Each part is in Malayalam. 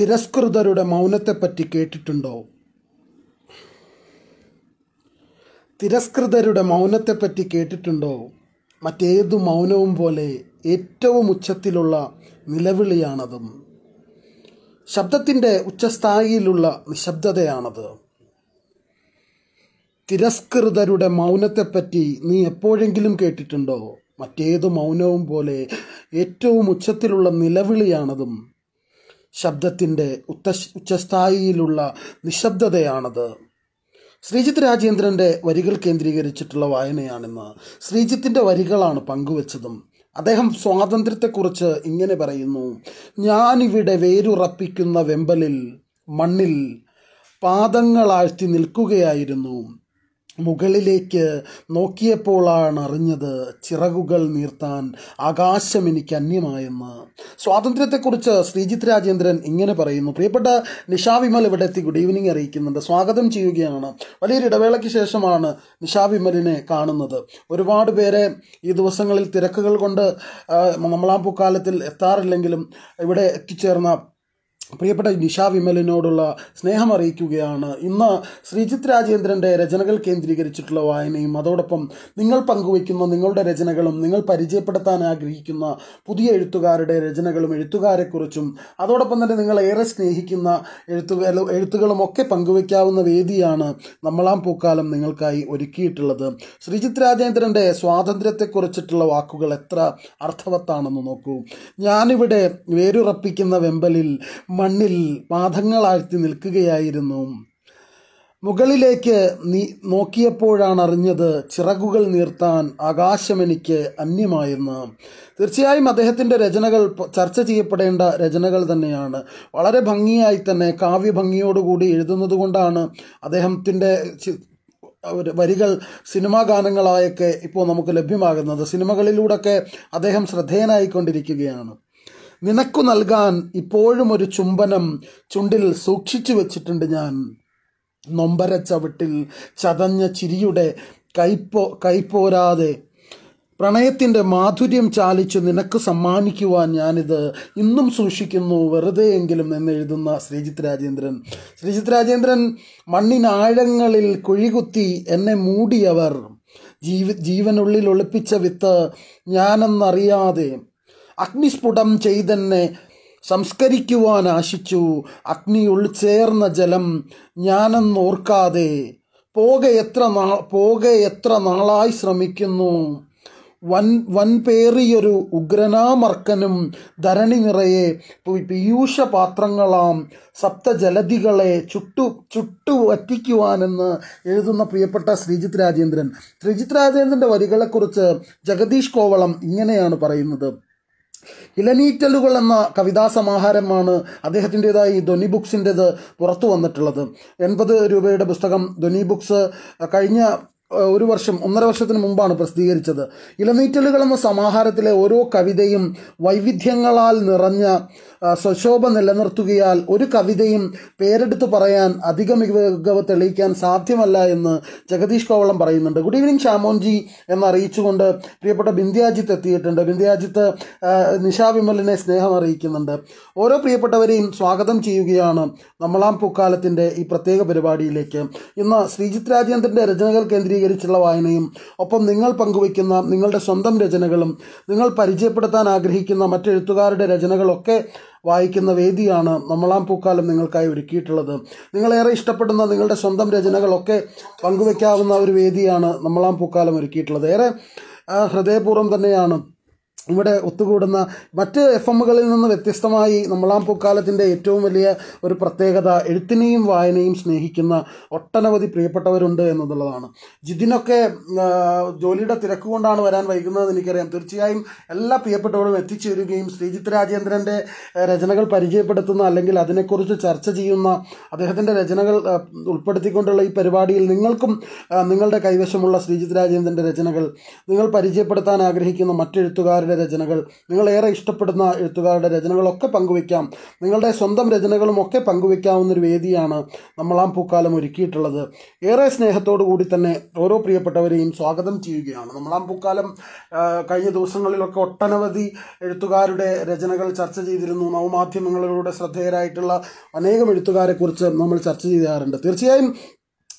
തിരസ്കൃതരുടെ മൗനത്തെപ്പറ്റി കേട്ടിട്ടുണ്ടോ തിരസ്കൃതരുടെ മൗനത്തെപ്പറ്റി കേട്ടിട്ടുണ്ടോ മറ്റേതു മൗനവും പോലെ ഏറ്റവും ഉച്ചത്തിലുള്ള നിലവിളിയാണതും ശബ്ദത്തിൻ്റെ ഉച്ചസ്ഥായിയിലുള്ള നിശബ്ദതയാണത് തിരസ്കൃതരുടെ മൗനത്തെപ്പറ്റി നീ എപ്പോഴെങ്കിലും കേട്ടിട്ടുണ്ടോ മറ്റേതു മൗനവും പോലെ ഏറ്റവും ഉച്ചത്തിലുള്ള നിലവിളിയാണതും ശബ്ദത്തിൻ്റെ ഉത്ത ഉച്ചസ്ഥായിയിലുള്ള നിശബ്ദതയാണത് ശ്രീജിത്ത് രാജേന്ദ്രൻ്റെ വരികൾ കേന്ദ്രീകരിച്ചിട്ടുള്ള വായനയാണിന്ന് ശ്രീജിത്തിൻ്റെ വരികളാണ് പങ്കുവച്ചതും അദ്ദേഹം സ്വാതന്ത്ര്യത്തെക്കുറിച്ച് ഇങ്ങനെ പറയുന്നു ഞാനിവിടെ വേരുറപ്പിക്കുന്ന വെമ്പലിൽ മണ്ണിൽ പാദങ്ങളാഴ്ത്തി നിൽക്കുകയായിരുന്നു മുകളിലേക്ക് നോക്കിയപ്പോഴാണ് അറിഞ്ഞത് ചിറകുകൾ നീർത്താൻ ആകാശം എനിക്ക് അന്യമായെന്ന് സ്വാതന്ത്ര്യത്തെക്കുറിച്ച് ശ്രീജിത്ത് രാജേന്ദ്രൻ ഇങ്ങനെ പറയുന്നു പ്രിയപ്പെട്ട നിഷാ വിമൽ ഇവിടെ എത്തി ഗുഡ് ഈവനിങ് അറിയിക്കുന്നുണ്ട് സ്വാഗതം ചെയ്യുകയാണ് വലിയൊരു ഇടവേളയ്ക്ക് ശേഷമാണ് നിഷാ വിമലിനെ കാണുന്നത് ഒരുപാട് പേരെ ഈ ദിവസങ്ങളിൽ തിരക്കുകൾ കൊണ്ട് നമ്മളാം പൂക്കാലത്തിൽ എത്താറില്ലെങ്കിലും ഇവിടെ എത്തിച്ചേർന്ന പ്രിയപ്പെട്ട നിഷ വിമലിനോടുള്ള സ്നേഹം അറിയിക്കുകയാണ് ഇന്ന് ശ്രീജിത്ത് രാജേന്ദ്രൻ്റെ രചനകൾ കേന്ദ്രീകരിച്ചിട്ടുള്ള വായനയും അതോടൊപ്പം നിങ്ങൾ പങ്കുവയ്ക്കുന്ന നിങ്ങളുടെ രചനകളും നിങ്ങൾ പരിചയപ്പെടുത്താൻ ആഗ്രഹിക്കുന്ന പുതിയ എഴുത്തുകാരുടെ രചനകളും എഴുത്തുകാരെക്കുറിച്ചും അതോടൊപ്പം തന്നെ നിങ്ങൾ ഏറെ സ്നേഹിക്കുന്ന എഴുത്തു എഴുത്തുകളുമൊക്കെ പങ്കുവയ്ക്കാവുന്ന വേദിയാണ് നമ്മളാം പൂക്കാലം നിങ്ങൾക്കായി ഒരുക്കിയിട്ടുള്ളത് ശ്രീജിത്ത് രാജേന്ദ്രൻ്റെ സ്വാതന്ത്ര്യത്തെക്കുറിച്ചിട്ടുള്ള വാക്കുകൾ എത്ര അർത്ഥവത്താണെന്ന് നോക്കൂ ഞാനിവിടെ വേരുറപ്പിക്കുന്ന വെമ്പലിൽ മണ്ണിൽ പാദങ്ങളാഴ്ത്തി നിൽക്കുകയായിരുന്നു മുകളിലേക്ക് നീ നോക്കിയപ്പോഴാണ് അറിഞ്ഞത് ചിറകുകൾ നീർത്താൻ ആകാശമെനിക്ക് അന്യമായിരുന്നു തീർച്ചയായും അദ്ദേഹത്തിൻ്റെ രചനകൾ ചർച്ച ചെയ്യപ്പെടേണ്ട രചനകൾ തന്നെയാണ് വളരെ ഭംഗിയായി തന്നെ കാവ്യഭംഗിയോടുകൂടി എഴുതുന്നത് കൊണ്ടാണ് അദ്ദേഹത്തിൻ്റെ വരികൾ സിനിമാ ഗാനങ്ങളായൊക്കെ ഇപ്പോൾ നമുക്ക് ലഭ്യമാകുന്നത് സിനിമകളിലൂടെയൊക്കെ അദ്ദേഹം ശ്രദ്ധേയനായിക്കൊണ്ടിരിക്കുകയാണ് നിനക്കു നൽകാൻ ഇപ്പോഴും ഒരു ചുംബനം ചുണ്ടിൽ സൂക്ഷിച്ചു വച്ചിട്ടുണ്ട് ഞാൻ നൊമ്പര ചവിട്ടിൽ ചതഞ്ഞ ചിരിയുടെ കൈപ്പോ കൈപ്പോരാതെ പ്രണയത്തിൻ്റെ മാധുര്യം ചാലിച്ച് നിനക്ക് സമ്മാനിക്കുവാൻ ഞാനിത് ഇന്നും സൂക്ഷിക്കുന്നു എങ്കിലും എന്നെഴുതുന്ന ശ്രീജിത് രാജേന്ദ്രൻ ശ്രീജിത് രാജേന്ദ്രൻ മണ്ണിനാഴങ്ങളിൽ കുഴികുത്തി എന്നെ മൂടിയവർ ജീവ ജീവനുള്ളിൽ ഒളിപ്പിച്ച വിത്ത് ഞാനെന്നറിയാതെ അഗ്നിസ്ഫുടം ചെയ്തെന്നെ സംസ്കരിക്കുവാൻ ആശിച്ചു അഗ്നി ഉൾച്ചേർന്ന ജലം ഞാനെന്നോർക്കാതെ പോക എത്ര നാ പോക എത്ര നാളായി ശ്രമിക്കുന്നു വൻ വൻപേറിയൊരു ഉഗ്രനാമർക്കനും ധരണി നിറയെ പീയൂഷപാത്രങ്ങളാം സപ്തജലധികളെ ചുട്ടു ചുട്ടു വറ്റിക്കുവാനെന്ന് എഴുതുന്ന പ്രിയപ്പെട്ട ശ്രീജിത് രാജേന്ദ്രൻ ശ്രീജിത് രാജേന്ദ്രൻ്റെ വരികളെക്കുറിച്ച് ജഗദീഷ് കോവളം ഇങ്ങനെയാണ് പറയുന്നത് ഇലനീറ്റലുകൾ എന്ന കവിതാ സമാഹാരമാണ് അദ്ദേഹത്തിൻ്റെതായി ധ്വനി ബുക്സിൻ്റേത് പുറത്തു വന്നിട്ടുള്ളത് എൺപത് രൂപയുടെ പുസ്തകം ധ്വനി ബുക്സ് കഴിഞ്ഞ ഒരു വർഷം ഒന്നര വർഷത്തിന് മുമ്പാണ് പ്രസിദ്ധീകരിച്ചത് ഇലനീറ്റലുകൾ എന്ന സമാഹാരത്തിലെ ഓരോ കവിതയും വൈവിധ്യങ്ങളാൽ നിറഞ്ഞ സ്വശോഭ നിലനിർത്തുകയാൽ ഒരു കവിതയും പേരെടുത്ത് പറയാൻ അധിക മികവ് തെളിയിക്കാൻ സാധ്യമല്ല എന്ന് ജഗദീഷ് കോവളം പറയുന്നുണ്ട് ഗുഡ് ഈവനിങ് ഷാമോൻജി എന്ന് അറിയിച്ചുകൊണ്ട് പ്രിയപ്പെട്ട ബിന്ദ്യാജിത്ത് എത്തിയിട്ടുണ്ട് ബിന്ദ്യാജിത്ത് നിഷാ വിമലിനെ സ്നേഹം അറിയിക്കുന്നുണ്ട് ഓരോ പ്രിയപ്പെട്ടവരെയും സ്വാഗതം ചെയ്യുകയാണ് നമ്മളാം പൂക്കാലത്തിൻ്റെ ഈ പ്രത്യേക പരിപാടിയിലേക്ക് ഇന്ന് ശ്രീജിത് രാജേന്ദ്രൻ്റെ രചനകൾ കേന്ദ്രീകരിച്ചുള്ള വായനയും ഒപ്പം നിങ്ങൾ പങ്കുവയ്ക്കുന്ന നിങ്ങളുടെ സ്വന്തം രചനകളും നിങ്ങൾ പരിചയപ്പെടുത്താൻ ആഗ്രഹിക്കുന്ന മറ്റെഴുത്തുകാരുടെ രചനകളൊക്കെ വായിക്കുന്ന വേദിയാണ് നമ്മളാം പൂക്കാലം നിങ്ങൾക്കായി ഒരുക്കിയിട്ടുള്ളത് നിങ്ങളേറെ ഇഷ്ടപ്പെടുന്ന നിങ്ങളുടെ സ്വന്തം രചനകളൊക്കെ പങ്കുവെക്കാവുന്ന ഒരു വേദിയാണ് നമ്മളാം പൂക്കാലം ഒരുക്കിയിട്ടുള്ളത് ഏറെ ഹൃദയപൂർവ്വം തന്നെയാണ് ഇവിടെ ഒത്തുകൂടുന്ന മറ്റ് എഫ് എമ്മുകളിൽ നിന്ന് വ്യത്യസ്തമായി നമ്മളാം പൂക്കാലത്തിൻ്റെ ഏറ്റവും വലിയ ഒരു പ്രത്യേകത എഴുത്തിനെയും വായനയും സ്നേഹിക്കുന്ന ഒട്ടനവധി പ്രിയപ്പെട്ടവരുണ്ട് എന്നുള്ളതാണ് ജിതിനൊക്കെ ജോലിയുടെ തിരക്ക് കൊണ്ടാണ് വരാൻ വൈകുന്നതെന്ന് എനിക്കറിയാം തീർച്ചയായും എല്ലാ പ്രിയപ്പെട്ടവരും എത്തിച്ചേരുകയും ശ്രീജിത്ത് രാജേന്ദ്രൻ്റെ രചനകൾ പരിചയപ്പെടുത്തുന്ന അല്ലെങ്കിൽ അതിനെക്കുറിച്ച് ചർച്ച ചെയ്യുന്ന അദ്ദേഹത്തിൻ്റെ രചനകൾ ഉൾപ്പെടുത്തിക്കൊണ്ടുള്ള ഈ പരിപാടിയിൽ നിങ്ങൾക്കും നിങ്ങളുടെ കൈവശമുള്ള ശ്രീജിത്ത് രാജേന്ദ്രൻ്റെ രചനകൾ നിങ്ങൾ പരിചയപ്പെടുത്താൻ ആഗ്രഹിക്കുന്ന മറ്റെഴുത്തുകാരുടെ രചനകൾ നിങ്ങളേറെ ഇഷ്ടപ്പെടുന്ന എഴുത്തുകാരുടെ രചനകളൊക്കെ പങ്കുവയ്ക്കാം നിങ്ങളുടെ സ്വന്തം രചനകളും ഒക്കെ പങ്കുവയ്ക്കാവുന്നൊരു വേദിയാണ് നമ്മളാം പൂക്കാലം ഒരുക്കിയിട്ടുള്ളത് ഏറെ സ്നേഹത്തോടു കൂടി തന്നെ ഓരോ പ്രിയപ്പെട്ടവരെയും സ്വാഗതം ചെയ്യുകയാണ് നമ്മളാം പൂക്കാലം കഴിഞ്ഞ ദിവസങ്ങളിലൊക്കെ ഒട്ടനവധി എഴുത്തുകാരുടെ രചനകൾ ചർച്ച ചെയ്തിരുന്നു നവമാധ്യമങ്ങളിലൂടെ ശ്രദ്ധേയരായിട്ടുള്ള അനേകം എഴുത്തുകാരെക്കുറിച്ച് നമ്മൾ ചർച്ച ചെയ്യാറുണ്ട് തീർച്ചയായും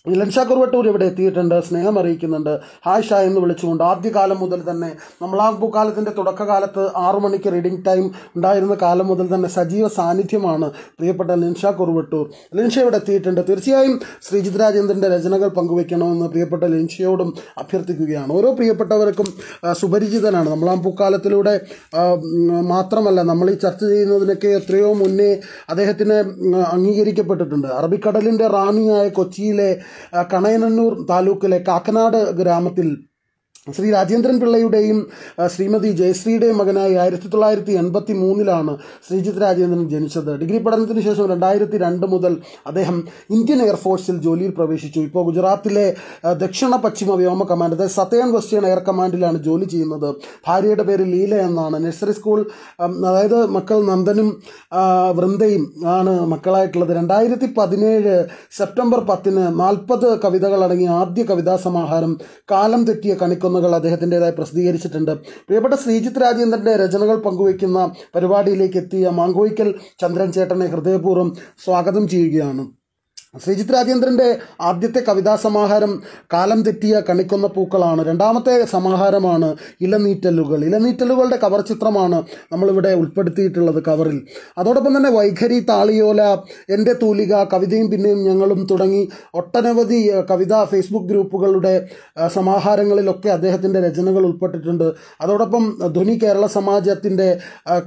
വിലൻ കുറുവട്ടൂർ ഇവിടെ എത്തിയിട്ടുണ്ട് സ്നേഹം അറിയിക്കുന്നുണ്ട് ഹായ് ഷാ എന്ന് വിളിച്ചുകൊണ്ട് ആദ്യകാലം മുതൽ തന്നെ നമ്മൾ ആ ഭൂകാലത്തിൻ്റെ തുടക്കകാലത്ത് ആറു മണിക്ക് റീഡിംഗ് ടൈം ഉണ്ടായിരുന്ന കാലം മുതൽ തന്നെ സജീവ സാന്നിധ്യമാണ് പ്രിയപ്പെട്ട ലിൻഷ കുറുവട്ടൂർ ലിൻഷ ഇവിടെ എത്തിയിട്ടുണ്ട് തീർച്ചയായും ശ്രീജിത് രാജേന്ദ്രൻ്റെ രചനകൾ പങ്കുവയ്ക്കണമെന്ന് പ്രിയപ്പെട്ട ലിൻഷയോടും അഭ്യർത്ഥിക്കുകയാണ് ഓരോ പ്രിയപ്പെട്ടവർക്കും സുപരിചിതനാണ് നമ്മൾ ആ ഭൂക്കാലത്തിലൂടെ മാത്രമല്ല നമ്മൾ ഈ ചർച്ച ചെയ്യുന്നതിനൊക്കെ എത്രയോ മുന്നേ അദ്ദേഹത്തിന് അംഗീകരിക്കപ്പെട്ടിട്ടുണ്ട് അറബിക്കടലിൻ്റെ റാണിയായ കൊച്ചിയിലെ കണയനന്നൂർ താലൂക്കിലെ കാക്കനാട് ഗ്രാമത്തിൽ ശ്രീ രാജേന്ദ്രൻ പിള്ളയുടെയും ശ്രീമതി ജയശ്രീയുടെയും മകനായി ആയിരത്തി തൊള്ളായിരത്തി എൺപത്തി മൂന്നിലാണ് ശ്രീജിത് രാജേന്ദ്രൻ ജനിച്ചത് ഡിഗ്രി പഠനത്തിന് ശേഷം രണ്ടായിരത്തി രണ്ട് മുതൽ അദ്ദേഹം ഇന്ത്യൻ എയർഫോഴ്സിൽ ജോലിയിൽ പ്രവേശിച്ചു ഇപ്പോൾ ഗുജറാത്തിലെ ദക്ഷിണ പശ്ചിമ വ്യോമ കമാൻഡ് അതായത് സത്തേൺ വെസ്റ്റേൺ എയർ കമാൻഡിലാണ് ജോലി ചെയ്യുന്നത് ഭാര്യയുടെ പേര് ലീല എന്നാണ് നഴ്സറി സ്കൂൾ അതായത് മക്കൾ നന്ദനും വൃന്ദയും ആണ് മക്കളായിട്ടുള്ളത് രണ്ടായിരത്തി പതിനേഴ് സെപ്റ്റംബർ പത്തിന് നാൽപ്പത് കവിതകളടങ്ങിയ ആദ്യ കവിതാ സമാഹാരം കാലം തെറ്റിയ കണിക്കൊന്ന കോളമുകൾ അദ്ദേഹത്തിൻ്റെതായി പ്രസിദ്ധീകരിച്ചിട്ടുണ്ട് പ്രിയപ്പെട്ട ശ്രീജിത്ത് രാജേന്ദ്രൻ്റെ രചനകൾ പങ്കുവയ്ക്കുന്ന പരിപാടിയിലേക്ക് എത്തിയ മാങ്കോയ്ക്കൽ ചന്ദ്രൻ ചേട്ടനെ ഹൃദയപൂർവ്വം സ്വാഗതം ചെയ്യുകയാണ് ശ്രീജിത് രാജേന്ദ്രന്റെ ആദ്യത്തെ കവിതാ സമാഹാരം കാലം തെറ്റിയ കണിക്കുന്ന പൂക്കളാണ് രണ്ടാമത്തെ സമാഹാരമാണ് ഇലനീറ്റലുകൾ ഇലനീറ്റലുകളുടെ കവർ ചിത്രമാണ് നമ്മളിവിടെ ഉൾപ്പെടുത്തിയിട്ടുള്ളത് കവറിൽ അതോടൊപ്പം തന്നെ വൈഖരി താളിയോല എൻ്റെ തൂലിക കവിതയും പിന്നെയും ഞങ്ങളും തുടങ്ങി ഒട്ടനവധി കവിതാ ഫേസ്ബുക്ക് ഗ്രൂപ്പുകളുടെ സമാഹാരങ്ങളിലൊക്കെ അദ്ദേഹത്തിൻ്റെ രചനകൾ ഉൾപ്പെട്ടിട്ടുണ്ട് അതോടൊപ്പം ധ്വനി കേരള സമാജത്തിൻ്റെ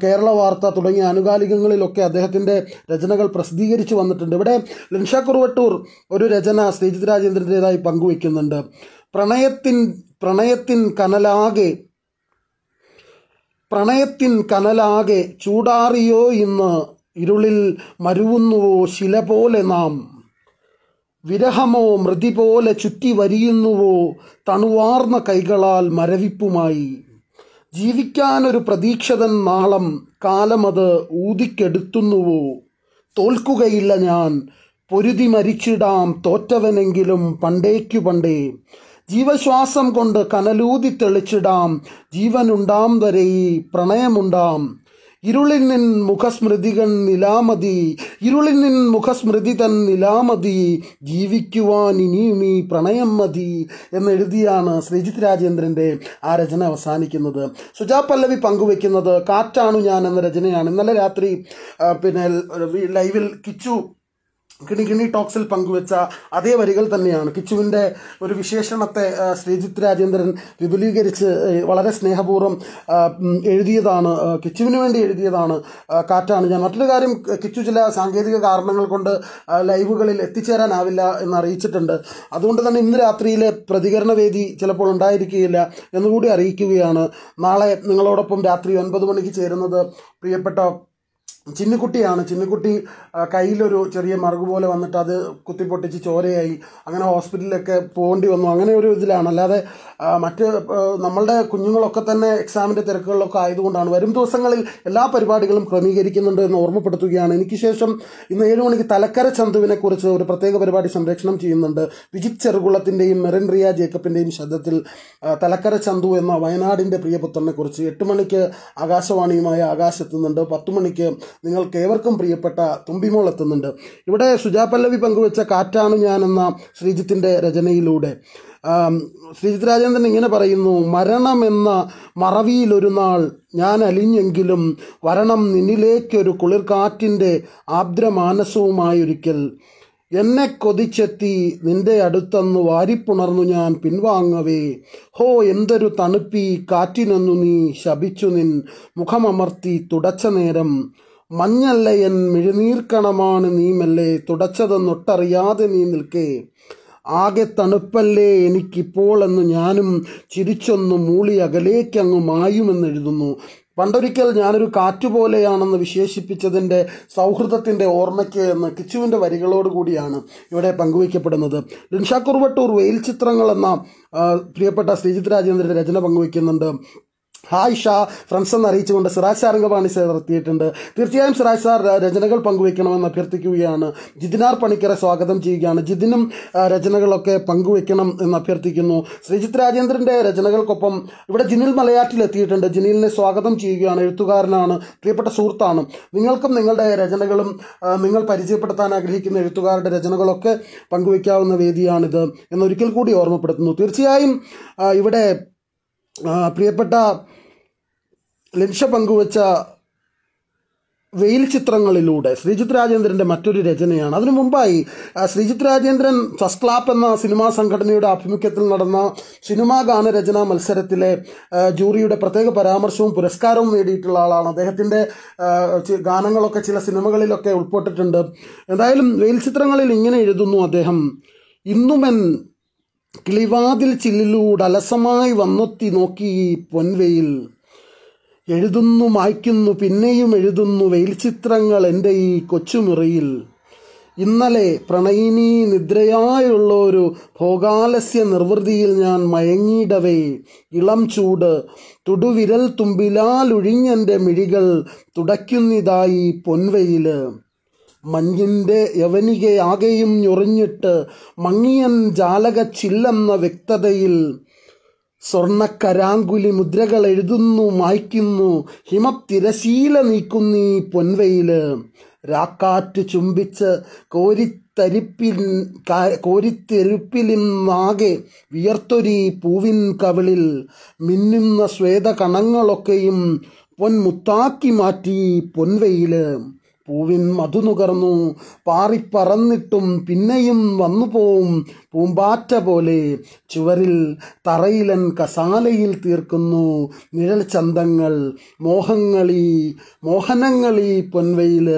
കേരള വാർത്ത തുടങ്ങിയ ആനുകാലികങ്ങളിലൊക്കെ അദ്ദേഹത്തിൻ്റെ രചനകൾ പ്രസിദ്ധീകരിച്ചു വന്നിട്ടുണ്ട് ഇവിടെ ലിൻഷാ കുറുവട്ടൂർ വട്ടൂർ ഒരു രചന ശ്രീജിത് രാജേന്ദ്രൻ്റെതായി പങ്കുവെക്കുന്നുണ്ട് പ്രണയത്തിൻ പ്രണയത്തിൻ കനലാകെ പ്രണയത്തിൻ കനലാകെ ചൂടാറിയോ ഇന്ന് ഇരുളിൽ മരുവുന്നുവോ ശില പോലെ നാം വിരഹമോ മൃതി പോലെ ചുറ്റി വരിയുന്നുവോ തണുവാർന്ന കൈകളാൽ മരവിപ്പുമായി ജീവിക്കാനൊരു പ്രതീക്ഷതൻ നാളം കാലമത് ഊതിക്കെടുത്തുന്നുവോ തോൽക്കുകയില്ല ഞാൻ പൊരുതി മരിച്ചിടാം തോറ്റവനെങ്കിലും പണ്ടേക്കു പണ്ടേ ജീവശ്വാസം കൊണ്ട് കനലൂതി തെളിച്ചിടാം ജീവനുണ്ടാം വരെ പ്രണയമുണ്ടാം ഇരുളിൽ നിൻ മുഖസ്മൃതികൾ നിലാമതി ഇരുളിൽ നിൻ മുഖസ്മൃതി തൻ നിലാമതി ജീവിക്കുവാൻ ഇനിയും ഈ പ്രണയം മതി എന്നെഴുതിയാണ് ശ്രീജിത്ത് രാജേന്ദ്രൻ്റെ ആ രചന അവസാനിക്കുന്നത് സുജാ പല്ലവി പങ്കുവെക്കുന്നത് കാറ്റാണു ഞാൻ എന്ന രചനയാണ് ഇന്നലെ രാത്രി പിന്നെ ലൈവിൽ കിച്ചു കിണികിണി ടോക്സിൽ പങ്കുവെച്ച അതേ വരികൾ തന്നെയാണ് കിച്ചുവിൻ്റെ ഒരു വിശേഷണത്തെ ശ്രീജിത്ത് രാജേന്ദ്രൻ വിപുലീകരിച്ച് വളരെ സ്നേഹപൂർവ്വം എഴുതിയതാണ് കിച്ചുവിന് വേണ്ടി എഴുതിയതാണ് കാറ്റാണ് ഞാൻ മറ്റൊരു കാര്യം കിച്ചു ചില സാങ്കേതിക കാരണങ്ങൾ കൊണ്ട് ലൈവുകളിൽ എത്തിച്ചേരാനാവില്ല എന്ന് അറിയിച്ചിട്ടുണ്ട് അതുകൊണ്ട് തന്നെ ഇന്ന് രാത്രിയിലെ പ്രതികരണ വേദി ചിലപ്പോൾ ഉണ്ടായിരിക്കുകയില്ല എന്നുകൂടി അറിയിക്കുകയാണ് നാളെ നിങ്ങളോടൊപ്പം രാത്രി ഒൻപത് മണിക്ക് ചേരുന്നത് പ്രിയപ്പെട്ട ചിന്നിക്കുട്ടിയാണ് ചിന്നിക്കുട്ടി കയ്യിലൊരു ചെറിയ മറുകു പോലെ വന്നിട്ട് അത് കുത്തിപ്പൊട്ടിച്ച് ചോരയായി അങ്ങനെ ഹോസ്പിറ്റലിലൊക്കെ പോകേണ്ടി വന്നു അങ്ങനെ ഒരു ഇതിലാണ് അല്ലാതെ മറ്റ് നമ്മളുടെ കുഞ്ഞുങ്ങളൊക്കെ തന്നെ എക്സാമിൻ്റെ തിരക്കുകളിലൊക്കെ ആയതുകൊണ്ടാണ് വരും ദിവസങ്ങളിൽ എല്ലാ പരിപാടികളും ക്രമീകരിക്കുന്നുണ്ട് എന്ന് ഓർമ്മപ്പെടുത്തുകയാണ് എനിക്ക് ശേഷം ഇന്ന് ഏഴ് മണിക്ക് തലക്കര ചന്തുവിനെ കുറിച്ച് ഒരു പ്രത്യേക പരിപാടി സംരക്ഷണം ചെയ്യുന്നുണ്ട് വിജിത് ചെറുകുളത്തിൻ്റെയും മെറിൻ റിയ ജേക്കബിൻ്റെയും ശബ്ദത്തിൽ തലക്കര ചന്തു എന്ന വയനാടിൻ്റെ പ്രിയപുത്രനെ കുറിച്ച് എട്ട് മണിക്ക് ആകാശവാണിയുമായി ആകാശത്തുന്നുണ്ട് പത്ത് മണിക്ക് നിങ്ങൾക്ക് ഏവർക്കും പ്രിയപ്പെട്ട തുമ്പിമോൾ എത്തുന്നുണ്ട് ഇവിടെ സുജാപല്ലവി പങ്കുവെച്ച കാറ്റാണ് ഞാനെന്ന ശ്രീജിത്തിൻ്റെ രചനയിലൂടെ ശ്രീജിത് രാജേന്ദ്രൻ ഇങ്ങനെ പറയുന്നു മരണമെന്ന മറവിയിലൊരു നാൾ ഞാൻ അലിഞ്ഞെങ്കിലും വരണം നിന്നിലേക്കൊരു കുളിർക്കാറ്റിൻ്റെ ആർദ്രമാനസവുമായൊരിക്കൽ എന്നെ കൊതിച്ചെത്തി നിന്റെ അടുത്തന്ന് വാരിപ്പുണർന്നു ഞാൻ പിൻവാങ്ങവേ ഹോ എന്തൊരു തണുപ്പി കാറ്റിനൊന്നു നീ ശപിച്ചു നിൻ മുഖമമർത്തി തുടച്ച നേരം മഞ്ഞല്ല എൻ മിഴുനീർക്കണമാണ് നീമല്ലേ മെല്ലെ തുടച്ചതെന്നൊട്ടറിയാതെ നീ നിൽക്കേ ആകെ തണുപ്പല്ലേ എനിക്കിപ്പോൾ എന്ന് ഞാനും ചിരിച്ചൊന്ന് മൂളി അകലേക്കങ്ങ് മായുമെന്നെഴുതുന്നു പണ്ടൊരിക്കൽ ഞാനൊരു കാറ്റുപോലെയാണെന്ന് വിശേഷിപ്പിച്ചതിൻ്റെ സൗഹൃദത്തിൻ്റെ ഓർമ്മയ്ക്ക് എന്ന കിച്ചുവിൻ്റെ വരികളോടുകൂടിയാണ് ഇവിടെ പങ്കുവയ്ക്കപ്പെടുന്നത് ലിൻഷാ കുർവട്ടൂർ വെയിൽ ചിത്രങ്ങൾ എന്ന പ്രിയപ്പെട്ട ശ്രീജിത് രാജേന്ദ്രൻ്റെ രചന പങ്കുവയ്ക്കുന്നുണ്ട് ഹായ് ഷാ ഫ്രണ്ട്സ് എന്ന് അറിയിച്ചുകൊണ്ട് സിറാജ് സാറിംഗ സാർ എത്തിയിട്ടുണ്ട് തീർച്ചയായും സിറാജ് സാർ രചനകൾ പങ്കുവെക്കണമെന്ന് അഭ്യർത്ഥിക്കുകയാണ് ജിതിനാർ പണിക്കരെ സ്വാഗതം ചെയ്യുകയാണ് ജിതിനും രചനകളൊക്കെ പങ്കുവെക്കണം എന്ന് അഭ്യർത്ഥിക്കുന്നു ശ്രീജിത് രാജേന്ദ്രൻ്റെ രചനകൾക്കൊപ്പം ഇവിടെ ജിനിൽ മലയാറ്റിൽ എത്തിയിട്ടുണ്ട് ജിനിലിനെ സ്വാഗതം ചെയ്യുകയാണ് എഴുത്തുകാരനാണ് പ്രിയപ്പെട്ട സുഹൃത്താണ് നിങ്ങൾക്കും നിങ്ങളുടെ രചനകളും നിങ്ങൾ പരിചയപ്പെടുത്താൻ ആഗ്രഹിക്കുന്ന എഴുത്തുകാരുടെ രചനകളൊക്കെ പങ്കുവെക്കാവുന്ന വേദിയാണിത് എന്നൊരിക്കൽ കൂടി ഓർമ്മപ്പെടുത്തുന്നു തീർച്ചയായും ഇവിടെ പ്രിയപ്പെട്ട ലക്ഷ്യ പങ്കുവച്ച വെയിൽ ചിത്രങ്ങളിലൂടെ ശ്രീജിത് രാജേന്ദ്രൻ്റെ മറ്റൊരു രചനയാണ് അതിനു മുമ്പായി ശ്രീജിത് രാജേന്ദ്രൻ ഫസ്റ്റ് ക്ലാപ്പ് എന്ന സിനിമാ സംഘടനയുടെ ആഭിമുഖ്യത്തിൽ നടന്ന സിനിമാ ഗാനരചനാ മത്സരത്തിലെ ജൂറിയുടെ പ്രത്യേക പരാമർശവും പുരസ്കാരവും നേടിയിട്ടുള്ള ആളാണ് അദ്ദേഹത്തിൻ്റെ ഗാനങ്ങളൊക്കെ ചില സിനിമകളിലൊക്കെ ഉൾപ്പെട്ടിട്ടുണ്ട് എന്തായാലും വെയിൽ ചിത്രങ്ങളിൽ ഇങ്ങനെ എഴുതുന്നു അദ്ദേഹം ഇന്നുമെൻ കിളിവാതിൽ ചില്ലിലൂടെ അലസമായി വന്നെത്തി നോക്കി പൊൻവെയിൽ എഴുതുന്നു മായ്ക്കുന്നു പിന്നെയും എഴുതുന്നു വെയിൽ ചിത്രങ്ങൾ എൻ്റെ ഈ കൊച്ചുമുറിയിൽ ഇന്നലെ പ്രണയിനി നിദ്രയായുള്ള ഒരു ഭോഗാലസ്യ നിർവൃതിയിൽ ഞാൻ മയങ്ങിയിടവേ ഇളം ചൂട് തുടുവിരൽ ഒഴിഞ്ഞെൻ്റെ മിഴികൾ തുടയ്ക്കുന്നതായി പൊൻവെയിൽ മഞ്ഞിൻ്റെ യവനികയാകെയും ഞൊറിഞ്ഞിട്ട് മങ്ങിയൻ ജാലകച്ചില്ലെന്ന വ്യക്തതയിൽ സ്വർണക്കരാങ്കുലി മുദ്രകൾ എഴുതുന്നു മായ്ക്കുന്നു ഹിമത്തിരശീല നീക്കുന്നീ പൊൻവയില് രാക്കാറ്റ് ചുംബിച്ച് കോരിത്തരിപ്പിൻ കോരിത്തെരുപ്പിലിന്നാകെ വിയർത്തൊരി പൂവിൻ കവിളിൽ മിന്നുന്ന ശ്വേത കണങ്ങളൊക്കെയും പൊൻമുത്താക്കി മാറ്റി പൊൻവയില് പൂവിൻ മധു നുകർന്നു പാറിപ്പറന്നിട്ടും പിന്നെയും വന്നു പോവും പൂമ്പാറ്റ പോലെ ചുവരിൽ തറയിലൻ കസാലയിൽ തീർക്കുന്നു നിഴൽ ചന്തങ്ങൾ മോഹങ്ങളി മോഹനങ്ങളി പൊൻവെയിൽ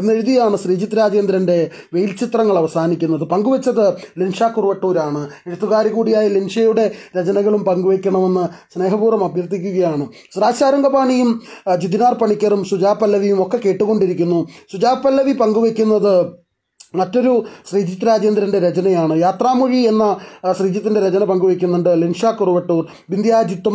എന്നെഴുതിയാണ് ശ്രീജിത് രാജേന്ദ്രൻ്റെ വെയിൽ ചിത്രങ്ങൾ അവസാനിക്കുന്നത് പങ്കുവച്ചത് ലിൻഷ കുറുവട്ടൂരാണ് എഴുത്തുകാരി കൂടിയായ ലിൻഷയുടെ രചനകളും പങ്കുവയ്ക്കണമെന്ന് സ്നേഹപൂർവ്വം അഭ്യർത്ഥിക്കുകയാണ് സുരാശ് ജിതിനാർ പണിക്കറും സുജാ പല്ലവിയും ഒക്കെ കേട്ടുകൊണ്ടിരിക്കുന്നു സുജാപല്ലവി പങ്കുവയ്ക്കുന്നത് മറ്റൊരു ശ്രീജിത്ത് രാജേന്ദ്രൻ്റെ രചനയാണ് യാത്രാമൊഴി എന്ന ശ്രീജിത്തിൻ്റെ രചന പങ്കുവയ്ക്കുന്നുണ്ട് ലിൻഷ കുറുവട്ടൂർ ബിന്ദിയാജിത്തും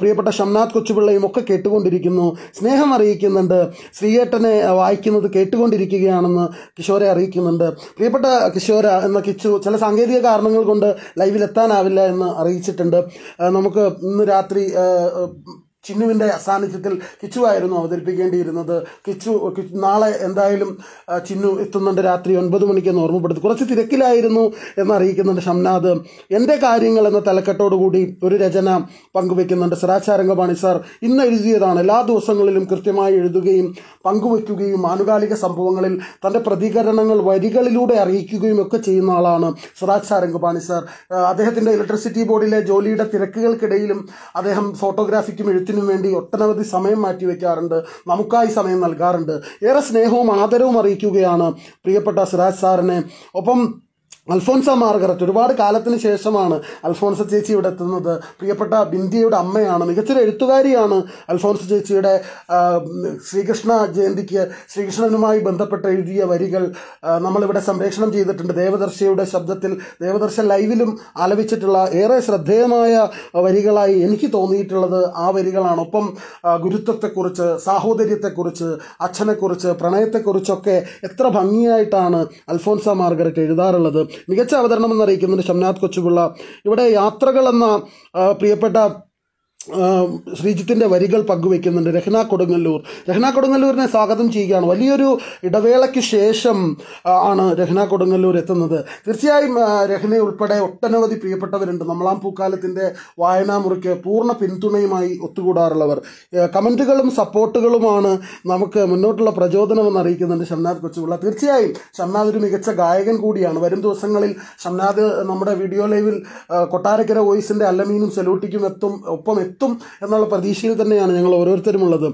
പ്രിയപ്പെട്ട ഷംനാഥ് കൊച്ചുപിള്ളയും ഒക്കെ കേട്ടുകൊണ്ടിരിക്കുന്നു സ്നേഹം അറിയിക്കുന്നുണ്ട് ശ്രീയേട്ടനെ വായിക്കുന്നത് കേട്ടുകൊണ്ടിരിക്കുകയാണെന്ന് കിഷോരെ അറിയിക്കുന്നുണ്ട് പ്രിയപ്പെട്ട കിഷോര എന്ന കിച്ചു ചില സാങ്കേതിക കാരണങ്ങൾ കൊണ്ട് ലൈവിലെത്താനാവില്ല എന്ന് അറിയിച്ചിട്ടുണ്ട് നമുക്ക് ഇന്ന് രാത്രി ചിന്നുവിൻ്റെ സാന്നിധ്യത്തിൽ കിച്ചുവായിരുന്നു അവതരിപ്പിക്കേണ്ടിയിരുന്നത് കിച്ചു നാളെ എന്തായാലും ചിന്നു എത്തുന്നുണ്ട് രാത്രി ഒൻപത് എന്ന് ഓർമ്മപ്പെടുത്തി കുറച്ച് തിരക്കിലായിരുന്നു എന്നറിയിക്കുന്നുണ്ട് ഷംനാഥ് എൻ്റെ കാര്യങ്ങൾ എന്ന തലക്കെട്ടോടുകൂടി ഒരു രചന പങ്കുവെക്കുന്നുണ്ട് സിറാചാരംഗ സാർ ഇന്ന് എഴുതിയതാണ് എല്ലാ ദിവസങ്ങളിലും കൃത്യമായി എഴുതുകയും പങ്കുവയ്ക്കുകയും ആനുകാലിക സംഭവങ്ങളിൽ തൻ്റെ പ്രതികരണങ്ങൾ വരികളിലൂടെ അറിയിക്കുകയും ഒക്കെ ചെയ്യുന്ന ആളാണ് സുരാജ് സാരംഗപാണി സാർ അദ്ദേഹത്തിൻ്റെ ഇലക്ട്രിസിറ്റി ബോർഡിലെ ജോലിയുടെ തിരക്കുകൾക്കിടയിലും അദ്ദേഹം ഫോട്ടോഗ്രാഫിക്കും എഴുത്തിനും വേണ്ടി ഒട്ടനവധി സമയം മാറ്റിവെക്കാറുണ്ട് നമുക്കായി സമയം നൽകാറുണ്ട് ഏറെ സ്നേഹവും ആദരവും അറിയിക്കുകയാണ് പ്രിയപ്പെട്ട സുരാജ് സാറിനെ ഒപ്പം അൽഫോൻസ മാർഗരറ്റ് ഒരുപാട് കാലത്തിന് ശേഷമാണ് അൽഫോൻസ ചേച്ചി ഇവിടെ എത്തുന്നത് പ്രിയപ്പെട്ട ബിന്ദിയയുടെ അമ്മയാണ് മികച്ചൊരു എഴുത്തുകാരിയാണ് അൽഫോൻസ ചേച്ചിയുടെ ശ്രീകൃഷ്ണ ജയന്തിക്ക് ശ്രീകൃഷ്ണനുമായി ബന്ധപ്പെട്ട് എഴുതിയ വരികൾ നമ്മളിവിടെ സംപ്രേഷണം ചെയ്തിട്ടുണ്ട് ദേവദർശിയുടെ ശബ്ദത്തിൽ ദേവദർശ ലൈവിലും ആലപിച്ചിട്ടുള്ള ഏറെ ശ്രദ്ധേയമായ വരികളായി എനിക്ക് തോന്നിയിട്ടുള്ളത് ആ വരികളാണ് ഒപ്പം ഗുരുത്വത്തെക്കുറിച്ച് സാഹോദര്യത്തെക്കുറിച്ച് അച്ഛനെക്കുറിച്ച് പ്രണയത്തെക്കുറിച്ചൊക്കെ എത്ര ഭംഗിയായിട്ടാണ് അൽഫോൻസ മാർഗരറ്റ് എഴുതാറുള്ളത് മികച്ച അവതരണം എന്നറിയിക്കുന്നുണ്ട് ഷംനാഥ് കൊച്ചുപിള്ള ഇവിടെ യാത്രകൾ എന്ന പ്രിയപ്പെട്ട ശ്രീജിത്തിൻ്റെ വരികൾ പങ്കുവയ്ക്കുന്നുണ്ട് രഹ്ന കൊടുങ്ങല്ലൂർ രഹ്ന കൊടുങ്ങല്ലൂരിനെ സ്വാഗതം ചെയ്യുകയാണ് വലിയൊരു ഇടവേളയ്ക്ക് ശേഷം ആണ് രഹ്ന കൊടുങ്ങല്ലൂർ എത്തുന്നത് തീർച്ചയായും രഹ്ന ഉൾപ്പെടെ ഒട്ടനവധി പ്രിയപ്പെട്ടവരുണ്ട് നമ്മളാം പൂക്കാലത്തിൻ്റെ വായനാമുറിക്ക് പൂർണ്ണ പിന്തുണയുമായി ഒത്തുകൂടാറുള്ളവർ കമൻറ്റുകളും സപ്പോർട്ടുകളുമാണ് നമുക്ക് മുന്നോട്ടുള്ള പ്രചോദനമെന്ന് അറിയിക്കുന്നുണ്ട് ഷംനാഥ് കൊച്ചുപിള്ള തീർച്ചയായും ഷംനാഥ് ഒരു മികച്ച ഗായകൻ കൂടിയാണ് വരും ദിവസങ്ങളിൽ ഷംനാഥ് നമ്മുടെ വീഡിയോ ലൈവിൽ കൊട്ടാരക്കര വോയിസിൻ്റെ അല്ലമീനും സെലൂട്ടിക്കും എത്തും ഒപ്പം കിട്ടും എന്നുള്ള പ്രതീക്ഷയിൽ തന്നെയാണ് ഞങ്ങൾ ഓരോരുത്തരും ഉള്ളത്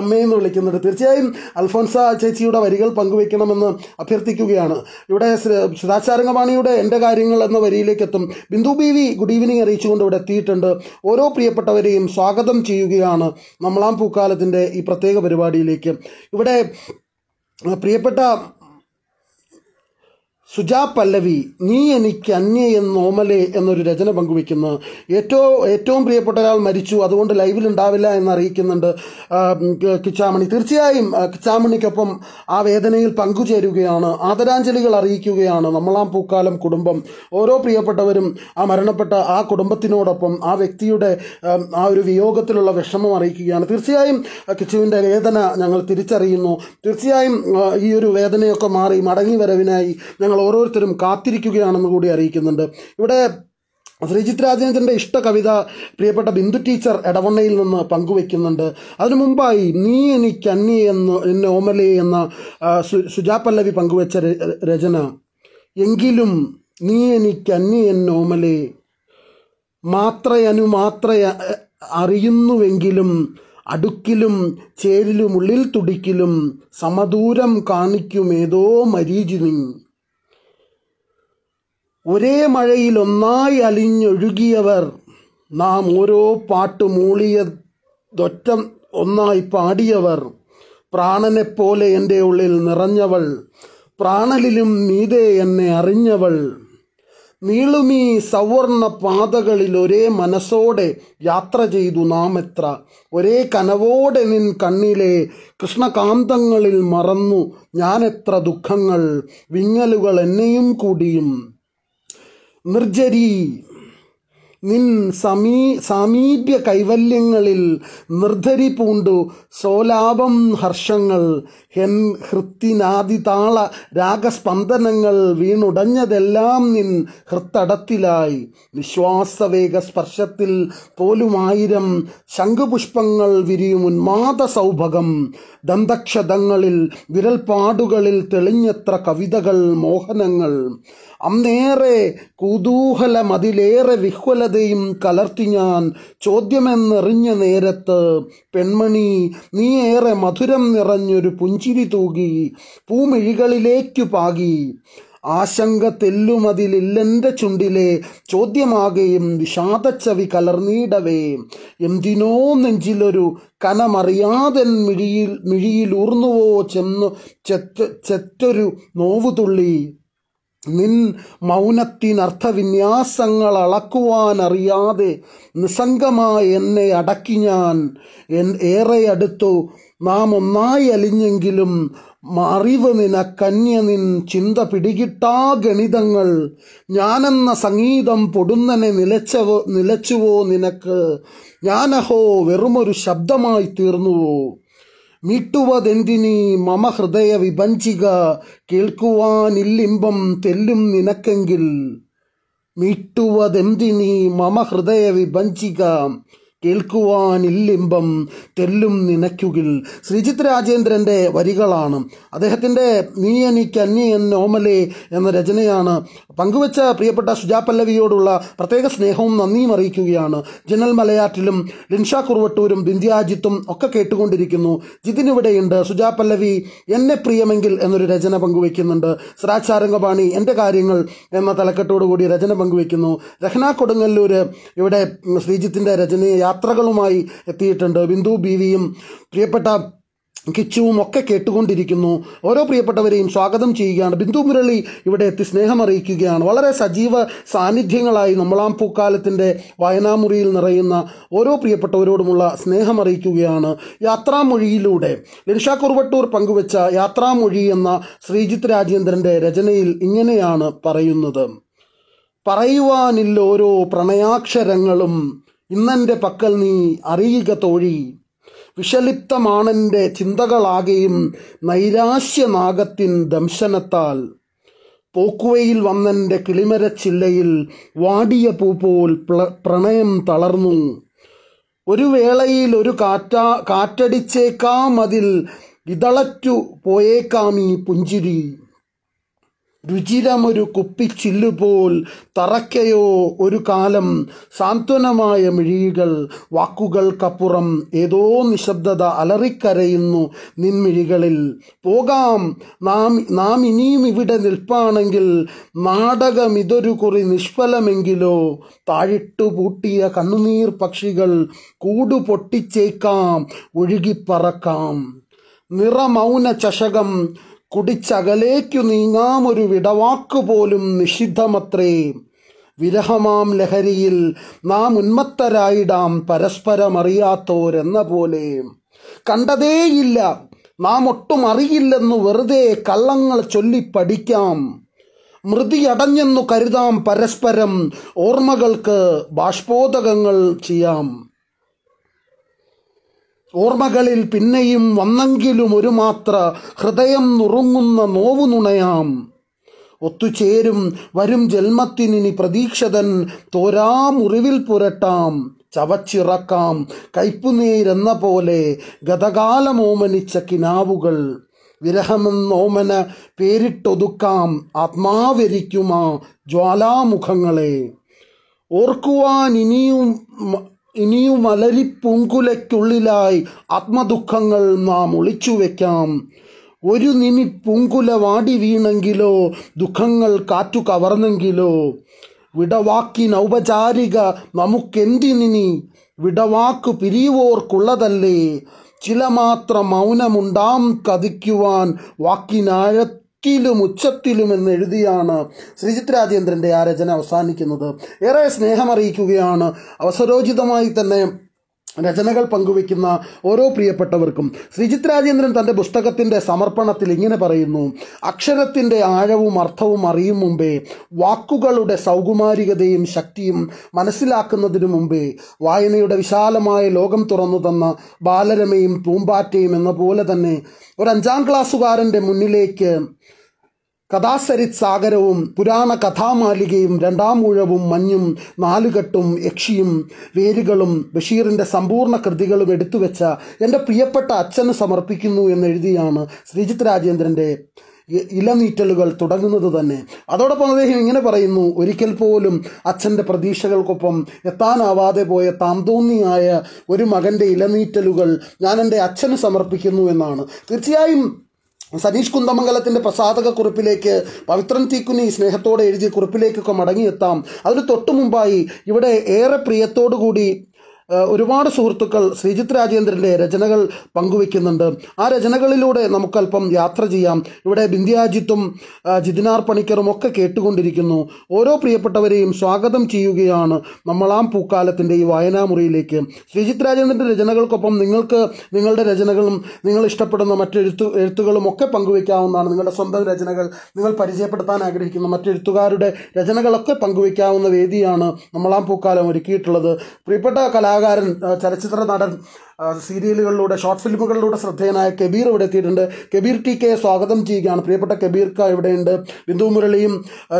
അമ്മയെന്ന് വിളിക്കുന്നുണ്ട് തീർച്ചയായും അൽഫോൻസ ചേച്ചിയുടെ വരികൾ പങ്കുവെക്കണമെന്ന് അഭ്യർത്ഥിക്കുകയാണ് ഇവിടെ സദാചാരംഗവാണിയുടെ എൻ്റെ കാര്യങ്ങൾ എന്ന വരിയിലേക്ക് എത്തും ബിന്ദു വി ഗുഡ് ഈവനിങ് അറിയിച്ചുകൊണ്ട് ഇവിടെ എത്തിയിട്ടുണ്ട് ഓരോ പ്രിയപ്പെട്ടവരെയും സ്വാഗതം ചെയ്യുകയാണ് നമ്മളാം പൂക്കാലത്തിൻ്റെ ഈ പ്രത്യേക പരിപാടിയിലേക്ക് ഇവിടെ പ്രിയപ്പെട്ട സുജാ പല്ലവി നീ എനിക്ക് അന്യയെന്ന് ഓമലെ എന്നൊരു രചന പങ്കുവയ്ക്കുന്നു ഏറ്റവും ഏറ്റവും പ്രിയപ്പെട്ട ഒരാൾ മരിച്ചു അതുകൊണ്ട് ലൈവിലുണ്ടാവില്ല എന്ന് അറിയിക്കുന്നുണ്ട് കിച്ചാമണി തീർച്ചയായും കിച്ചാമണിക്കൊപ്പം ആ വേദനയിൽ പങ്കുചേരുകയാണ് ആദരാഞ്ജലികൾ അറിയിക്കുകയാണ് നമ്മളാം പൂക്കാലം കുടുംബം ഓരോ പ്രിയപ്പെട്ടവരും ആ മരണപ്പെട്ട ആ കുടുംബത്തിനോടൊപ്പം ആ വ്യക്തിയുടെ ആ ഒരു വിയോഗത്തിലുള്ള വിഷമം അറിയിക്കുകയാണ് തീർച്ചയായും കിച്ചുവിൻ്റെ വേദന ഞങ്ങൾ തിരിച്ചറിയുന്നു തീർച്ചയായും ഈ ഒരു വേദനയൊക്കെ മാറി മടങ്ങി വരവിനായി ഞങ്ങൾ ഞങ്ങൾ ഓരോരുത്തരും കാത്തിരിക്കുകയാണെന്ന് കൂടി അറിയിക്കുന്നുണ്ട് ഇവിടെ ശ്രീജിത് രാജേന്ദ്രൻ്റെ ഇഷ്ട കവിത പ്രിയപ്പെട്ട ബിന്ദു ടീച്ചർ എടവണ്ണയിൽ നിന്ന് പങ്കുവെക്കുന്നുണ്ട് അതിനു മുമ്പായി നീ എനിക്ക് അന്നി എന്ന് എന്നെ ഓമലി എന്ന സു സുജാപല്ലവി പങ്കുവെച്ച രചന എങ്കിലും നീ എനിക്ക് അന്നി എന്ന ഓമലി മാത്രയനു മാത്ര അറിയുന്നുവെങ്കിലും അടുക്കിലും ചേരിലുമുള്ളിൽ തുടിക്കിലും സമദൂരം കാണിക്കുമേതോ മരീചിനി ഒരേ മഴയിൽ ഒന്നായി അലിഞ്ഞൊഴുകിയവർ നാം ഓരോ പാട്ട് ദൊറ്റം ഒന്നായി പാടിയവർ പ്രാണനെപ്പോലെ എൻ്റെ ഉള്ളിൽ നിറഞ്ഞവൾ പ്രാണലിലും മീതെ എന്നെ അറിഞ്ഞവൾ നീളുമീ സവർണ പാതകളിൽ ഒരേ മനസ്സോടെ യാത്ര ചെയ്തു നാം എത്ര ഒരേ കനവോടെ നിൻ കണ്ണിലെ കൃഷ്ണകാന്തങ്ങളിൽ മറന്നു ഞാനെത്ര ദുഃഖങ്ങൾ വിങ്ങലുകൾ എന്നെയും കൂടിയും നിർജരി നിൻ സമീ സാമീപ്യ കൈവല്യങ്ങളിൽ നിർധരി പൂണ്ടു സോലാപം ഹർഷങ്ങൾ ഹെൻ ഹൃത്തിനാദിതാള രാഗസ്പന്ദനങ്ങൾ വീണുടഞ്ഞതെല്ലാം നിൻ ഹൃത്തടത്തിലായി നിശ്വാസവേഗ സ്പർശത്തിൽ പോലും ആയിരം ശംഖുപുഷ്പങ്ങൾ വിരിയും ഉന്മാദ സൗഭകം ദന്തക്ഷതങ്ങളിൽ വിരൽപാടുകളിൽ തെളിഞ്ഞത്ര കവിതകൾ മോഹനങ്ങൾ അന്നേറെ കുതൂഹലം അതിലേറെ വിഹ്വലതയും കലർത്തി ഞാൻ ചോദ്യമെന്നെറിഞ്ഞ നേരത്ത് പെൺമണി നീ ഏറെ മധുരം നിറഞ്ഞൊരു പുഞ്ച പുഞ്ചിരി തൂകി പൂമിഴികളിലേക്കു പാകി ആശങ്ക തെല്ലുമതിലില്ലെന്റെ ചുണ്ടിലെ ചോദ്യമാകെയും വിഷാദച്ചവി കലർന്നീടവേ എന്തിനോ നെഞ്ചിലൊരു കനമറിയാതെ മിഴിയിൽ മിഴിയിലൂർന്നുവോ ചെന്നു ചെറ്റ ചെറ്റൊരു നോവുതുള്ളി നിൻ മൗനത്തിനർത്ഥവിന്യാസങ്ങൾ അളക്കുവാനറിയാതെ നിസ്സംഗമായി എന്നെ അടക്കി ഞാൻ ഏറെ അടുത്തു നാം ഒന്നായി അലിഞ്ഞെങ്കിലും അറിവ് കന്യ നിൻ ചിന്ത പിടികിട്ടാ ഗണിതങ്ങൾ ഞാനെന്ന സംഗീതം പൊടുന്നനെ നിലച്ചവോ നിലച്ചുവോ നിനക്ക് ഞാനഹോ വെറുമൊരു ശബ്ദമായി തീർന്നുവോ മിട്ടുവതെന്തിനി മമ ഹൃദയ വിഭഞ്ചിക ഇല്ലിമ്പം തെല്ലും നിനക്കെങ്കിൽ മിട്ടുവതെന്തിനി മമ ഹൃദയ വിഭഞ്ചിക കേൾക്കുവാൻ തെല്ലും നിനയ്ക്കുകിൽ ശ്രീജിത്ത് രാജേന്ദ്രൻ്റെ വരികളാണ് അദ്ദേഹത്തിൻ്റെ നീ എനിക്ക് അന്യ നോമലേ എന്ന രചനയാണ് പങ്കുവച്ച പ്രിയപ്പെട്ട സുജാ പല്ലവിയോടുള്ള പ്രത്യേക സ്നേഹവും നന്ദിയും അറിയിക്കുകയാണ് ജനൽ മലയാറ്റിലും ലിൻഷ കുറുവട്ടൂരും ബിന്ദ്യാജിത്തും ഒക്കെ കേട്ടുകൊണ്ടിരിക്കുന്നു ജിതിനിവിടെയുണ്ട് സുജാ പല്ലവി എന്നെ പ്രിയമെങ്കിൽ എന്നൊരു രചന പങ്കുവയ്ക്കുന്നുണ്ട് സ്രാച്ചാരംഗപാണി എൻ്റെ കാര്യങ്ങൾ എന്ന തലക്കെട്ടോടുകൂടി രചന പങ്കുവയ്ക്കുന്നു രഹ്ന കൊടുങ്ങല്ലൂർ ഇവിടെ ശ്രീജിത്തിൻ്റെ രചനയെ യാത്രകളുമായി എത്തിയിട്ടുണ്ട് ബിന്ദു ബീവിയും പ്രിയപ്പെട്ട കിച്ചുവും ഒക്കെ കേട്ടുകൊണ്ടിരിക്കുന്നു ഓരോ പ്രിയപ്പെട്ടവരെയും സ്വാഗതം ചെയ്യുകയാണ് ബിന്ദു മുരളി ഇവിടെ എത്തി സ്നേഹം അറിയിക്കുകയാണ് വളരെ സജീവ സാന്നിധ്യങ്ങളായി നമ്മളാം പൂക്കാലത്തിൻ്റെ വയനാമുറിയിൽ നിറയുന്ന ഓരോ പ്രിയപ്പെട്ടവരോടുമുള്ള സ്നേഹം അറിയിക്കുകയാണ് യാത്രാമൊഴിയിലൂടെ ലിൻഷ കുറുവട്ടൂർ പങ്കുവച്ച യാത്രാമൊഴി എന്ന ശ്രീജിത്ത് രാജേന്ദ്രൻ്റെ രചനയിൽ ഇങ്ങനെയാണ് പറയുന്നത് ഓരോ പ്രണയാക്ഷരങ്ങളും ഇന്നെൻ്റെ പക്കൽ നീ അറിയുക തോഴി വിഷലിപ്തമാണെൻ്റെ ചിന്തകളാകെയും നൈരാശ്യനാഗത്തിൻ ദംശനത്താൽ പോക്കുവയിൽ വന്നെൻ്റെ കിളിമരച്ചില്ലയിൽ വാടിയ പൂപ്പോൽ പ്രണയം തളർന്നു ഒരു വേളയിൽ ഒരു കാറ്റാ കാറ്റടിച്ചേക്കാം അതിൽ ഇതളറ്റു പോയേക്കാം ഈ പുഞ്ചിരി രുചിരമൊരു കുപ്പിച്ചില്ലുപോൽ തറക്കയോ ഒരു കാലം സാന്ത്വനമായ മിഴികൾ വാക്കുകൾക്കപ്പുറം ഏതോ നിശബ്ദത അലറിക്കരയുന്നു നിൻമിഴികളിൽ പോകാം നാം നാം ഇനിയും ഇവിടെ നിൽപ്പാണെങ്കിൽ നാടകം ഇതൊരു കുറി നിഷ്ഫലമെങ്കിലോ താഴിട്ടു പൂട്ടിയ കണ്ണുനീർ പക്ഷികൾ കൂടു പൊട്ടിച്ചേക്കാം ഒഴുകിപ്പറക്കാം നിറമൗന ചഷകം കുടിച്ചകലേക്കു നീങ്ങാമൊരു വിടവാക്കുപോലും നിഷിദ്ധമത്രേ വിരഹമാം ലഹരിയിൽ നാം ഉന്മത്തരായിടാം പരസ്പരമറിയാത്തോരെന്ന പോലെ കണ്ടതേയില്ല നാം ഒട്ടും അറിയില്ലെന്ന് വെറുതെ കള്ളങ്ങൾ ചൊല്ലി പഠിക്കാം മൃതിയടഞ്ഞെന്നു കരുതാം പരസ്പരം ഓർമ്മകൾക്ക് ബാഷ്പോതകങ്ങൾ ചെയ്യാം ഓർമ്മകളിൽ പിന്നെയും വന്നെങ്കിലും ഒരു മാത്ര ഹൃദയം നുറുങ്ങുന്ന നോവു നുണയാം ഒത്തുചേരും വരും ജന്മത്തിനി പ്രതീക്ഷതൻ തോരാ പുരട്ടാം ചവച്ചിറക്കാം കയ്പുനീരെന്ന പോലെ ഗതകാലമോമനിച്ച കിനാവുകൾ വിരഹമെന്നോമന പേരിട്ടൊതുക്കാം ആത്മാവരിക്കുമാ ജ്വാലാമുഖങ്ങളെ ഓർക്കുവാൻ ഇനിയും ഇനിയും പൂങ്കുലയ്ക്കുള്ളിലായി ആത്മദുഃഖങ്ങൾ നാം ഒളിച്ചു വയ്ക്കാം ഒരു നിമി പൂങ്കുല വാടി വീണെങ്കിലോ ദുഃഖങ്ങൾ കാറ്റു കവർന്നെങ്കിലോ വിടവാക്കിനൗപചാരിക നമുക്കെന്തിനി വിടവാക്കു പിരിവോർക്കുള്ളതല്ലേ ചില മാത്രം മൗനമുണ്ടാം കതിക്കുവാൻ വാക്കിനാഴത്ത് ശക്തിയിലും ഉച്ചത്തിലും എന്ന് എഴുതിയാണ് രാജേന്ദ്രൻ്റെ ആ രചന അവസാനിക്കുന്നത് ഏറെ സ്നേഹമറിയിക്കുകയാണ് അവസരോചിതമായി തന്നെ രചനകൾ പങ്കുവയ്ക്കുന്ന ഓരോ പ്രിയപ്പെട്ടവർക്കും ശ്രീജിത് രാജേന്ദ്രൻ തൻ്റെ പുസ്തകത്തിൻ്റെ സമർപ്പണത്തിൽ ഇങ്ങനെ പറയുന്നു അക്ഷരത്തിൻ്റെ ആഴവും അർത്ഥവും അറിയും മുമ്പേ വാക്കുകളുടെ സൗകുമാരികതയും ശക്തിയും മനസ്സിലാക്കുന്നതിനു മുമ്പേ വായനയുടെ വിശാലമായ ലോകം തുറന്നു തന്ന ബാലരമയും പൂമ്പാറ്റയും എന്ന പോലെ തന്നെ ഒരു അഞ്ചാം ക്ലാസ്സുകാരൻ്റെ മുന്നിലേക്ക് കഥാസരിത് സാഗരവും പുരാണ കഥാമാലികയും രണ്ടാം മഞ്ഞും നാലുകെട്ടും യക്ഷിയും വേരുകളും ബഷീറിൻ്റെ സമ്പൂർണ്ണ കൃതികളും എടുത്തുവെച്ച എൻ്റെ പ്രിയപ്പെട്ട അച്ഛന് സമർപ്പിക്കുന്നു എന്നെഴുതിയാണ് ശ്രീജിത്ത് രാജേന്ദ്രൻ്റെ ഇലനീറ്റലുകൾ തുടങ്ങുന്നത് തന്നെ അതോടൊപ്പം അദ്ദേഹം ഇങ്ങനെ പറയുന്നു ഒരിക്കൽ പോലും അച്ഛൻ്റെ പ്രതീക്ഷകൾക്കൊപ്പം എത്താനാവാതെ പോയ താന്തോന്നിയായ ഒരു മകൻ്റെ ഇലനീറ്റലുകൾ ഞാൻ എൻ്റെ അച്ഛന് സമർപ്പിക്കുന്നു എന്നാണ് തീർച്ചയായും സതീഷ് കുന്ദമംഗലത്തിൻ്റെ പ്രസാദക കുറിപ്പിലേക്ക് പവിത്രൻ തീക്കുനി സ്നേഹത്തോടെ എഴുതിയ കുറിപ്പിലേക്കൊക്കെ മടങ്ങിയെത്താം അതിന് തൊട്ടു മുമ്പായി ഇവിടെ ഏറെ പ്രിയത്തോടുകൂടി കൂടി ഒരുപാട് സുഹൃത്തുക്കൾ ശ്രീജിത്ത് രാജേന്ദ്രൻ്റെ രചനകൾ പങ്കുവെക്കുന്നുണ്ട് ആ രചനകളിലൂടെ നമുക്കല്പം യാത്ര ചെയ്യാം ഇവിടെ ബിന്ദിയാജിത്തും ജിതിനാർ പണിക്കറും ഒക്കെ കേട്ടുകൊണ്ടിരിക്കുന്നു ഓരോ പ്രിയപ്പെട്ടവരെയും സ്വാഗതം ചെയ്യുകയാണ് നമ്മളാം പൂക്കാലത്തിൻ്റെ ഈ വായനാമുറിയിലേക്ക് ശ്രീജിത്ത് രാജേന്ദ്രൻ്റെ രചനകൾക്കൊപ്പം നിങ്ങൾക്ക് നിങ്ങളുടെ രചനകളും നിങ്ങൾ ഇഷ്ടപ്പെടുന്ന മറ്റെഴുത്തു എഴുത്തുകളും ഒക്കെ പങ്കുവയ്ക്കാവുന്നതാണ് നിങ്ങളുടെ സ്വന്തം രചനകൾ നിങ്ങൾ പരിചയപ്പെടുത്താൻ ആഗ്രഹിക്കുന്ന മറ്റെഴുത്തുകാരുടെ രചനകളൊക്കെ പങ്കുവെക്കാവുന്ന വേദിയാണ് നമ്മളാം പൂക്കാലം ഒരുക്കിയിട്ടുള്ളത് പ്രിയപ്പെട്ട കലാ കലാകാരൻ ചലച്ചിത്ര നടൻ സീരിയലുകളിലൂടെ ഷോർട്ട് ഫിലിമുകളിലൂടെ ശ്രദ്ധേയനായ കബീർ ഇവിടെ എത്തിയിട്ടുണ്ട് കബീർ ടി കെ സ്വാഗതം ചെയ്യുകയാണ് പ്രിയപ്പെട്ട ക ഇവിടെയുണ്ട് ബിന്ദു മുരളിയും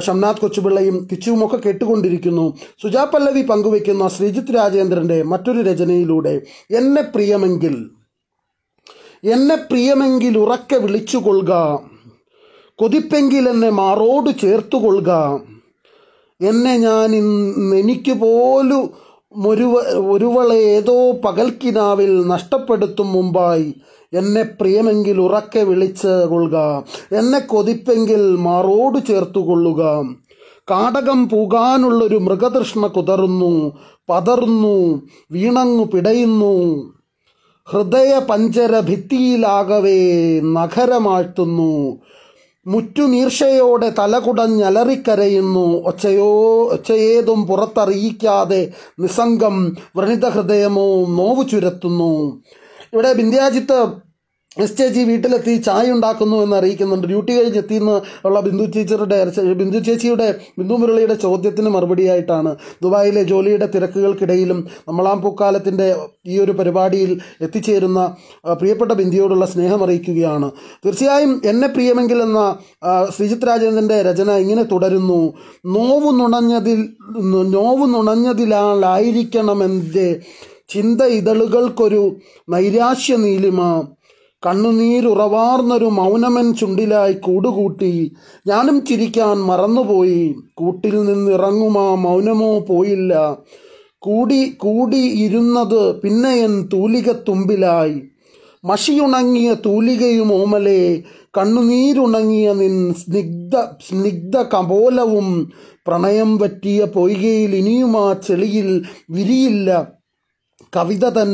ഷംനാഥ് കൊച്ചുപിള്ളയും കിച്ചുവുമൊക്കെ കേട്ടുകൊണ്ടിരിക്കുന്നു സുജാ പല്ലവി പങ്കുവയ്ക്കുന്ന ശ്രീജിത്ത് രാജേന്ദ്രൻ്റെ മറ്റൊരു രചനയിലൂടെ എന്നെ പ്രിയമെങ്കിൽ എന്നെ പ്രിയമെങ്കിൽ ഉറക്കെ കൊള്ളുക കൊതിപ്പെങ്കിൽ എന്നെ മാറോട് ചേർത്തുകൊള്ളുക എന്നെ ഞാൻ എനിക്ക് പോലും മുരുവ ഒരുവളെ ഏതോ പകൽക്കിനാവിൽ നഷ്ടപ്പെടുത്തും മുമ്പായി എന്നെ പ്രിയമെങ്കിൽ ഉറക്കെ വിളിച്ച് കൊള്ളുക എന്നെ കൊതിപ്പെങ്കിൽ മാറോട് ചേർത്തുകൊള്ളുക കാടകം പൂകാനുള്ളൊരു മൃഗതൃഷ്ണ കുതറുന്നു പതറുന്നു വീണങ്ങു പിടയുന്നു ഹൃദയ പഞ്ചര ഭിത്തിയിലാകവേ നഖരമാഴ്ത്തുന്നു മുറ്റുമീർഷയോടെ തലകുടഞ്ഞലറിക്കരയുന്നു ഒച്ചയോ ഒച്ചയേതും പുറത്തറിയിക്കാതെ നിസംഗം വ്രണിതഹൃദയമോ നോവു ചുരത്തുന്നു ഇവിടെ ബിന്ദ്യാജിത്ത് മിസ്റ്റേച്ചി വീട്ടിലെത്തി ചായ ഉണ്ടാക്കുന്നു എന്ന് അറിയിക്കുന്നുണ്ട് ഡ്യൂട്ടി കഴിഞ്ഞ് എത്തിയെന്ന് ഉള്ള ബിന്ദു ടീച്ചറുടെ ബിന്ദു ചേച്ചിയുടെ ബിന്ദു മുരളിയുടെ ചോദ്യത്തിന് മറുപടിയായിട്ടാണ് ദുബായിലെ ജോലിയുടെ തിരക്കുകൾക്കിടയിലും നമ്മളാം പൂക്കാലത്തിൻ്റെ ഈ ഒരു പരിപാടിയിൽ എത്തിച്ചേരുന്ന പ്രിയപ്പെട്ട ബിന്ദിയോടുള്ള സ്നേഹം അറിയിക്കുകയാണ് തീർച്ചയായും എന്നെ പ്രിയമെങ്കിൽ എന്ന ശ്രീജിത് രാജേന്ദ്രൻ്റെ രചന ഇങ്ങനെ തുടരുന്നു നോവു നുണഞ്ഞതിൽ നോവു നുണഞ്ഞതിലായിരിക്കണമെൻ്റെ ചിന്ത ഇതളുകൾക്കൊരു നൈരാശ്യ നീലിമ കണ്ണുനീരുറവാർന്നൊരു മൗനമൻ ചുണ്ടിലായി കൂടുകൂട്ടി ഞാനും ചിരിക്കാൻ മറന്നുപോയി കൂട്ടിൽ നിന്നിറങ്ങുമാ മൗനമോ പോയില്ല കൂടി കൂടി ഇരുന്നത് പിന്നെയൻ തൂലിക തുമ്പിലായി മഷിയുണങ്ങിയ തൂലികയും ഓമലെ കണ്ണുനീരുണങ്ങിയ നിൻ സ്നിഗ്ധ സ്നിഗ്ധ കപോലവും പ്രണയം പറ്റിയ പൊയ്കയിൽ ഇനിയുമാ ചെളിയിൽ വിരിയില്ല കവിത തൻ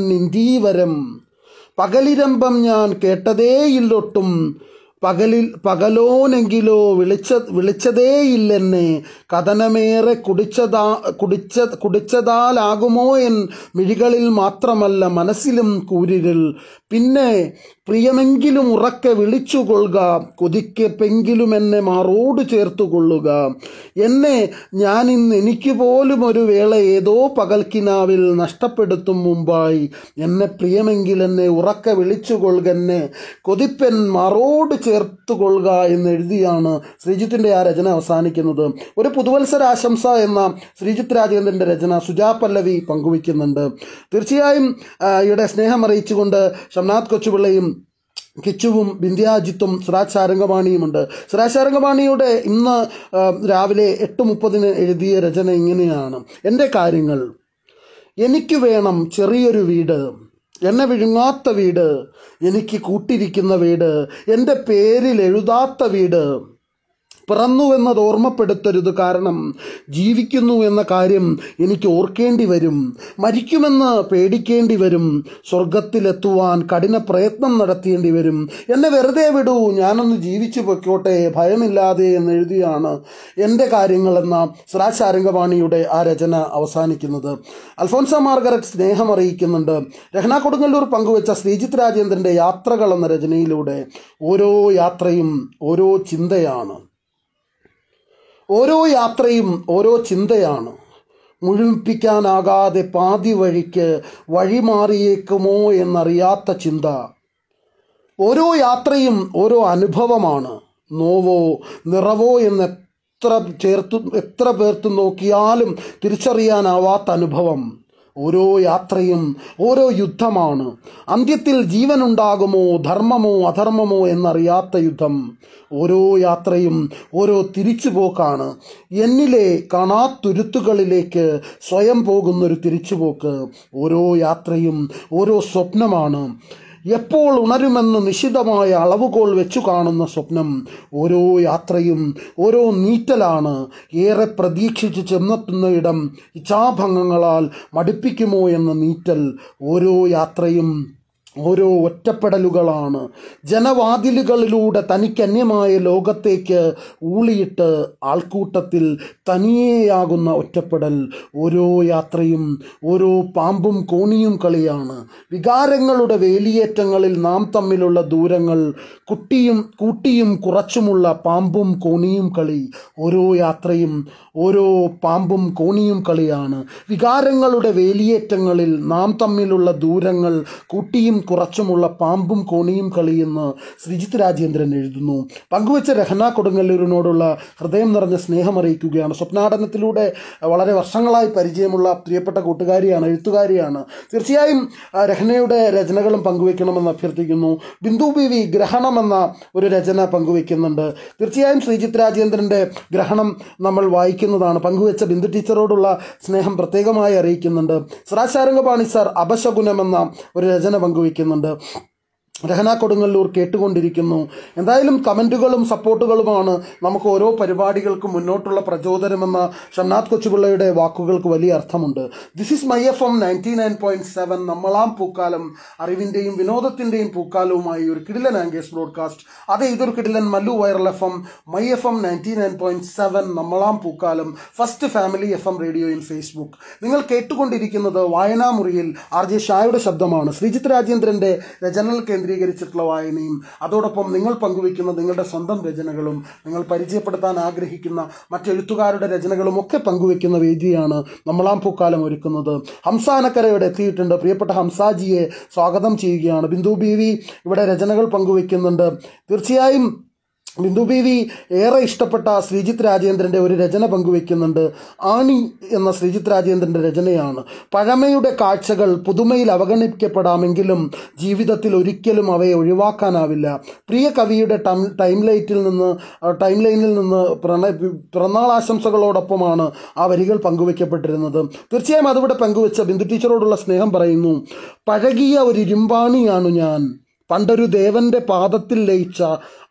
പകലിരമ്പം ഞാൻ കേട്ടതേയില്ലൊട്ടും പകലിൽ പകലോനെങ്കിലോ വിളിച്ച വിളിച്ചതേയില്ലെന്നെ കഥനമേറെ കുടിച്ചതാ കുടിച്ച കുടിച്ചതാലാകുമോ എൻ മിഴികളിൽ മാത്രമല്ല മനസ്സിലും കൂരിരിൽ പിന്നെ പ്രിയമെങ്കിലും ഉറക്കെ വിളിച്ചുകൊള്ളുക കൊതിക്കപ്പെങ്കിലും എന്നെ മാറോട് ചേർത്തുകൊള്ളുക എന്നെ ഞാൻ ഇന്ന് എനിക്ക് പോലും ഒരു വേള ഏതോ പകൽക്കിനാവിൽ നഷ്ടപ്പെടുത്തും മുമ്പായി എന്നെ പ്രിയമെങ്കിൽ എന്നെ ഉറക്കെ വിളിച്ചുകൊള്ളുക എന്നെ കൊതിപ്പൻ മാറോട് ചേർത്തുകൊള്ളുക എന്ന് എഴുതിയാണ് ശ്രീജിത്തിൻ്റെ ആ രചന അവസാനിക്കുന്നത് ഒരു പുതുവത്സര ആശംസ എന്ന ശ്രീജിത്ത് രാജേന്ദ്രൻ്റെ രചന സുജാ പല്ലവി പങ്കുവയ്ക്കുന്നുണ്ട് തീർച്ചയായും ഇവിടെ അറിയിച്ചുകൊണ്ട് സംനാഥ് കൊച്ചുപിള്ളയും കിച്ചുവും ബിന്ദ്യാജിത്തും സുരാജ് സാരംഗപാണിയുമുണ്ട് സുരാജ് സാരംഗപാണിയുടെ ഇന്ന് രാവിലെ എട്ട് മുപ്പതിന് എഴുതിയ രചന ഇങ്ങനെയാണ് എൻ്റെ കാര്യങ്ങൾ എനിക്ക് വേണം ചെറിയൊരു വീട് എന്നെ വിഴുങ്ങാത്ത വീട് എനിക്ക് കൂട്ടിരിക്കുന്ന വീട് എൻ്റെ പേരിൽ എഴുതാത്ത വീട് പിറന്നുവെന്നത് ഓർമ്മപ്പെടുത്തരുത് കാരണം ജീവിക്കുന്നു എന്ന കാര്യം എനിക്ക് ഓർക്കേണ്ടി വരും മരിക്കുമെന്ന് പേടിക്കേണ്ടി വരും സ്വർഗത്തിലെത്തുവാൻ കഠിന പ്രയത്നം നടത്തേണ്ടി വരും എന്നെ വെറുതെ വിടൂ ഞാനൊന്ന് ജീവിച്ചു പൊയ്ക്കോട്ടെ ഭയമില്ലാതെ എന്ന് എഴുതിയാണ് എൻ്റെ കാര്യങ്ങളെന്ന ശ്രാശാരംഗവാണിയുടെ ആ രചന അവസാനിക്കുന്നത് അൽഫോൻസ മാർഗരറ്റ് സ്നേഹം അറിയിക്കുന്നുണ്ട് രഹ്ന കൊടുങ്ങല്ലൂർ പങ്കുവെച്ച ശ്രീജിത് രാജേന്ദ്രൻ്റെ യാത്രകൾ എന്ന രചനയിലൂടെ ഓരോ യാത്രയും ഓരോ ചിന്തയാണ് ഓരോ യാത്രയും ഓരോ ചിന്തയാണ് മുഴുമിപ്പിക്കാനാകാതെ പാതി വഴിക്ക് വഴിമാറിയേക്കുമോ എന്നറിയാത്ത ചിന്ത ഓരോ യാത്രയും ഓരോ അനുഭവമാണ് നോവോ നിറവോ എന്ന് എത്ര ചേർത്തു എത്ര പേർത്ത് നോക്കിയാലും തിരിച്ചറിയാനാവാത്ത അനുഭവം ഓരോ യാത്രയും ഓരോ യുദ്ധമാണ് അന്ത്യത്തിൽ ജീവനുണ്ടാകുമോ ധർമ്മമോ അധർമ്മമോ എന്നറിയാത്ത യുദ്ധം ഓരോ യാത്രയും ഓരോ തിരിച്ചുപോക്കാണ് എന്നിലെ കാണാത്തുരുത്തുകളിലേക്ക് സ്വയം പോകുന്നൊരു തിരിച്ചുപോക്ക് ഓരോ യാത്രയും ഓരോ സ്വപ്നമാണ് എപ്പോൾ ഉണരുമെന്ന് നിശിതമായ അളവുകോൾ വെച്ചു കാണുന്ന സ്വപ്നം ഓരോ യാത്രയും ഓരോ നീറ്റലാണ് ഏറെ പ്രതീക്ഷിച്ച് ചെന്നെത്തുന്ന ഇടം ഇച്ഛാഭംഗങ്ങളാൽ മടുപ്പിക്കുമോ എന്ന നീറ്റൽ ഓരോ യാത്രയും ഓരോ ഒറ്റപ്പെടലുകളാണ് ജനവാതിലുകളിലൂടെ തനിക്കന്യമായ ലോകത്തേക്ക് ഊളിയിട്ട് ആൾക്കൂട്ടത്തിൽ തനിയേയാകുന്ന ഒറ്റപ്പെടൽ ഓരോ യാത്രയും ഓരോ പാമ്പും കോണിയും കളിയാണ് വികാരങ്ങളുടെ വേലിയേറ്റങ്ങളിൽ നാം തമ്മിലുള്ള ദൂരങ്ങൾ കുട്ടിയും കൂട്ടിയും കുറച്ചുമുള്ള പാമ്പും കോണിയും കളി ഓരോ യാത്രയും ഓരോ പാമ്പും കോണിയും കളിയാണ് വികാരങ്ങളുടെ വേലിയേറ്റങ്ങളിൽ നാം തമ്മിലുള്ള ദൂരങ്ങൾ കൂട്ടിയും കുറച്ചുമുള്ള പാമ്പും കോണിയും കളിയെന്ന് ശ്രീജിത്ത് രാജേന്ദ്രൻ എഴുതുന്നു പങ്കുവച്ച രഹന കൊടുങ്ങല്ലൂരിനോടുള്ള ഹൃദയം നിറഞ്ഞ സ്നേഹം അറിയിക്കുകയാണ് സ്വപ്നാടനത്തിലൂടെ വളരെ വർഷങ്ങളായി പരിചയമുള്ള പ്രിയപ്പെട്ട കൂട്ടുകാരിയാണ് എഴുത്തുകാരിയാണ് തീർച്ചയായും രഹനയുടെ രചനകളും പങ്കുവയ്ക്കണമെന്ന് അഭ്യർത്ഥിക്കുന്നു ബിന്ദു ബീവി ഗ്രഹണം എന്ന ഒരു രചന പങ്കുവയ്ക്കുന്നുണ്ട് തീർച്ചയായും ശ്രീജിത്ത് രാജേന്ദ്രൻ്റെ ഗ്രഹണം നമ്മൾ വായിക്കുന്നതാണ് പങ്കുവെച്ച ബിന്ദു ടീച്ചറോടുള്ള സ്നേഹം പ്രത്യേകമായി അറിയിക്കുന്നുണ്ട് സ്രാശാരംഗപാണി സാർ അപശകുനം എന്ന ഒരു രചന പങ്കുവയ്ക്കും വിളിക്കുന്നുണ്ട് രഹന കൊടുങ്ങല്ലൂർ കേട്ടുകൊണ്ടിരിക്കുന്നു എന്തായാലും കമൻറ്റുകളും സപ്പോർട്ടുകളുമാണ് നമുക്ക് ഓരോ പരിപാടികൾക്കും മുന്നോട്ടുള്ള പ്രചോദനമെന്ന ഷംനാഥ് കൊച്ചുപിള്ളയുടെ വാക്കുകൾക്ക് വലിയ അർത്ഥമുണ്ട് this is my F M ninety nine seven നമ്മളാം പൂക്കാലം അറിവിൻ്റെയും വിനോദത്തിൻ്റെയും പൂക്കാലവുമായി ഒരു കിടിലൻ ആംഗേഴ്സ് ബ്രോഡ്കാസ്റ്റ് അതേ ഇതൊരു കിടിലൻ Mallu viral F M my F M ninety nine seven നമ്മളാം പൂക്കാലം first family F M in Facebook നിങ്ങൾ കേട്ടുകൊണ്ടിരിക്കുന്നത് വായനാമുറിയിൽ ആർ ജെ ഷായുടെ ശബ്ദമാണ് ശ്രീജിത് രാജേന്ദ്രൻ്റെ രചനൽ കേന്ദ്ര കേന്ദ്രീകരിച്ചിട്ടുള്ള വായനയും അതോടൊപ്പം നിങ്ങൾ പങ്കുവയ്ക്കുന്ന നിങ്ങളുടെ സ്വന്തം രചനകളും നിങ്ങൾ പരിചയപ്പെടുത്താൻ ആഗ്രഹിക്കുന്ന മറ്റെഴുത്തുകാരുടെ രചനകളും ഒക്കെ പങ്കുവയ്ക്കുന്ന വേദിയാണ് നമ്മളാം പൂക്കാലം ഒരുക്കുന്നത് ഹംസാനക്കരയോടെ എത്തിയിട്ടുണ്ട് പ്രിയപ്പെട്ട ഹംസാജിയെ സ്വാഗതം ചെയ്യുകയാണ് ബിന്ദു ബീവി ഇവിടെ രചനകൾ പങ്കുവയ്ക്കുന്നുണ്ട് തീർച്ചയായും ബിന്ദു ഏറെ ഇഷ്ടപ്പെട്ട ശ്രീജിത്ത് രാജേന്ദ്രൻ്റെ ഒരു രചന പങ്കുവെക്കുന്നുണ്ട് ആണി എന്ന ശ്രീജിത്ത് രാജേന്ദ്രൻ്റെ രചനയാണ് പഴമയുടെ കാഴ്ചകൾ പുതുമയിൽ അവഗണിക്കപ്പെടാമെങ്കിലും ജീവിതത്തിൽ ഒരിക്കലും അവയെ ഒഴിവാക്കാനാവില്ല പ്രിയ കവിയുടെ ടൈം ടൈം ലൈറ്റിൽ നിന്ന് ടൈം ലൈനിൽ നിന്ന് പ്രണ പിറന്നാളാശംസകളോടൊപ്പമാണ് ആ വരികൾ പങ്കുവെക്കപ്പെട്ടിരുന്നത് തീർച്ചയായും അതിവിടെ പങ്കുവെച്ച ബിന്ദു ടീച്ചറോടുള്ള സ്നേഹം പറയുന്നു പഴകിയ ഒരു ഇരുമ്പാണിയാണ് ഞാൻ പണ്ടൊരു ദേവന്റെ പാദത്തിൽ ലയിച്ച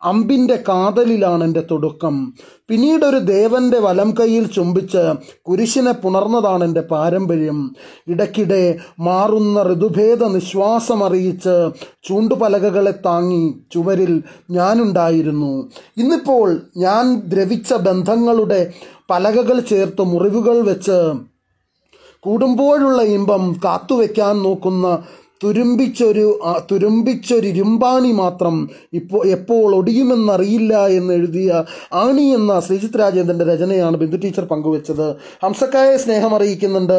അമ്പിന്റെ കാതലിലാണ് എൻ്റെ തുടക്കം പിന്നീടൊരു ദേവന്റെ വലം കൈയിൽ ചുംബിച്ച് കുരിശിനെ പുണർന്നതാണ് എൻ്റെ പാരമ്പര്യം ഇടയ്ക്കിടെ മാറുന്ന ഋതുഭേദ നിശ്വാസമറിയിച്ച് ചൂണ്ടുപലകകളെ താങ്ങി ചുവരിൽ ഞാനുണ്ടായിരുന്നു ഇന്നിപ്പോൾ ഞാൻ ദ്രവിച്ച ബന്ധങ്ങളുടെ പലകകൾ ചേർത്ത് മുറിവുകൾ വെച്ച് കൂടുമ്പോഴുള്ള ഇമ്പം കാത്തുവെക്കാൻ നോക്കുന്ന തുരുമ്പിച്ചൊരു തുരുമ്പിച്ചൊരു തുരുമ്പിച്ചൊരിരുമ്പാണി മാത്രം ഇപ്പോൾ എപ്പോൾ ഒടിയുമെന്നറിയില്ല എന്ന് എഴുതിയ ആണി എന്ന ശ്രീജിത് രാജേന്ദ്രൻ്റെ രചനയാണ് ബിന്ദു ടീച്ചർ പങ്കുവെച്ചത് ഹംസക്കായ സ്നേഹം അറിയിക്കുന്നുണ്ട്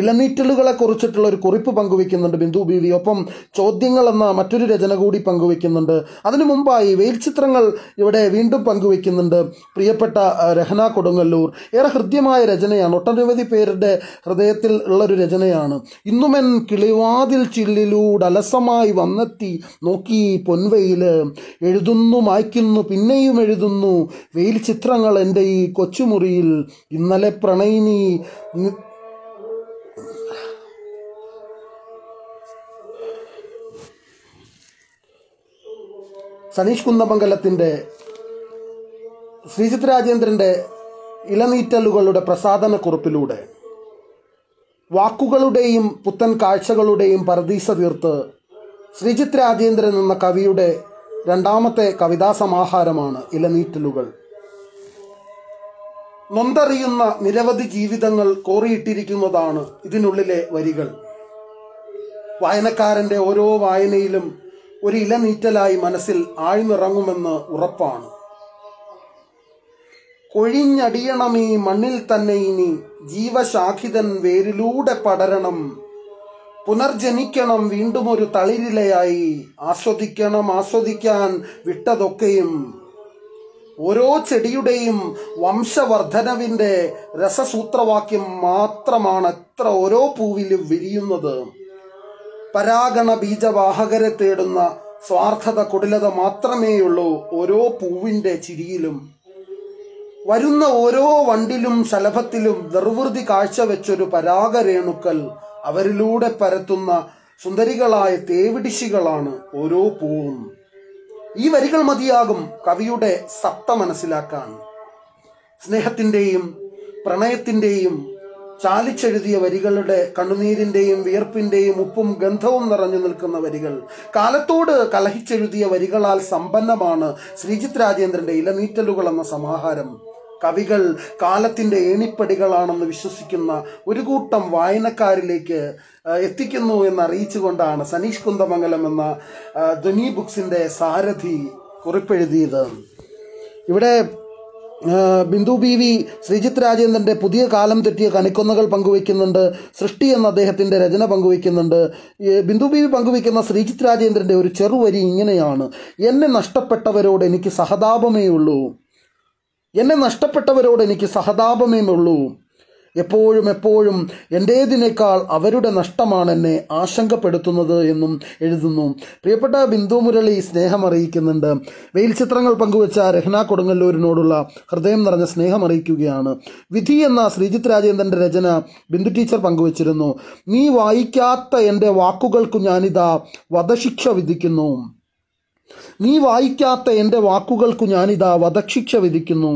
ഇളനീറ്റലുകളെ കുറിച്ചിട്ടുള്ള ഒരു കുറിപ്പ് പങ്കുവെക്കുന്നുണ്ട് ബിന്ദു ബീവി ഒപ്പം ചോദ്യങ്ങൾ എന്ന മറ്റൊരു രചന കൂടി പങ്കുവെക്കുന്നുണ്ട് അതിനു മുമ്പായി വെയിൽ ചിത്രങ്ങൾ ഇവിടെ വീണ്ടും പങ്കുവെക്കുന്നുണ്ട് പ്രിയപ്പെട്ട രഹന കൊടുങ്ങല്ലൂർ ഏറെ ഹൃദ്യമായ രചനയാണ് ഒട്ടനവധി പേരുടെ ഹൃദയത്തിൽ ഉള്ളൊരു രചനയാണ് ഇന്നുമെൻ കിളിവാതിൽ ചില്ല കടലിലൂടെ അലസമായി വന്നെത്തി നോക്കി പൊൻവയിൽ എഴുതുന്നു മായ്ക്കുന്നു പിന്നെയും എഴുതുന്നു വെയിൽ ചിത്രങ്ങൾ എൻ്റെ ഈ കൊച്ചുമുറിയിൽ ഇന്നലെ പ്രണയിനി സനീഷ് കുന്ദമംഗലത്തിൻ്റെ ശ്രീജിത് രാജേന്ദ്രൻ്റെ ഇളനീറ്റലുകളുടെ പ്രസാദനക്കുറിപ്പിലൂടെ വാക്കുകളുടെയും പുത്തൻ കാഴ്ചകളുടെയും പരദീസ തീർത്ത് ശ്രീചിത്ര രാജേന്ദ്രൻ എന്ന കവിയുടെ രണ്ടാമത്തെ കവിതാ സമാഹാരമാണ് ഇലനീറ്റലുകൾ നൊന്തറിയുന്ന നിരവധി ജീവിതങ്ങൾ കോറിയിട്ടിരിക്കുന്നതാണ് ഇതിനുള്ളിലെ വരികൾ വായനക്കാരന്റെ ഓരോ വായനയിലും ഒരു ഇലനീറ്റലായി മനസ്സിൽ ആഴ്ന്നിറങ്ങുമെന്ന് ഉറപ്പാണ് കൊഴിഞ്ഞടിയണം ഈ മണ്ണിൽ തന്നെ ഇനി ജീവശാഖിതൻ വേരിലൂടെ പടരണം പുനർജനിക്കണം വീണ്ടും ഒരു തളിരിലയായി ആസ്വദിക്കണം ആസ്വദിക്കാൻ വിട്ടതൊക്കെയും ഓരോ ചെടിയുടെയും വംശവർദ്ധനവിൻ്റെ രസസൂത്രവാക്യം മാത്രമാണ് എത്ര ഓരോ പൂവിലും വിരിയുന്നത് പരാഗണ ബീജവാഹകരെ തേടുന്ന സ്വാർത്ഥത കുടിലത മാത്രമേയുള്ളൂ ഓരോ പൂവിൻ്റെ ചിരിയിലും വരുന്ന ഓരോ വണ്ടിലും ശലഭത്തിലും നിർവൃതി കാഴ്ചവെച്ചൊരു പരാഗരേണുക്കൾ അവരിലൂടെ പരത്തുന്ന സുന്ദരികളായ തേവിടിശികളാണ് ഓരോ പൂവും ഈ വരികൾ മതിയാകും കവിയുടെ സത്ത മനസ്സിലാക്കാൻ സ്നേഹത്തിൻ്റെയും പ്രണയത്തിൻ്റെയും ചാലിച്ചെഴുതിയ വരികളുടെ കണ്ണുനീരിൻ്റെയും വിയർപ്പിൻ്റെയും ഉപ്പും ഗന്ധവും നിറഞ്ഞു നിൽക്കുന്ന വരികൾ കാലത്തോട് കലഹിച്ചെഴുതിയ വരികളാൽ സമ്പന്നമാണ് ശ്രീജിത് രാജേന്ദ്രന്റെ ഇലനീറ്റലുകൾ എന്ന സമാഹാരം കവികൾ കാലത്തിൻ്റെ ഏണിപ്പടികളാണെന്ന് വിശ്വസിക്കുന്ന ഒരു കൂട്ടം വായനക്കാരിലേക്ക് എത്തിക്കുന്നു കൊണ്ടാണ് സനീഷ് കുന്ദമംഗലം എന്ന ധ്വനി ബുക്സിൻ്റെ സാരഥി കുറിപ്പെഴുതിയത് ഇവിടെ ബിന്ദു ബി വി ശ്രീജിത്ത് രാജേന്ദ്രൻ്റെ പുതിയ കാലം തെറ്റിയ കണിക്കൊന്നകൾ പങ്കുവയ്ക്കുന്നുണ്ട് സൃഷ്ടി എന്ന അദ്ദേഹത്തിൻ്റെ രചന പങ്കുവയ്ക്കുന്നുണ്ട് ബിന്ദു ബി വി പങ്കുവയ്ക്കുന്ന ശ്രീജിത്ത് രാജേന്ദ്രൻ്റെ ഒരു ചെറുവരി ഇങ്ങനെയാണ് എന്നെ നഷ്ടപ്പെട്ടവരോട് എനിക്ക് സഹതാപമേ ഉള്ളൂ എന്നെ നഷ്ടപ്പെട്ടവരോട് എനിക്ക് സഹതാപമേ ഉള്ളൂ എപ്പോഴും എപ്പോഴും എൻ്റേതിനേക്കാൾ അവരുടെ നഷ്ടമാണ് എന്നെ ആശങ്കപ്പെടുത്തുന്നത് എന്നും എഴുതുന്നു പ്രിയപ്പെട്ട ബിന്ദു മുരളി സ്നേഹം അറിയിക്കുന്നുണ്ട് വെയിൽ ചിത്രങ്ങൾ പങ്കുവച്ച രഹ്ന കൊടുങ്ങല്ലൂരിനോടുള്ള ഹൃദയം നിറഞ്ഞ സ്നേഹം അറിയിക്കുകയാണ് വിധി എന്ന ശ്രീജിത്ത് രാജേന്ദ്രൻ്റെ രചന ബിന്ദു ടീച്ചർ പങ്കുവച്ചിരുന്നു നീ വായിക്കാത്ത എൻ്റെ വാക്കുകൾക്കു ഞാനിതാ വധശിക്ഷ വിധിക്കുന്നു നീ വായിക്കാത്ത എൻ്റെ വാക്കുകൾക്കു ഞാനിതാ വധശിക്ഷ വിധിക്കുന്നു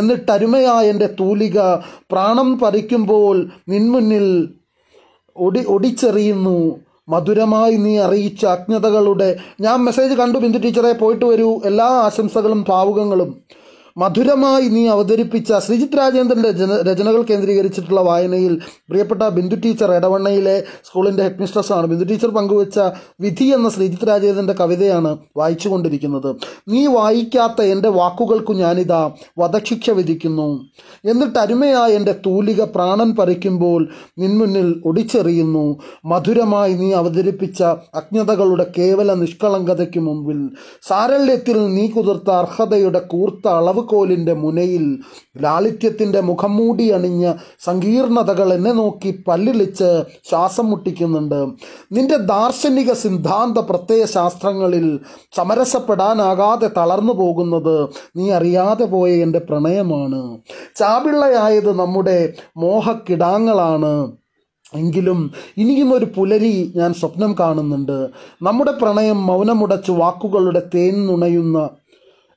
എന്നിട്ടരുമയായ എൻ്റെ തൂലിക പ്രാണം പറിക്കുമ്പോൾ നിൻമുന്നിൽ ഒടി ഒടിച്ചെറിയുന്നു മധുരമായി നീ അറിയിച്ച അജ്ഞതകളുടെ ഞാൻ മെസ്സേജ് കണ്ടു ബിന്ദു ടീച്ചറെ പോയിട്ട് വരൂ എല്ലാ ആശംസകളും ഭാവുകങ്ങളും മധുരമായി നീ അവതരിപ്പിച്ച ശ്രീജിത് രാജേന്ദ്രൻ്റെ രചന രചനകൾ കേന്ദ്രീകരിച്ചിട്ടുള്ള വായനയിൽ പ്രിയപ്പെട്ട ബിന്ദു ടീച്ചർ എടവണ്ണയിലെ സ്കൂളിൻ്റെ ഹെഡ് മിസ്ട്രസ്സാണ് ബിന്ദു ടീച്ചർ പങ്കുവച്ച വിധി എന്ന ശ്രീജിത് രാജേന്ദ്രൻ്റെ കവിതയാണ് വായിച്ചുകൊണ്ടിരിക്കുന്നത് നീ വായിക്കാത്ത എൻ്റെ വാക്കുകൾക്കു ഞാനിതാ വധശിക്ഷ വിധിക്കുന്നു എന്നിട്ട് അരുമയായ എൻ്റെ തൂലിക പ്രാണൻ പറിക്കുമ്പോൾ നിൻമുന്നിൽ ഒടിച്ചെറിയുന്നു മധുരമായി നീ അവതരിപ്പിച്ച അജ്ഞതകളുടെ കേവല നിഷ്കളങ്കതയ്ക്ക് മുമ്പിൽ സാരല്യത്തിൽ നീ കുതിർത്ത അർഹതയുടെ കൂർത്ത അളവ് ചെമ്പുകോലിൻ്റെ മുനയിൽ ലാളിത്യത്തിൻ്റെ മുഖം മൂടി അണിഞ്ഞ് സങ്കീർണതകൾ എന്നെ നോക്കി പല്ലിളിച്ച് ശ്വാസം മുട്ടിക്കുന്നുണ്ട് നിന്റെ ദാർശനിക സിദ്ധാന്ത പ്രത്യയ ശാസ്ത്രങ്ങളിൽ സമരസപ്പെടാനാകാതെ തളർന്നു പോകുന്നത് നീ അറിയാതെ പോയ എൻ്റെ പ്രണയമാണ് ചാവിള്ളയായത് നമ്മുടെ മോഹക്കിടാങ്ങളാണ് എങ്കിലും ഇനിയും ഒരു പുലരി ഞാൻ സ്വപ്നം കാണുന്നുണ്ട് നമ്മുടെ പ്രണയം മൗനമുടച്ച് വാക്കുകളുടെ തേൻ നുണയുന്ന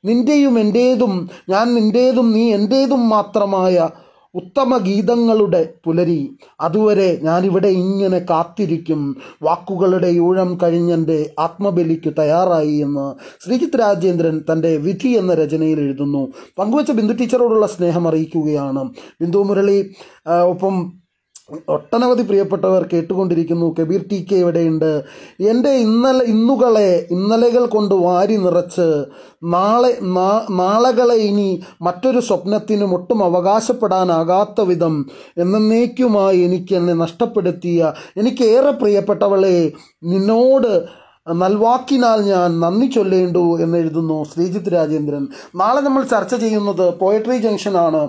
നിൻ്റെയും എൻ്റേതും ഞാൻ നിൻ്റേതും നീ എൻ്റേതും മാത്രമായ ഉത്തമ ഗീതങ്ങളുടെ പുലരി അതുവരെ ഞാനിവിടെ ഇങ്ങനെ കാത്തിരിക്കും വാക്കുകളുടെ ഊഴം കഴിഞ്ഞെൻ്റെ ആത്മബലിക്ക് തയ്യാറായി എന്ന് ശ്രീജിത് രാജേന്ദ്രൻ തൻ്റെ വിധി എന്ന രചനയിൽ എഴുതുന്നു പങ്കുവച്ച ബിന്ദു ടീച്ചറോടുള്ള സ്നേഹം അറിയിക്കുകയാണ് ബിന്ദു മുരളി ഒപ്പം ഒട്ടനവധി പ്രിയപ്പെട്ടവർ കേട്ടുകൊണ്ടിരിക്കുന്നു കബീർ ടി കെ ഇവിടെയുണ്ട് എൻ്റെ ഇന്നലെ ഇന്നുകളെ ഇന്നലകൾ കൊണ്ട് വാരി നിറച്ച് നാളെ നാളകളെ ഇനി മറ്റൊരു സ്വപ്നത്തിനും ഒട്ടും അവകാശപ്പെടാനാകാത്ത വിധം എന്നേക്കുമായി എനിക്ക് എന്നെ നഷ്ടപ്പെടുത്തിയ എനിക്കേറെ പ്രിയപ്പെട്ടവളെ നിന്നോട് നൽവാക്കിനാൽ ഞാൻ നന്ദി ചൊല്ലേണ്ടു എന്നെഴുതുന്നു ശ്രീജിത്ത് രാജേന്ദ്രൻ നാളെ നമ്മൾ ചർച്ച ചെയ്യുന്നത് പോയട്രി ജംഗ്ഷനാണ്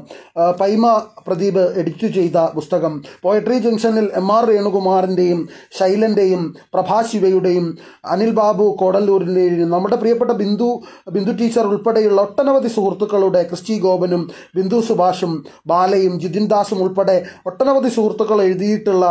പൈമ പ്രദീപ് എഡിറ്റ് ചെയ്ത പുസ്തകം പോയട്രി ജംഗ്ഷനിൽ എം ആർ രേണുകുമാറിൻ്റെയും ശൈലൻ്റെയും പ്രഭാശിവയുടെയും അനിൽ ബാബു കോടല്ലൂരിൻ്റെയും നമ്മുടെ പ്രിയപ്പെട്ട ബിന്ദു ബിന്ദു ടീച്ചർ ഉൾപ്പെടെയുള്ള ഒട്ടനവധി സുഹൃത്തുക്കളുടെ ക്രിസ്റ്റി ഗോപനും ബിന്ദു സുഭാഷും ബാലയും ജിതിൻ ദാസും ഉൾപ്പെടെ ഒട്ടനവധി സുഹൃത്തുക്കൾ എഴുതിയിട്ടുള്ള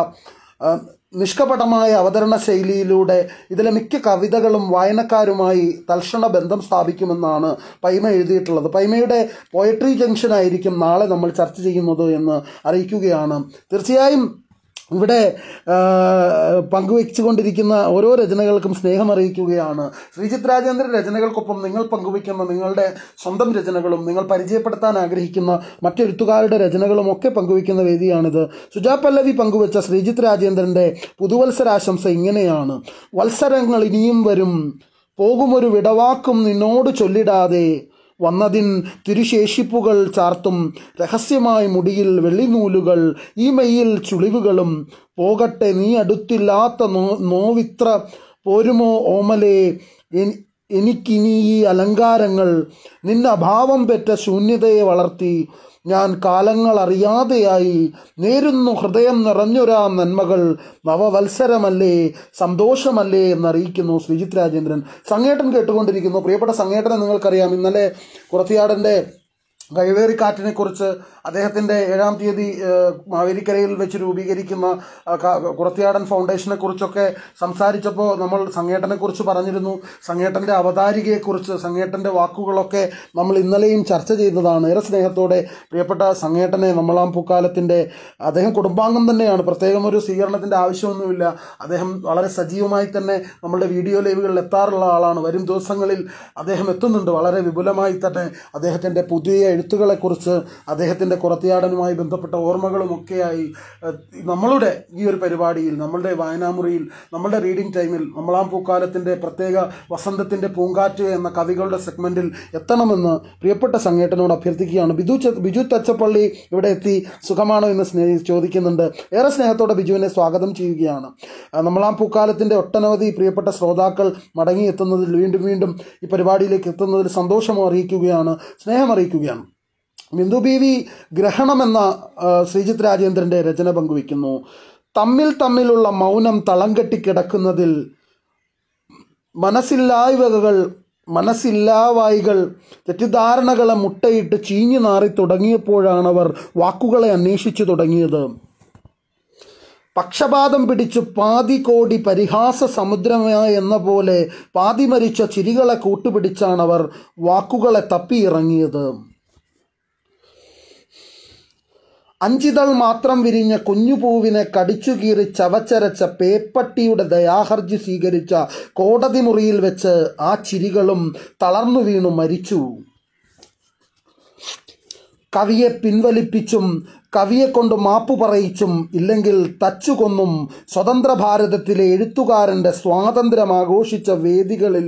നിഷ്കപടമായ അവതരണ ശൈലിയിലൂടെ ഇതിലെ മിക്ക കവിതകളും വായനക്കാരുമായി തൽക്ഷണ ബന്ധം സ്ഥാപിക്കുമെന്നാണ് പൈമ എഴുതിയിട്ടുള്ളത് പൈമയുടെ പോയട്രി ജംഗ്ഷൻ ആയിരിക്കും നാളെ നമ്മൾ ചർച്ച ചെയ്യുന്നത് എന്ന് അറിയിക്കുകയാണ് തീർച്ചയായും ഇവിടെ പങ്കുവെച്ചുകൊണ്ടിരിക്കുന്ന ഓരോ രചനകൾക്കും സ്നേഹം അറിയിക്കുകയാണ് ശ്രീജിത് രാജേന്ദ്രൻ രചനകൾക്കൊപ്പം നിങ്ങൾ പങ്കുവയ്ക്കുന്ന നിങ്ങളുടെ സ്വന്തം രചനകളും നിങ്ങൾ പരിചയപ്പെടുത്താൻ ആഗ്രഹിക്കുന്ന മറ്റെഴുത്തുകാരുടെ രചനകളും ഒക്കെ പങ്കുവയ്ക്കുന്ന വേദിയാണിത് സുജാ പല്ലവി പങ്കുവച്ച ശ്രീജിത് രാജേന്ദ്രൻ്റെ പുതുവത്സരാശംസ ഇങ്ങനെയാണ് വത്സരങ്ങൾ ഇനിയും വരും പോകുമൊരു വിടവാക്കും നിന്നോട് ചൊല്ലിടാതെ വന്നതിൻ തിരുശേഷിപ്പുകൾ ചാർത്തും രഹസ്യമായി മുടിയിൽ വെള്ളിനൂലുകൾ ഈ മെയ്യിൽ ചുളിവുകളും പോകട്ടെ നീ അടുത്തില്ലാത്ത നോ നോവിത്ര പോരുമോ ഓമലേ എനിക്കിനി ഈ അലങ്കാരങ്ങൾ നിന്റെ അഭാവം പെറ്റ ശൂന്യതയെ വളർത്തി ഞാൻ കാലങ്ങൾ അറിയാതെയായി നേരുന്നു ഹൃദയം നിറഞ്ഞൊരാ നന്മകൾ നവവത്സരമല്ലേ സന്തോഷമല്ലേ എന്നറിയിക്കുന്നു ശ്രീജിത് രാജേന്ദ്രൻ സംഘേട്ടൻ കേട്ടുകൊണ്ടിരിക്കുന്നു പ്രിയപ്പെട്ട സംഘേട്ടനെ നിങ്ങൾക്കറിയാം ഇന്നലെ കുറത്തിയാടൻ്റെ കുറിച്ച് അദ്ദേഹത്തിൻ്റെ ഏഴാം തീയതി മാവേലിക്കരയിൽ വെച്ച് രൂപീകരിക്കുന്ന കുറത്തിയാടൻ ഫൗണ്ടേഷനെക്കുറിച്ചൊക്കെ സംസാരിച്ചപ്പോൾ നമ്മൾ കുറിച്ച് പറഞ്ഞിരുന്നു സംഘേട്ടൻ്റെ അവതാരികയെക്കുറിച്ച് സംഘേട്ടൻ്റെ വാക്കുകളൊക്കെ നമ്മൾ ഇന്നലെയും ചർച്ച ചെയ്തതാണ് ഏറെ സ്നേഹത്തോടെ പ്രിയപ്പെട്ട സംഘേട്ടനെ നമ്മളാം പൂക്കാലത്തിൻ്റെ അദ്ദേഹം കുടുംബാംഗം തന്നെയാണ് പ്രത്യേകം ഒരു സ്വീകരണത്തിൻ്റെ ആവശ്യമൊന്നുമില്ല അദ്ദേഹം വളരെ സജീവമായി തന്നെ നമ്മളുടെ വീഡിയോ ലൈവുകളിൽ എത്താറുള്ള ആളാണ് വരും ദിവസങ്ങളിൽ അദ്ദേഹം എത്തുന്നുണ്ട് വളരെ വിപുലമായി തന്നെ അദ്ദേഹത്തിൻ്റെ പുതിയ എഴുത്തുകളെക്കുറിച്ച് അദ്ദേഹത്തിൻ്റെ കുറത്തിയാടനുമായി ബന്ധപ്പെട്ട ഓർമ്മകളുമൊക്കെയായി നമ്മളുടെ ഈ ഒരു പരിപാടിയിൽ നമ്മളുടെ വായനാമുറിയിൽ നമ്മളുടെ റീഡിംഗ് ടൈമിൽ നമ്മളാം പൂക്കാലത്തിൻ്റെ പ്രത്യേക വസന്തത്തിൻ്റെ പൂങ്കാറ്റ് എന്ന കവികളുടെ സെഗ്മെൻറ്റിൽ എത്തണമെന്ന് പ്രിയപ്പെട്ട സങ്കേട്ടനോട് അഭ്യർത്ഥിക്കുകയാണ് ബിജു ബിജു തച്ചപ്പള്ളി ഇവിടെ എത്തി സുഖമാണോ എന്ന് സ്നേഹി ചോദിക്കുന്നുണ്ട് ഏറെ സ്നേഹത്തോടെ ബിജുവിനെ സ്വാഗതം ചെയ്യുകയാണ് നമ്മളാം പൂക്കാലത്തിൻ്റെ ഒട്ടനവധി പ്രിയപ്പെട്ട ശ്രോതാക്കൾ മടങ്ങിയെത്തുന്നതിൽ വീണ്ടും വീണ്ടും ഈ പരിപാടിയിലേക്ക് എത്തുന്നതിൽ സന്തോഷം അറിയിക്കുകയാണ് സ്നേഹം അറിയിക്കുകയാണ് ബിന്ദു ബി വി ഗ്രഹണമെന്ന ശ്രീജിത് രാജേന്ദ്രൻ്റെ രചന പങ്കുവയ്ക്കുന്നു തമ്മിൽ തമ്മിലുള്ള മൗനം തളം കെട്ടിക്കിടക്കുന്നതിൽ മനസ്സില്ലായ്വകൾ മനസ്സില്ലാവായികൾ തെറ്റിദ്ധാരണകളെ മുട്ടയിട്ട് ചീഞ്ഞു നാറി തുടങ്ങിയപ്പോഴാണ് അവർ വാക്കുകളെ അന്വേഷിച്ചു തുടങ്ങിയത് പക്ഷപാതം പിടിച്ചു പാതി കോടി പരിഹാസ സമുദ്രമായ എന്ന പോലെ പാതി മരിച്ച ചിരികളെ അവർ വാക്കുകളെ തപ്പിയിറങ്ങിയത് അഞ്ചിതൾ മാത്രം വിരിഞ്ഞ കുഞ്ഞുപൂവിനെ കടിച്ചുകീറി ചവച്ചരച്ച പേപ്പട്ടിയുടെ ദയാഹർജി സ്വീകരിച്ച കോടതി മുറിയിൽ വെച്ച് ആ ചിരികളും തളർന്നു വീണു മരിച്ചു കവിയെ പിൻവലിപ്പിച്ചും കവിയെ കൊണ്ട് മാപ്പു പറയിച്ചും ഇല്ലെങ്കിൽ തച്ചുകൊന്നും സ്വതന്ത്ര ഭാരതത്തിലെ എഴുത്തുകാരൻ്റെ സ്വാതന്ത്ര്യം ആഘോഷിച്ച വേദികളിൽ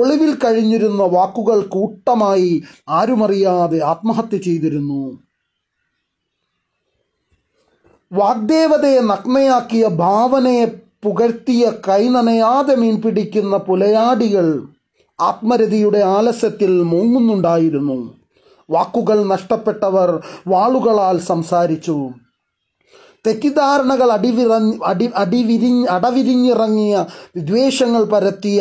ഒളിവിൽ കഴിഞ്ഞിരുന്ന വാക്കുകൾ കൂട്ടമായി ആരുമറിയാതെ ആത്മഹത്യ ചെയ്തിരുന്നു വാഗ്ദേവതയെ നഗ്നയാക്കിയ ഭാവനയെ പുകഴ്ത്തിയ കൈനനയാതെ മീൻ പിടിക്കുന്ന പുലയാടികൾ ആത്മരതിയുടെ ആലസ്യത്തിൽ മൂങ്ങുന്നുണ്ടായിരുന്നു വാക്കുകൾ നഷ്ടപ്പെട്ടവർ വാളുകളാൽ സംസാരിച്ചു തെറ്റിദ്ധാരണകൾ അടിവിറ അടി അടിവിരിഞ്ഞ് അടവിരിഞ്ഞിറങ്ങിയ വിദ്വേഷങ്ങൾ പരത്തിയ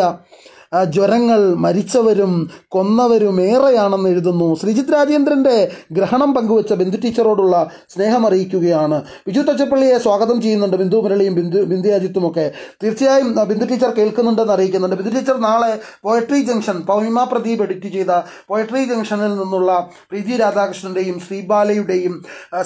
ജ്വരങ്ങൾ മരിച്ചവരും കൊന്നവരും ഏറെയാണെന്ന് എഴുതുന്നു ശ്രീജിത് രാജേന്ദ്രൻ്റെ ഗ്രഹണം പങ്കുവച്ച ബിന്ദു ടീച്ചറോടുള്ള സ്നേഹം അറിയിക്കുകയാണ് ബിജു തച്ചപ്പള്ളിയെ സ്വാഗതം ചെയ്യുന്നുണ്ട് ബിന്ദു മുരളിയും ബിന്ദു ബിന്ദുയാജിത്തും ഒക്കെ തീർച്ചയായും ബിന്ദു ടീച്ചർ കേൾക്കുന്നുണ്ടെന്ന് അറിയിക്കുന്നുണ്ട് ബിന്ദു ടീച്ചർ നാളെ poetry junction Pournami Pradeep edit ചെയ്ത പോയട്രി ജംഗ്ഷനിൽ നിന്നുള്ള പ്രീതി രാധാകൃഷ്ണൻ്റെയും ശ്രീബാലയുടെയും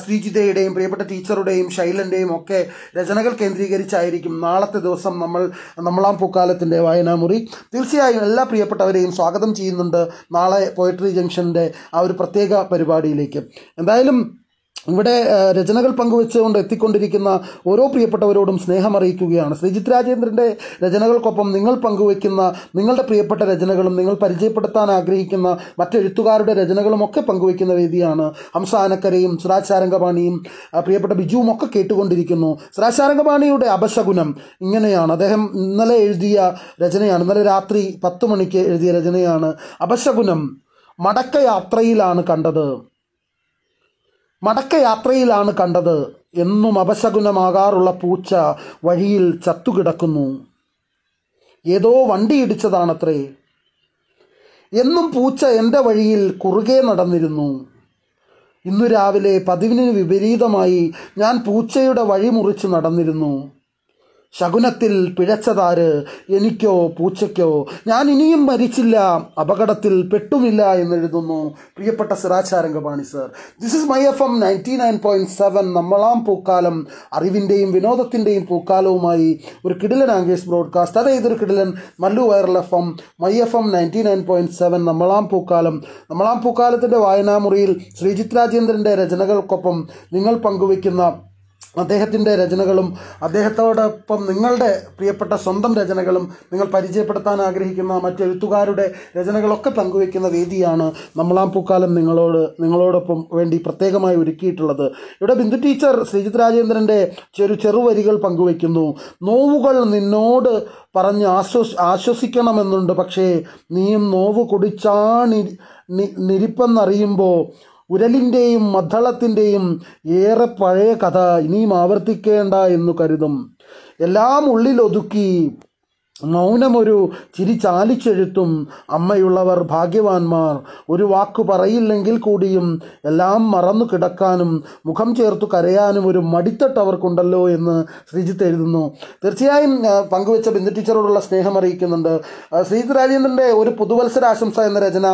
ശ്രീജിതയുടെയും പ്രിയപ്പെട്ട ടീച്ചറുടെയും ശൈലൻ്റെയും ഒക്കെ രചനകൾ കേന്ദ്രീകരിച്ചായിരിക്കും നാളത്തെ ദിവസം നമ്മൾ നമ്മളാം പൂക്കാലത്തിൻ്റെ വായനാമുറി തീർച്ചയായും തീർച്ചയായും എല്ലാ പ്രിയപ്പെട്ടവരെയും സ്വാഗതം ചെയ്യുന്നുണ്ട് നാളെ പോയട്രി ജംഗ്ഷൻ്റെ ആ ഒരു പ്രത്യേക പരിപാടിയിലേക്ക് എന്തായാലും ഇവിടെ രചനകൾ പങ്കുവെച്ചുകൊണ്ട് എത്തിക്കൊണ്ടിരിക്കുന്ന ഓരോ പ്രിയപ്പെട്ടവരോടും സ്നേഹം അറിയിക്കുകയാണ് ശ്രീജിത് രാജേന്ദ്രൻ്റെ രചനകൾക്കൊപ്പം നിങ്ങൾ പങ്കുവെക്കുന്ന നിങ്ങളുടെ പ്രിയപ്പെട്ട രചനകളും നിങ്ങൾ പരിചയപ്പെടുത്താൻ ആഗ്രഹിക്കുന്ന മറ്റെഴുത്തുകാരുടെ രചനകളും ഒക്കെ പങ്കുവെക്കുന്ന വേദിയാണ് ഹംസ ആനക്കരയും സാരംഗപാണിയും പ്രിയപ്പെട്ട ബിജുവും ഒക്കെ കേട്ടുകൊണ്ടിരിക്കുന്നു സിറാജ് സാരംഗപാണിയുടെ അപശകുനം ഇങ്ങനെയാണ് അദ്ദേഹം ഇന്നലെ എഴുതിയ രചനയാണ് ഇന്നലെ രാത്രി പത്ത് മണിക്ക് എഴുതിയ രചനയാണ് അപശകുനം മടക്കയാത്രയിലാണ് കണ്ടത് മടക്കയാത്രയിലാണ് കണ്ടത് എന്നും അപശകുനമാകാറുള്ള പൂച്ച വഴിയിൽ ചത്തുകിടക്കുന്നു ഏതോ വണ്ടി ഇടിച്ചതാണത്രേ എന്നും പൂച്ച എൻ്റെ വഴിയിൽ കുറുകെ നടന്നിരുന്നു ഇന്നു രാവിലെ പതിവിന് വിപരീതമായി ഞാൻ പൂച്ചയുടെ വഴി മുറിച്ച് നടന്നിരുന്നു ശകുനത്തിൽ പിഴച്ചതാര് എനിക്കോ പൂച്ചയ്ക്കോ ഞാൻ ഇനിയും മരിച്ചില്ല അപകടത്തിൽ പെട്ടുമില്ല എന്നെഴുതുന്നു പ്രിയപ്പെട്ട സിറാചാരംഗപാണി sir this is my F M ninety nine point seven നമ്മളാം പൂക്കാലം അറിവിൻ്റെയും വിനോദത്തിൻ്റെയും പൂക്കാലവുമായി ഒരു കിടിലൻ ആംഗേഴ്സ് ബ്രോഡ്കാസ്റ്റ് അതായത് ഒരു കിടിലൻ Mallu viral F M my F M ninety nine point seven നമ്മളാം പൂക്കാലം നമ്മളാം പൂക്കാലത്തിൻ്റെ വായനാമുറിയിൽ ശ്രീജിത് രാജേന്ദ്രൻ്റെ രചനകൾക്കൊപ്പം നിങ്ങൾ പങ്കുവയ്ക്കുന്ന അദ്ദേഹത്തിൻ്റെ രചനകളും അദ്ദേഹത്തോടൊപ്പം നിങ്ങളുടെ പ്രിയപ്പെട്ട സ്വന്തം രചനകളും നിങ്ങൾ പരിചയപ്പെടുത്താൻ ആഗ്രഹിക്കുന്ന മറ്റെഴുത്തുകാരുടെ രചനകളൊക്കെ പങ്കുവയ്ക്കുന്ന വേദിയാണ് നമ്മളാം പൂക്കാലം നിങ്ങളോട് നിങ്ങളോടൊപ്പം വേണ്ടി പ്രത്യേകമായി ഒരുക്കിയിട്ടുള്ളത് ഇവിടെ ബിന്ദു ടീച്ചർ ശ്രീജിത് രാജേന്ദ്രൻ്റെ ചെറു ചെറുവരികൾ പങ്കുവയ്ക്കുന്നു നോവുകൾ നിന്നോട് പറഞ്ഞ് ആശ്വസ് ആശ്വസിക്കണമെന്നുണ്ട് പക്ഷേ നീയും നോവ് കുടിച്ചാണി നിരിപ്പെന്നറിയുമ്പോൾ ഉരലിൻ്റെയും മദ്ദളത്തിൻ്റെയും ഏറെ പഴയ കഥ ഇനിയും ആവർത്തിക്കേണ്ട എന്നു കരുതും എല്ലാം ഉള്ളിലൊതുക്കി മൗനമൊരു ചിരി ചാലിച്ചെഴുത്തും അമ്മയുള്ളവർ ഭാഗ്യവാന്മാർ ഒരു വാക്കു പറയില്ലെങ്കിൽ കൂടിയും എല്ലാം മറന്നു കിടക്കാനും മുഖം ചേർത്തു കരയാനും ഒരു മടിത്തട്ട് അവർക്കുണ്ടല്ലോ എന്ന് ശ്രീജിത്ത് എഴുതുന്നു തീർച്ചയായും പങ്കുവെച്ച ബിന്ദു ടീച്ചറോടുള്ള സ്നേഹം അറിയിക്കുന്നുണ്ട് ശ്രീജിത്ത് രാജേന്ദ്രൻ്റെ ഒരു പുതുവത്സരാശംസ എന്ന രചന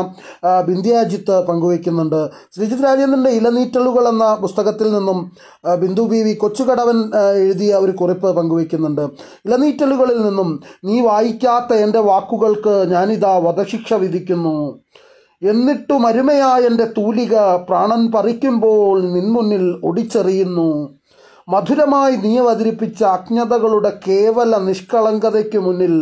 ബിന്ദിയാജിത്ത് പങ്കുവയ്ക്കുന്നുണ്ട് ശ്രീജിത്ത് രാജേന്ദ്രൻ്റെ ഇലനീറ്റലുകൾ എന്ന പുസ്തകത്തിൽ നിന്നും ബിന്ദു ബി വി കൊച്ചുകടവൻ എഴുതിയ ഒരു കുറിപ്പ് പങ്കുവയ്ക്കുന്നുണ്ട് ഇലനീറ്റലുകളിൽ നിന്നും നീ നീ വായിക്കാത്ത എൻ്റെ വാക്കുകൾക്ക് ഞാനിതാ വധശിക്ഷ വിധിക്കുന്നു എന്നിട്ടു മരുമയായ എൻ്റെ തൂലിക പ്രാണൻ പറിക്കുമ്പോൾ നിൻമുന്നിൽ ഒടിച്ചെറിയുന്നു മധുരമായി നീ അവതരിപ്പിച്ച അജ്ഞതകളുടെ കേവല നിഷ്കളങ്കതയ്ക്ക് മുന്നിൽ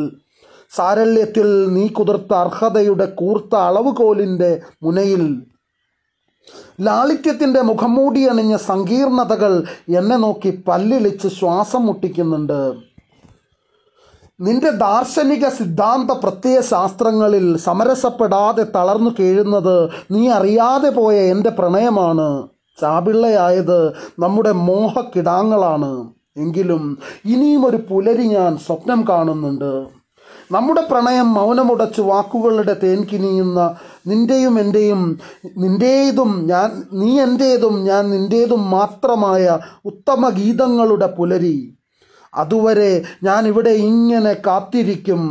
സാരല്യത്തിൽ നീ കുതിർത്ത അർഹതയുടെ കൂർത്ത അളവുകോലിൻ്റെ മുനയിൽ ലാളിത്യത്തിൻ്റെ മുഖംമൂടിയണിഞ്ഞ സങ്കീർണതകൾ എന്നെ നോക്കി പല്ലിളിച്ച് ശ്വാസം മുട്ടിക്കുന്നുണ്ട് നിന്റെ ദാർശനിക സിദ്ധാന്ത പ്രത്യയ ശാസ്ത്രങ്ങളിൽ സമരസപ്പെടാതെ തളർന്നു കീഴുന്നത് നീ അറിയാതെ പോയ എൻ്റെ പ്രണയമാണ് ചാപിള്ളയായത് നമ്മുടെ മോഹക്കിടാങ്ങളാണ് എങ്കിലും ഇനിയും ഒരു പുലരി ഞാൻ സ്വപ്നം കാണുന്നുണ്ട് നമ്മുടെ പ്രണയം മൗനമുടച്ച് വാക്കുകളുടെ തേൻകിനിയുന്ന നിൻ്റെയും എൻ്റെയും നിൻ്റേതും ഞാൻ നീ എൻ്റേതും ഞാൻ നിൻ്റേതും മാത്രമായ ഉത്തമ ഗീതങ്ങളുടെ പുലരി അതുവരെ ഞാൻ ഇവിടെ ഇങ്ങനെ കാത്തിരിക്കും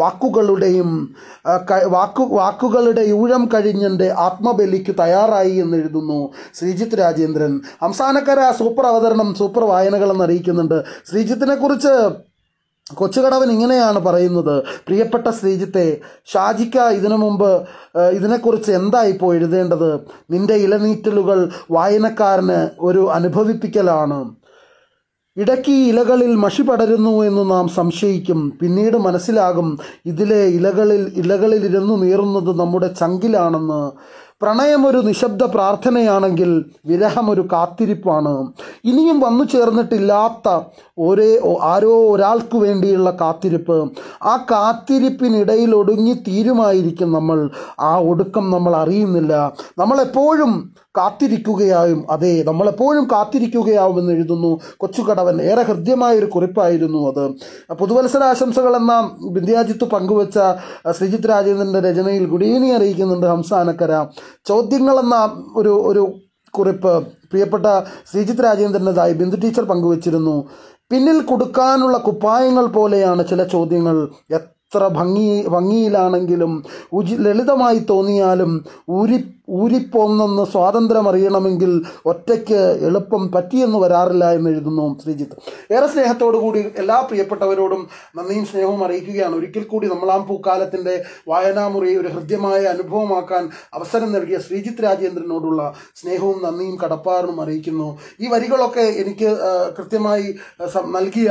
വാക്കുകളുടെയും വാക്കു വാക്കുകളുടെ ഊഴം കഴിഞ്ഞെൻ്റെ ആത്മബലിക്ക് തയ്യാറായി എന്ന് എഴുതുന്നു ശ്രീജിത്ത് രാജേന്ദ്രൻ അംസാനക്കര സൂപ്പർ അവതരണം സൂപ്പർ വായനകളെന്ന് അറിയിക്കുന്നുണ്ട് ശ്രീജിത്തിനെക്കുറിച്ച് കൊച്ചുകടവൻ ഇങ്ങനെയാണ് പറയുന്നത് പ്രിയപ്പെട്ട ശ്രീജിത്തെ ഷാജിക്ക ഇതിനു മുമ്പ് ഇതിനെക്കുറിച്ച് എന്താ ഇപ്പോൾ എഴുതേണ്ടത് നിന്റെ ഇലനീറ്റലുകൾ വായനക്കാരന് ഒരു അനുഭവിപ്പിക്കലാണ് ഇടയ്ക്ക് ഇലകളിൽ മഷി പടരുന്നു എന്ന് നാം സംശയിക്കും പിന്നീട് മനസ്സിലാകും ഇതിലെ ഇലകളിൽ ഇലകളിലിരുന്നു നീറുന്നത് നമ്മുടെ ചങ്കിലാണെന്ന് പ്രണയം ഒരു നിശബ്ദ പ്രാർത്ഥനയാണെങ്കിൽ വിരഹം ഒരു കാത്തിരിപ്പാണ് ഇനിയും വന്നു ചേർന്നിട്ടില്ലാത്ത ഒരേ ആരോ ഒരാൾക്ക് വേണ്ടിയുള്ള കാത്തിരിപ്പ് ആ കാത്തിരിപ്പിനിടയിൽ ഒടുങ്ങി തീരുമായിരിക്കും നമ്മൾ ആ ഒടുക്കം നമ്മൾ അറിയുന്നില്ല നമ്മളെപ്പോഴും കാത്തിരിക്കുകയാവും അതെ നമ്മളെപ്പോഴും കാത്തിരിക്കുകയാവുമെന്ന് എഴുതുന്നു കൊച്ചുകടവൻ ഏറെ ഹൃദ്യമായൊരു കുറിപ്പായിരുന്നു അത് പുതുവത്സരാശംസകൾ എന്ന ബിന്ദ്യാജിത്ത് പങ്കുവച്ച ശ്രീജിത്ത് രാജേന്ദ്രൻ്റെ രചനയിൽ ഗുഡീനി അറിയിക്കുന്നുണ്ട് ഹംസാനക്കര ചോദ്യങ്ങൾ എന്ന ഒരു ഒരു കുറിപ്പ് പ്രിയപ്പെട്ട ശ്രീജിത്ത് രാജേന്ദ്രൻ്റെതായി ബിന്ദു ടീച്ചർ പങ്കുവച്ചിരുന്നു പിന്നിൽ കൊടുക്കാനുള്ള കുപ്പായങ്ങൾ പോലെയാണ് ചില ചോദ്യങ്ങൾ എത്ര ഭംഗി ഭംഗിയിലാണെങ്കിലും ഉചി ലളിതമായി തോന്നിയാലും ഊരി ഊരിപ്പോന്നെന്ന് സ്വാതന്ത്ര്യം അറിയണമെങ്കിൽ ഒറ്റയ്ക്ക് എളുപ്പം പറ്റിയെന്ന് വരാറില്ല എന്ന് എഴുതുന്നു ശ്രീജിത്ത് ഏറെ സ്നേഹത്തോടു കൂടി എല്ലാ പ്രിയപ്പെട്ടവരോടും നന്ദിയും സ്നേഹവും അറിയിക്കുകയാണ് ഒരിക്കൽ കൂടി നമ്മളാം പൂക്കാലത്തിൻ്റെ വായനാമുറി ഒരു ഹൃദ്യമായ അനുഭവമാക്കാൻ അവസരം നൽകിയ ശ്രീജിത്ത് രാജേന്ദ്രനോടുള്ള സ്നേഹവും നന്ദിയും കടപ്പാറും അറിയിക്കുന്നു ഈ വരികളൊക്കെ എനിക്ക് കൃത്യമായി നൽകിയ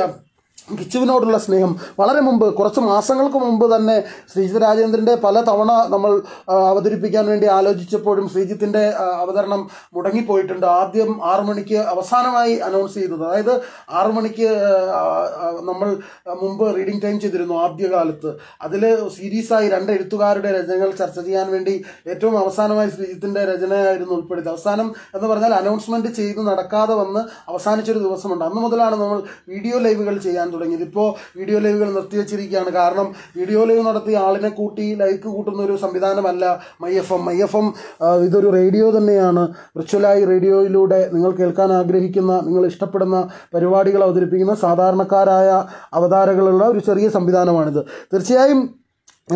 കിച്ചുവിനോടുള്ള സ്നേഹം വളരെ മുമ്പ് കുറച്ച് മാസങ്ങൾക്ക് മുമ്പ് തന്നെ ശ്രീജിത് രാജേന്ദ്രൻ്റെ പല തവണ നമ്മൾ അവതരിപ്പിക്കാൻ വേണ്ടി ആലോചിച്ചപ്പോഴും ശ്രീജിത്തിൻ്റെ അവതരണം മുടങ്ങിപ്പോയിട്ടുണ്ട് ആദ്യം ആറു മണിക്ക് അവസാനമായി അനൗൺസ് ചെയ്തത് അതായത് ആറു മണിക്ക് നമ്മൾ മുമ്പ് റീഡിംഗ് ടൈം ചെയ്തിരുന്നു ആദ്യകാലത്ത് അതിൽ സീരീസായി രണ്ട് എഴുത്തുകാരുടെ രചനകൾ ചർച്ച ചെയ്യാൻ വേണ്ടി ഏറ്റവും അവസാനമായി ശ്രീജിത്തിൻ്റെ രചനയായിരുന്നു ഉൾപ്പെടുത്തി അവസാനം എന്ന് പറഞ്ഞാൽ അനൗൺസ്മെൻറ്റ് ചെയ്ത് നടക്കാതെ വന്ന് അവസാനിച്ചൊരു ദിവസമുണ്ട് അന്ന് മുതലാണ് നമ്മൾ വീഡിയോ ലൈവുകൾ ചെയ്യാൻ തുടങ്ങിയത് ഇപ്പോൾ വീഡിയോ ലൈവുകൾ നിർത്തിവെച്ചിരിക്കുകയാണ് കാരണം വീഡിയോ ലൈവ് നടത്തി ആളിനെ കൂട്ടി ലൈക്ക് കൂട്ടുന്ന ഒരു സംവിധാനമല്ല my F M my F M ഇതൊരു റേഡിയോ തന്നെയാണ് വിർച്വലായി റേഡിയോയിലൂടെ നിങ്ങൾ കേൾക്കാൻ ആഗ്രഹിക്കുന്ന നിങ്ങൾ ഇഷ്ടപ്പെടുന്ന പരിപാടികൾ അവതരിപ്പിക്കുന്ന സാധാരണക്കാരായ അവതാരകളുള്ള ഒരു ചെറിയ സംവിധാനമാണിത് തീർച്ചയായും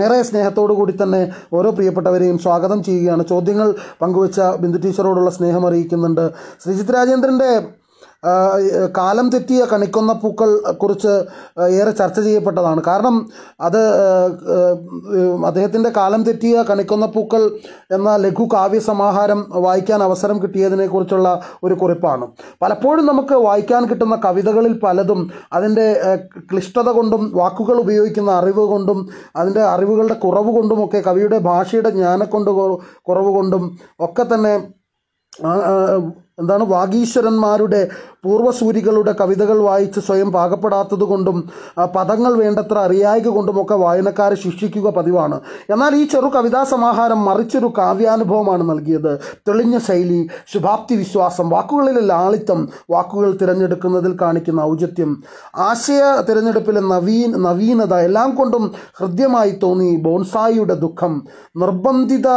ഏറെ സ്നേഹത്തോടു കൂടി തന്നെ ഓരോ പ്രിയപ്പെട്ടവരെയും സ്വാഗതം ചെയ്യുകയാണ് ചോദ്യങ്ങൾ പങ്കുവച്ച ബിന്ദു ടീച്ചറോടുള്ള സ്നേഹം അറിയിക്കുന്നുണ്ട് ശ്രീജിത് രാജേന്ദ്രൻ്റെ കാലം തെറ്റിയ കണിക്കുന്ന പൂക്കൾ കുറിച്ച് ഏറെ ചർച്ച ചെയ്യപ്പെട്ടതാണ് കാരണം അത് അദ്ദേഹത്തിൻ്റെ കാലം തെറ്റിയ കണിക്കുന്ന പൂക്കൾ എന്ന ലഘു കാവ്യ സമാഹാരം വായിക്കാൻ അവസരം കിട്ടിയതിനെക്കുറിച്ചുള്ള ഒരു കുറിപ്പാണ് പലപ്പോഴും നമുക്ക് വായിക്കാൻ കിട്ടുന്ന കവിതകളിൽ പലതും അതിൻ്റെ ക്ലിഷ്ടത കൊണ്ടും വാക്കുകൾ ഉപയോഗിക്കുന്ന അറിവ് കൊണ്ടും അതിൻ്റെ അറിവുകളുടെ കുറവ് കൊണ്ടുമൊക്കെ കവിയുടെ ഭാഷയുടെ ജ്ഞാനക്കൊണ്ട് കുറവ് കൊണ്ടും ഒക്കെ തന്നെ എന്താണ് വാഗീശ്വരന്മാരുടെ പൂർവ്വസൂരികളുടെ കവിതകൾ വായിച്ച് സ്വയം പാകപ്പെടാത്തതുകൊണ്ടും പദങ്ങൾ വേണ്ടത്ര കൊണ്ടും കൊണ്ടുമൊക്കെ വായനക്കാരെ ശിക്ഷിക്കുക പതിവാണ് എന്നാൽ ഈ ചെറു കവിതാ സമാഹാരം മറിച്ചൊരു കാവ്യാനുഭവമാണ് നൽകിയത് തെളിഞ്ഞ ശൈലി ശുഭാപ്തി വിശ്വാസം വാക്കുകളിലെ ലാളിത്തം വാക്കുകൾ തിരഞ്ഞെടുക്കുന്നതിൽ കാണിക്കുന്ന ഔചിത്യം ആശയ തിരഞ്ഞെടുപ്പിലെ നവീൻ നവീനത എല്ലാം കൊണ്ടും ഹൃദ്യമായി തോന്നി ബോൺസായിയുടെ ദുഃഖം നിർബന്ധിത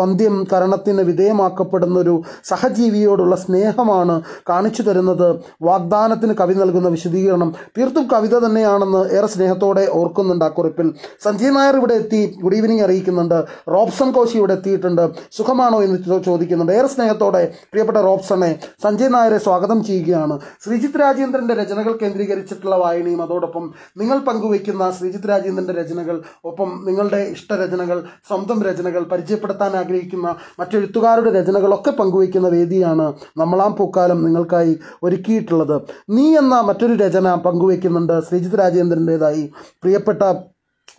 വന്ധ്യം കരണത്തിന് വിധേയമാക്കപ്പെടുന്നൊരു സഹജീവിയോടുള്ള സ്നേഹമാണ് കാണിച്ചു തരുന്നത് വാഗ്ദാനത്തിന് കവി നൽകുന്ന വിശദീകരണം തീർത്തും കവിത തന്നെയാണെന്ന് ഏറെ സ്നേഹത്തോടെ ഓർക്കുന്നുണ്ട് ആ കുറിപ്പിൽ സഞ്ജയ് നായർ ഇവിടെ എത്തി ഗുഡ് ഈവനിങ് അറിയിക്കുന്നുണ്ട് റോബ്സൺ കോശി ഇവിടെ എത്തിയിട്ടുണ്ട് സുഖമാണോ എന്ന് ചോദിക്കുന്നുണ്ട് ഏറെ സ്നേഹത്തോടെ പ്രിയപ്പെട്ട റോബ്സണെ സഞ്ജയ് നായരെ സ്വാഗതം ചെയ്യുകയാണ് ശ്രീജിത് രാജേന്ദ്രൻ്റെ രചനകൾ കേന്ദ്രീകരിച്ചിട്ടുള്ള വായനയും അതോടൊപ്പം നിങ്ങൾ പങ്കുവയ്ക്കുന്ന ശ്രീജിത് രാജേന്ദ്രൻ്റെ രചനകൾ ഒപ്പം നിങ്ങളുടെ ഇഷ്ടരചനകൾ സ്വന്തം രചനകൾ പരിചയപ്പെടുത്താൻ ആഗ്രഹിക്കുന്ന മറ്റെഴുത്തുകാരുടെ രചനകളൊക്കെ പങ്കുവയ്ക്കുന്ന വേദിയാണ് നമ്മളാം പൂക്കാലം നിങ്ങൾക്കായി ഒരുക്കിയിട്ടുള്ളത് നീ എന്ന മറ്റൊരു രചന പങ്കുവയ്ക്കുന്നുണ്ട് ശ്രീജിത് രാജേന്ദ്രൻ്റെതായി പ്രിയപ്പെട്ട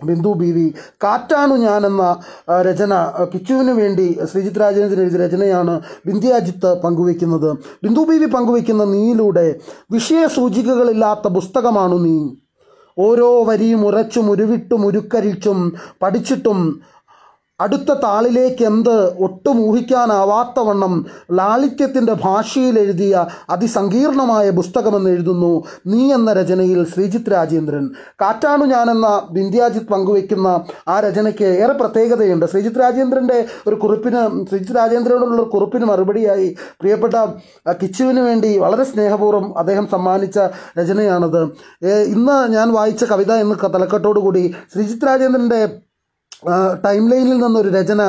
ബിന്ദു ബി വി കാറ്റാണു ഞാനെന്ന രചന കിച്ചുവിന് വേണ്ടി ശ്രീജിത് രാജേന്ദ്രൻ എഴുതിയ രചനയാണ് ബിന്ദിയാജിത്ത് പങ്കുവയ്ക്കുന്നത് ബിന്ദു ബി വി പങ്കുവയ്ക്കുന്ന നീയിലൂടെ വിഷയ സൂചികകളില്ലാത്ത പുസ്തകമാണു നീ ഓരോ വരിയും ഉറച്ചും ഉരുവിട്ടും ഉരുക്കരിച്ചും പഠിച്ചിട്ടും അടുത്ത താളിലേക്ക് എന്ത് ഒട്ടും ഊഹിക്കാനാവാത്തവണ്ണം ലാളിത്യത്തിൻ്റെ ഭാഷയിൽ എഴുതിയ അതിസങ്കീർണമായ പുസ്തകമെന്ന് എഴുതുന്നു നീ എന്ന രചനയിൽ ശ്രീജിത്ത് രാജേന്ദ്രൻ കാറ്റാണു ഞാനെന്ന ബിന്ദ്യാജിത്ത് പങ്കുവയ്ക്കുന്ന ആ രചനയ്ക്ക് ഏറെ പ്രത്യേകതയുണ്ട് ശ്രീജിത്ത് രാജേന്ദ്രൻ്റെ ഒരു കുറിപ്പിന് ശ്രീജിത്ത് രാജേന്ദ്രനോടുള്ള ഒരു കുറിപ്പിന് മറുപടിയായി പ്രിയപ്പെട്ട കിച്ചുവിന് വേണ്ടി വളരെ സ്നേഹപൂർവ്വം അദ്ദേഹം സമ്മാനിച്ച രചനയാണത് ഇന്ന് ഞാൻ വായിച്ച കവിത എന്ന തലക്കെട്ടോടുകൂടി ശ്രീജിത്ത് രാജേന്ദ്രൻ്റെ ടൈം ലൈനിൽ നിന്നൊരു രചന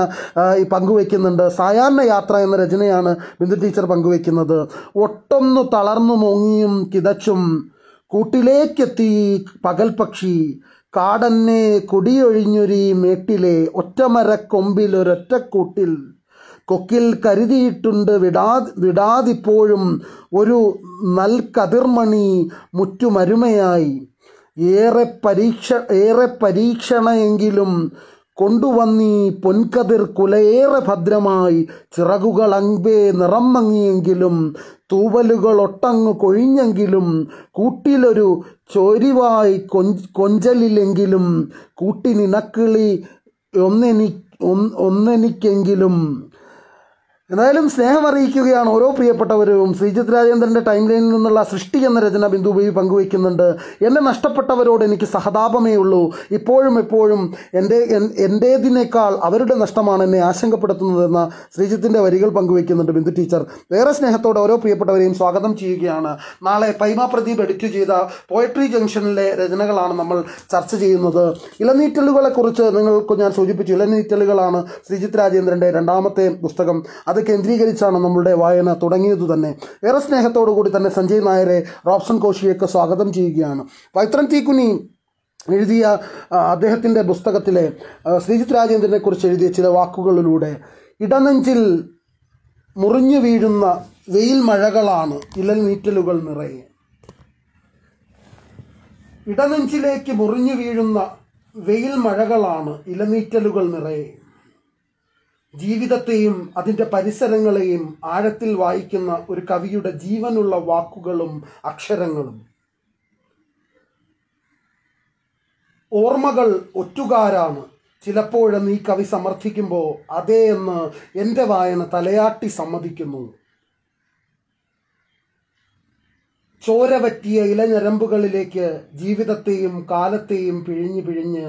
ഈ പങ്കുവെക്കുന്നുണ്ട് സായാഹ്ന യാത്ര എന്ന രചനയാണ് ബിന്ദു ടീച്ചർ പങ്കുവെക്കുന്നത് ഒട്ടൊന്നു തളർന്നു മുങ്ങിയും കിതച്ചും കൂട്ടിലേക്കെത്തി പകൽപക്ഷി കാടന്നെ കുടിയൊഴിഞ്ഞൊരി മേട്ടിലെ ഒറ്റമരക്കൊമ്പിൽ ഒരൊറ്റക്കൂട്ടിൽ കൊക്കിൽ കരുതിയിട്ടുണ്ട് വിടാ വിടാതിപ്പോഴും ഒരു നൽ കതിർമണി മുറ്റുമരുമയായി ഏറെ പരീക്ഷ ഏറെ പരീക്ഷണയെങ്കിലും കൊണ്ടുവന്നീ പൊൻകതിർ കുലയേറെ ഭദ്രമായി ചിറകുകൾ അൻപേ നിറം മങ്ങിയെങ്കിലും തൂവലുകൾ ഒട്ടങ്ങ് കൊഴിഞ്ഞെങ്കിലും കൂട്ടിലൊരു ചോരിവായി കൊഞ്ചലിലെങ്കിലും കൂട്ടിനിണക്കിളി ഒന്നെനി ഒന്നെനിക്കെങ്കിലും എന്തായാലും സ്നേഹം അറിയിക്കുകയാണ് ഓരോ പ്രിയപ്പെട്ടവരും ശ്രീജിത് രാജേന്ദ്രൻ്റെ ടൈം ലൈനിൽ നിന്നുള്ള സൃഷ്ടി എന്ന രചന ബിന്ദുബേബി പങ്കുവയ്ക്കുന്നുണ്ട് എന്നെ നഷ്ടപ്പെട്ടവരോട് എനിക്ക് സഹതാപമേ ഉള്ളൂ ഇപ്പോഴും എപ്പോഴും എൻ്റെ എൻ്റേതിനേക്കാൾ അവരുടെ നഷ്ടമാണ് എന്നെ ആശങ്കപ്പെടുത്തുന്നതെന്ന ശ്രീജിത്തിൻ്റെ വരികൾ പങ്കുവയ്ക്കുന്നുണ്ട് ബിന്ദു ടീച്ചർ വേറെ സ്നേഹത്തോടെ ഓരോ പ്രിയപ്പെട്ടവരെയും സ്വാഗതം ചെയ്യുകയാണ് നാളെ പൈമ പ്രദീപ് എഡിറ്റ് ചെയ്ത പോയട്രി ജംഗ്ഷനിലെ രചനകളാണ് നമ്മൾ ചർച്ച ചെയ്യുന്നത് ഇളനീറ്റലുകളെക്കുറിച്ച് നിങ്ങൾക്ക് ഞാൻ സൂചിപ്പിച്ചു ഇളനീറ്റലുകളാണ് ശ്രീജിത്ത് രാജേന്ദ്രൻ്റെ രണ്ടാമത്തെ പുസ്തകം അത് കേന്ദ്രീകരിച്ചാണ് നമ്മുടെ വായന തുടങ്ങിയത് തന്നെ ഏറെ സ്നേഹത്തോടുകൂടി തന്നെ സഞ്ജയ് നായരെ റോബ്സൺ കോശിയൊക്കെ സ്വാഗതം ചെയ്യുകയാണ് വൈത്രൻ തീക്കുനി എഴുതിയ അദ്ദേഹത്തിൻ്റെ പുസ്തകത്തിലെ ശ്രീജിത് രാജേന്ദ്രനെ കുറിച്ച് എഴുതിയ ചില വാക്കുകളിലൂടെ ഇടനെഞ്ചിൽ മുറിഞ്ഞു വീഴുന്ന വെയിൽ മഴകളാണ് ഇലൽ നീറ്റലുകൾ നിറയെ ഇടനെഞ്ചിലേക്ക് മുറിഞ്ഞു വീഴുന്ന വെയിൽ മഴകളാണ് ഇലനീറ്റലുകൾ നിറയെ ജീവിതത്തെയും അതിൻ്റെ പരിസരങ്ങളെയും ആഴത്തിൽ വായിക്കുന്ന ഒരു കവിയുടെ ജീവനുള്ള വാക്കുകളും അക്ഷരങ്ങളും ഓർമ്മകൾ ഒറ്റുകാരാണ് ചിലപ്പോഴെന്ന് ഈ കവി സമർത്ഥിക്കുമ്പോൾ അതേ എന്ന് എൻ്റെ വായന തലയാട്ടി സമ്മതിക്കുന്നു ചോര പറ്റിയ ജീവിതത്തെയും കാലത്തെയും പിഴിഞ്ഞു പിഴിഞ്ഞ്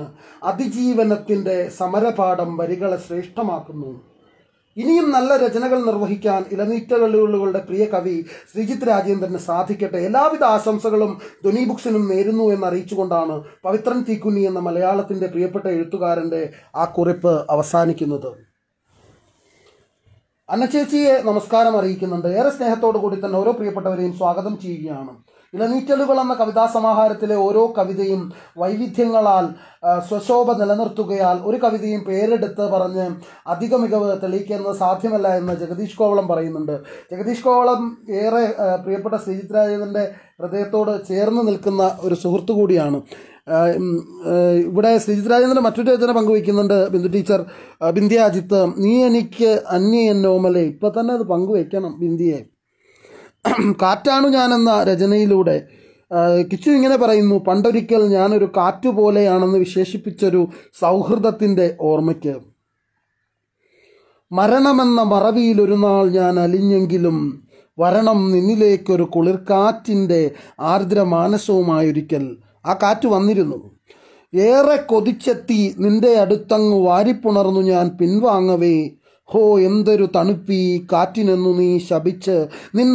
അതിജീവനത്തിൻ്റെ സമരപാഠം വരികളെ ശ്രേഷ്ഠമാക്കുന്നു ഇനിയും നല്ല രചനകൾ നിർവഹിക്കാൻ ഇലനീറ്റകളുടെ പ്രിയ കവി ശ്രീജിത് രാജേന്ദ്രന് സാധിക്കട്ടെ എല്ലാവിധ ആശംസകളും ധ്വനി ബുക്സിനും നേരുന്നു എന്ന് അറിയിച്ചുകൊണ്ടാണ് പവിത്രൻ തീക്കുന്നി എന്ന മലയാളത്തിന്റെ പ്രിയപ്പെട്ട എഴുത്തുകാരന്റെ ആ കുറിപ്പ് അവസാനിക്കുന്നത് അന്നച്ചേച്ചിയെ നമസ്കാരം അറിയിക്കുന്നുണ്ട് ഏറെ സ്നേഹത്തോടു കൂടി തന്നെ ഓരോ പ്രിയപ്പെട്ടവരെയും സ്വാഗതം ചെയ്യുകയാണ് ഇളനീറ്റലുകൾ എന്ന കവിതാ സമാഹാരത്തിലെ ഓരോ കവിതയും വൈവിധ്യങ്ങളാൽ സ്വശോഭ നിലനിർത്തുകയാൽ ഒരു കവിതയും പേരെടുത്ത് പറഞ്ഞ് അധിക മികവ് തെളിയിക്കുന്നത് സാധ്യമല്ല എന്ന് ജഗദീഷ് കോവളം പറയുന്നുണ്ട് ജഗദീഷ് കോവളം ഏറെ പ്രിയപ്പെട്ട ശ്രീജിത് രാജേന്ദ്രൻ്റെ ഹൃദയത്തോട് ചേർന്ന് നിൽക്കുന്ന ഒരു സുഹൃത്തു കൂടിയാണ് ഇവിടെ ശ്രീജിത് രാജേന്ദ്രൻ മറ്റൊരു രചന പങ്കുവയ്ക്കുന്നുണ്ട് ബിന്ദു ടീച്ചർ ബിന്ദിയ അജിത്ത് നീ എനിക്ക് അന്യ നോമലെ ഇപ്പം തന്നെ അത് പങ്കുവയ്ക്കണം ബിന്ദിയെ കാറ്റാണു ഞാനെന്ന രചനയിലൂടെ കിച്ചു ഇങ്ങനെ പറയുന്നു പണ്ടൊരിക്കൽ ഞാനൊരു കാറ്റു പോലെയാണെന്ന് വിശേഷിപ്പിച്ചൊരു സൗഹൃദത്തിൻ്റെ ഓർമ്മയ്ക്ക് മരണമെന്ന മറവിയിലൊരു നാൾ ഞാൻ അലിഞ്ഞെങ്കിലും വരണം നിന്നിലേക്കൊരു കുളിർക്കാറ്റിൻ്റെ ആർദ്രമാനസവുമായൊരിക്കൽ ആ കാറ്റ് വന്നിരുന്നു ഏറെ കൊതിച്ചെത്തി നിന്റെ അടുത്തങ്ങ് വാരിപ്പുണർന്നു ഞാൻ പിൻവാങ്ങവേ ഹോ എന്തൊരു തണുപ്പി കാറ്റിനെന്നു നീ ശപിച്ച് നിൻ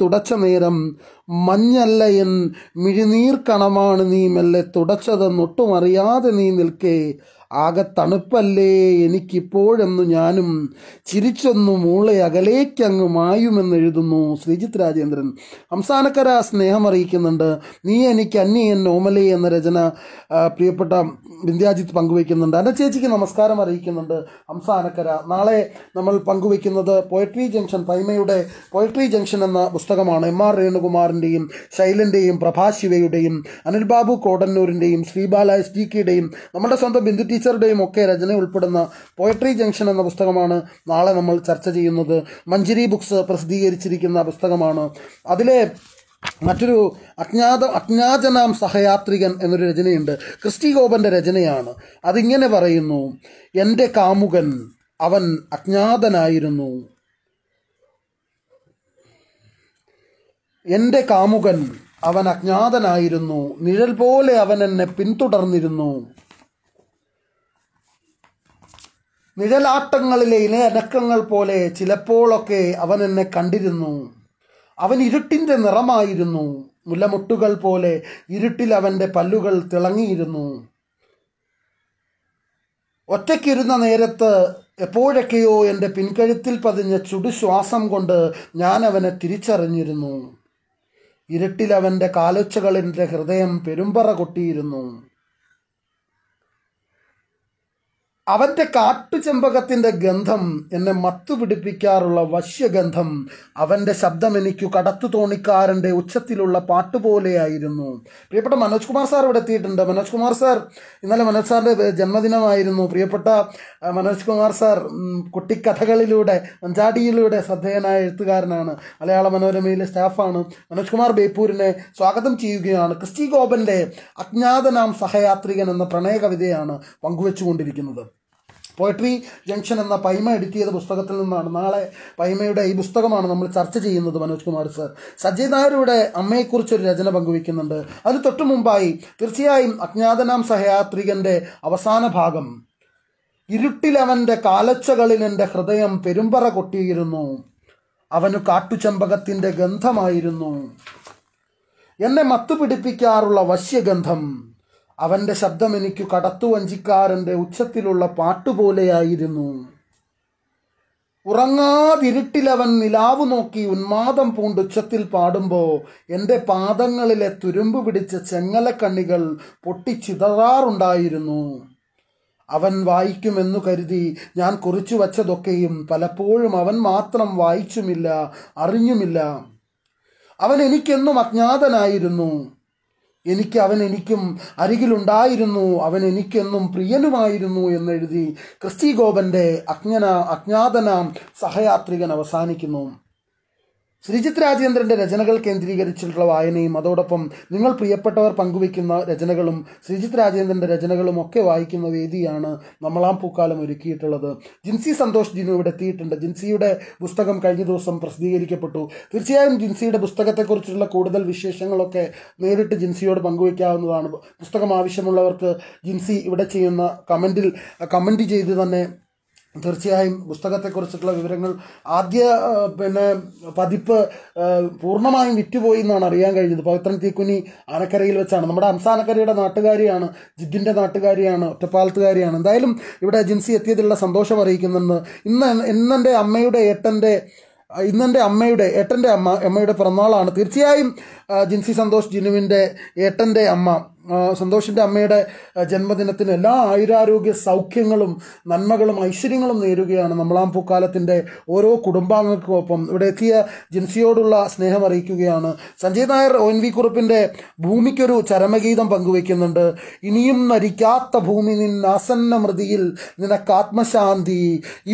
തുടച്ച നേരം മഞ്ഞല്ല എൻ മിഴിനീർക്കണമാണ് നീ മെല്ലെ തുടച്ചതെന്നൊട്ടുമറിയാതെ നീ നിൽക്കേ ആകെ തണുപ്പല്ലേ എനിക്കിപ്പോഴെന്നു ഞാനും ചിരിച്ചൊന്നു മൂളെ അകലേക്കങ്ങ് മായുമെന്ന് എഴുതുന്നു ശ്രീജിത്ത് രാജേന്ദ്രൻ ഹംസാനക്കര സ്നേഹം അറിയിക്കുന്നുണ്ട് നീ എനിക്ക് അന്യൻ നോമലേ എന്ന രചന പ്രിയപ്പെട്ട വിന്ധ്യാജിത്ത് പങ്കുവയ്ക്കുന്നുണ്ട് എൻ്റെ ചേച്ചിക്ക് നമസ്കാരം അറിയിക്കുന്നുണ്ട് ഹംസാനക്കര നാളെ നമ്മൾ പങ്കുവയ്ക്കുന്നത് പോയട്രി ജംഗ്ഷൻ പൈമയുടെ പോയട്രി ജംഗ്ഷൻ എന്ന പുസ്തകമാണ് എം ആർ രേണുകുമാറിൻ്റെയും ശൈലൻ്റെയും പ്രഭാശിവയുടെയും അനിൽ ബാബു കോടന്നൂരിൻ്റെയും ശ്രീബാല എസ് ജി കെയുടെയും നമ്മുടെ സ്വന്തം ബിന്ദു ടീച്ചറുടെയും ഒക്കെ രചന ഉൾപ്പെടുന്ന പോയട്രി ജംഗ്ഷൻ എന്ന പുസ്തകമാണ് നാളെ നമ്മൾ ചർച്ച ചെയ്യുന്നത് മഞ്ചിരി ബുക്സ് പ്രസിദ്ധീകരിച്ചിരിക്കുന്ന പുസ്തകമാണ് അതിലെ മറ്റൊരു അജ്ഞാത അജ്ഞാതനാം സഹയാത്രികൻ എന്നൊരു രചനയുണ്ട് ക്രിസ്റ്റി ഗോപൻ്റെ രചനയാണ് അതിങ്ങനെ പറയുന്നു എൻ്റെ കാമുകൻ അവൻ അജ്ഞാതനായിരുന്നു എൻ്റെ കാമുകൻ അവൻ അജ്ഞാതനായിരുന്നു നിഴൽ പോലെ അവൻ എന്നെ പിന്തുടർന്നിരുന്നു നിഴലാട്ടങ്ങളിലെ ഇണയനക്കങ്ങൾ പോലെ ചിലപ്പോഴൊക്കെ അവൻ എന്നെ കണ്ടിരുന്നു അവൻ ഇരുട്ടിൻ്റെ നിറമായിരുന്നു മുല്ലമുട്ടുകൾ പോലെ ഇരുട്ടിൽ അവൻ്റെ പല്ലുകൾ തിളങ്ങിയിരുന്നു ഒറ്റയ്ക്കിരുന്ന നേരത്ത് എപ്പോഴൊക്കെയോ എൻ്റെ പിൻകഴുത്തിൽ പതിഞ്ഞ ചുടുശ്വാസം കൊണ്ട് ഞാൻ അവനെ തിരിച്ചറിഞ്ഞിരുന്നു ഇരുട്ടിൽ അവൻ്റെ കാലുച്ചകൾ എൻ്റെ ഹൃദയം പെരുമ്പറ കൊട്ടിയിരുന്നു അവന്റെ കാട്ടുചെമ്പകത്തിന്റെ ഗന്ധം എന്നെ മത്തുപിടിപ്പിക്കാറുള്ള വശ്യഗന്ധം അവന്റെ ശബ്ദം എനിക്ക് കടത്തു തോണിക്കാരന്റെ ഉച്ചത്തിലുള്ള പാട്ടുപോലെയായിരുന്നു പ്രിയപ്പെട്ട മനോജ് കുമാർ സാർ ഇവിടെ എത്തിയിട്ടുണ്ട് മനോജ് കുമാർ സാർ ഇന്നലെ മനോജ് സാറിന്റെ ജന്മദിനമായിരുന്നു പ്രിയപ്പെട്ട മനോജ് കുമാർ സാർ കുട്ടിക്കഥകളിലൂടെ മഞ്ചാടിയിലൂടെ ശ്രദ്ധേയനായ എഴുത്തുകാരനാണ് മലയാള മനോരമയിലെ സ്റ്റാഫാണ് മനോജ് കുമാർ ബേപ്പൂരിനെ സ്വാഗതം ചെയ്യുകയാണ് ക്രിസ്റ്റി ഗോപന്റെ അജ്ഞാതനാം സഹയാത്രികൻ എന്ന പ്രണയകവിതയാണ് പങ്കുവച്ചുകൊണ്ടിരിക്കുന്നത് പോയട്രി ജംഗ്ഷൻ എന്ന പൈമ എഡിറ്റ് ചെയ്ത പുസ്തകത്തിൽ നിന്നാണ് നാളെ പൈമയുടെ ഈ പുസ്തകമാണ് നമ്മൾ ചർച്ച ചെയ്യുന്നത് മനോജ് കുമാർ സർ സജയ് നായരുടെ അമ്മയെക്കുറിച്ച് ഒരു രചന പങ്കുവയ്ക്കുന്നുണ്ട് അതിന് തൊട്ടു മുമ്പായി തീർച്ചയായും അജ്ഞാതനാം സഹയാത്രികൻ്റെ അവസാന ഭാഗം ഇരുട്ടിലവൻ്റെ കാലച്ചകളിൽ എൻ്റെ ഹൃദയം പെരുമ്പറ കൊട്ടിയിരുന്നു അവനു കാട്ടുചെമ്പകത്തിൻ്റെ ഗന്ധമായിരുന്നു എന്നെ മത്തുപിടിപ്പിക്കാറുള്ള വശ്യഗന്ധം അവൻ്റെ ശബ്ദം എനിക്ക് കടത്തുവഞ്ചിക്കാരൻ്റെ ഉച്ചത്തിലുള്ള പാട്ടുപോലെയായിരുന്നു ഉറങ്ങാതിരുട്ടിലവൻ നിലാവ് നോക്കി ഉന്മാദം പൂണ്ട് ഉച്ചത്തിൽ പാടുമ്പോൾ എൻ്റെ പാദങ്ങളിലെ തുരുമ്പ് പിടിച്ച ചെങ്ങലക്കണ്ണികൾ പൊട്ടിച്ചിതറാറുണ്ടായിരുന്നു അവൻ വായിക്കുമെന്നു കരുതി ഞാൻ കുറിച്ചു വച്ചതൊക്കെയും പലപ്പോഴും അവൻ മാത്രം വായിച്ചുമില്ല അറിഞ്ഞുമില്ല അവൻ എനിക്കെന്നും അജ്ഞാതനായിരുന്നു എനിക്ക് അവൻ എനിക്കും അരികിലുണ്ടായിരുന്നു അവൻ എനിക്കെന്നും പ്രിയനുമായിരുന്നു എന്നെഴുതി ക്രിസ്തി ഗോപൻ്റെ അജ്ഞന അജ്ഞാതന സഹയാത്രികൻ അവസാനിക്കുന്നു ശ്രീജിത്ത് രാജേന്ദ്രൻ്റെ രചനകൾ കേന്ദ്രീകരിച്ചിട്ടുള്ള വായനയും അതോടൊപ്പം നിങ്ങൾ പ്രിയപ്പെട്ടവർ പങ്കുവയ്ക്കുന്ന രചനകളും ശ്രീജിത്ത് രാജേന്ദ്രൻ്റെ രചനകളും ഒക്കെ വായിക്കുന്ന വേദിയാണ് നമ്മളാം പൂക്കാലം ഒരുക്കിയിട്ടുള്ളത് ജിൻസി സന്തോഷ് ജിനു ഇവിടെ എത്തിയിട്ടുണ്ട് ജിൻസിയുടെ പുസ്തകം കഴിഞ്ഞ ദിവസം പ്രസിദ്ധീകരിക്കപ്പെട്ടു തീർച്ചയായും ജിൻസിയുടെ പുസ്തകത്തെക്കുറിച്ചുള്ള കൂടുതൽ വിശേഷങ്ങളൊക്കെ നേരിട്ട് ജിൻസിയോട് പങ്കുവയ്ക്കാവുന്നതാണ് പുസ്തകം ആവശ്യമുള്ളവർക്ക് ജിൻസി ഇവിടെ ചെയ്യുന്ന കമൻറ്റിൽ കമൻറ്റ് ചെയ്ത് തന്നെ തീർച്ചയായും പുസ്തകത്തെക്കുറിച്ചിട്ടുള്ള വിവരങ്ങൾ ആദ്യ പിന്നെ പതിപ്പ് പൂർണ്ണമായും വിറ്റുപോയി എന്നാണ് അറിയാൻ കഴിഞ്ഞത് പവിത്രൻ തീക്കുനി ആനക്കരയിൽ വെച്ചാണ് നമ്മുടെ അംസാനക്കരയുടെ നാട്ടുകാരിയാണ് ജിദ്ദിൻ്റെ നാട്ടുകാരിയാണ് ഒറ്റപ്പാലത്തുകാരിയാണ് എന്തായാലും ഇവിടെ ജിൻസി എത്തിയതിലുള്ള സന്തോഷം അറിയിക്കുന്നുണ്ട് ഇന്ന് ഇന്നെൻ്റെ അമ്മയുടെ ഏട്ടൻ്റെ ഇന്നെൻ്റെ അമ്മയുടെ ഏട്ടൻ്റെ അമ്മ അമ്മയുടെ പിറന്നാളാണ് തീർച്ചയായും ജിൻസി സന്തോഷ് ജിനുവിൻ്റെ ഏട്ടൻ്റെ അമ്മ സന്തോഷിൻ്റെ അമ്മയുടെ ജന്മദിനത്തിന് എല്ലാ ആയുരാരോഗ്യ സൗഖ്യങ്ങളും നന്മകളും ഐശ്വര്യങ്ങളും നേരുകയാണ് നമ്മളാം പൂക്കാലത്തിൻ്റെ ഓരോ കുടുംബാംഗങ്ങൾക്കൊപ്പം ഇവിടെ എത്തിയ ജിൻസിയോടുള്ള സ്നേഹം അറിയിക്കുകയാണ് Sanjay Nair O N V കുറുപ്പിൻ്റെ ഭൂമിക്കൊരു ചരമഗീതം പങ്കുവയ്ക്കുന്നുണ്ട് ഇനിയും നരിക്കാത്ത ഭൂമി നിൻ ആസന്ന മൃതിയിൽ നിനക്കാത്മശാന്തി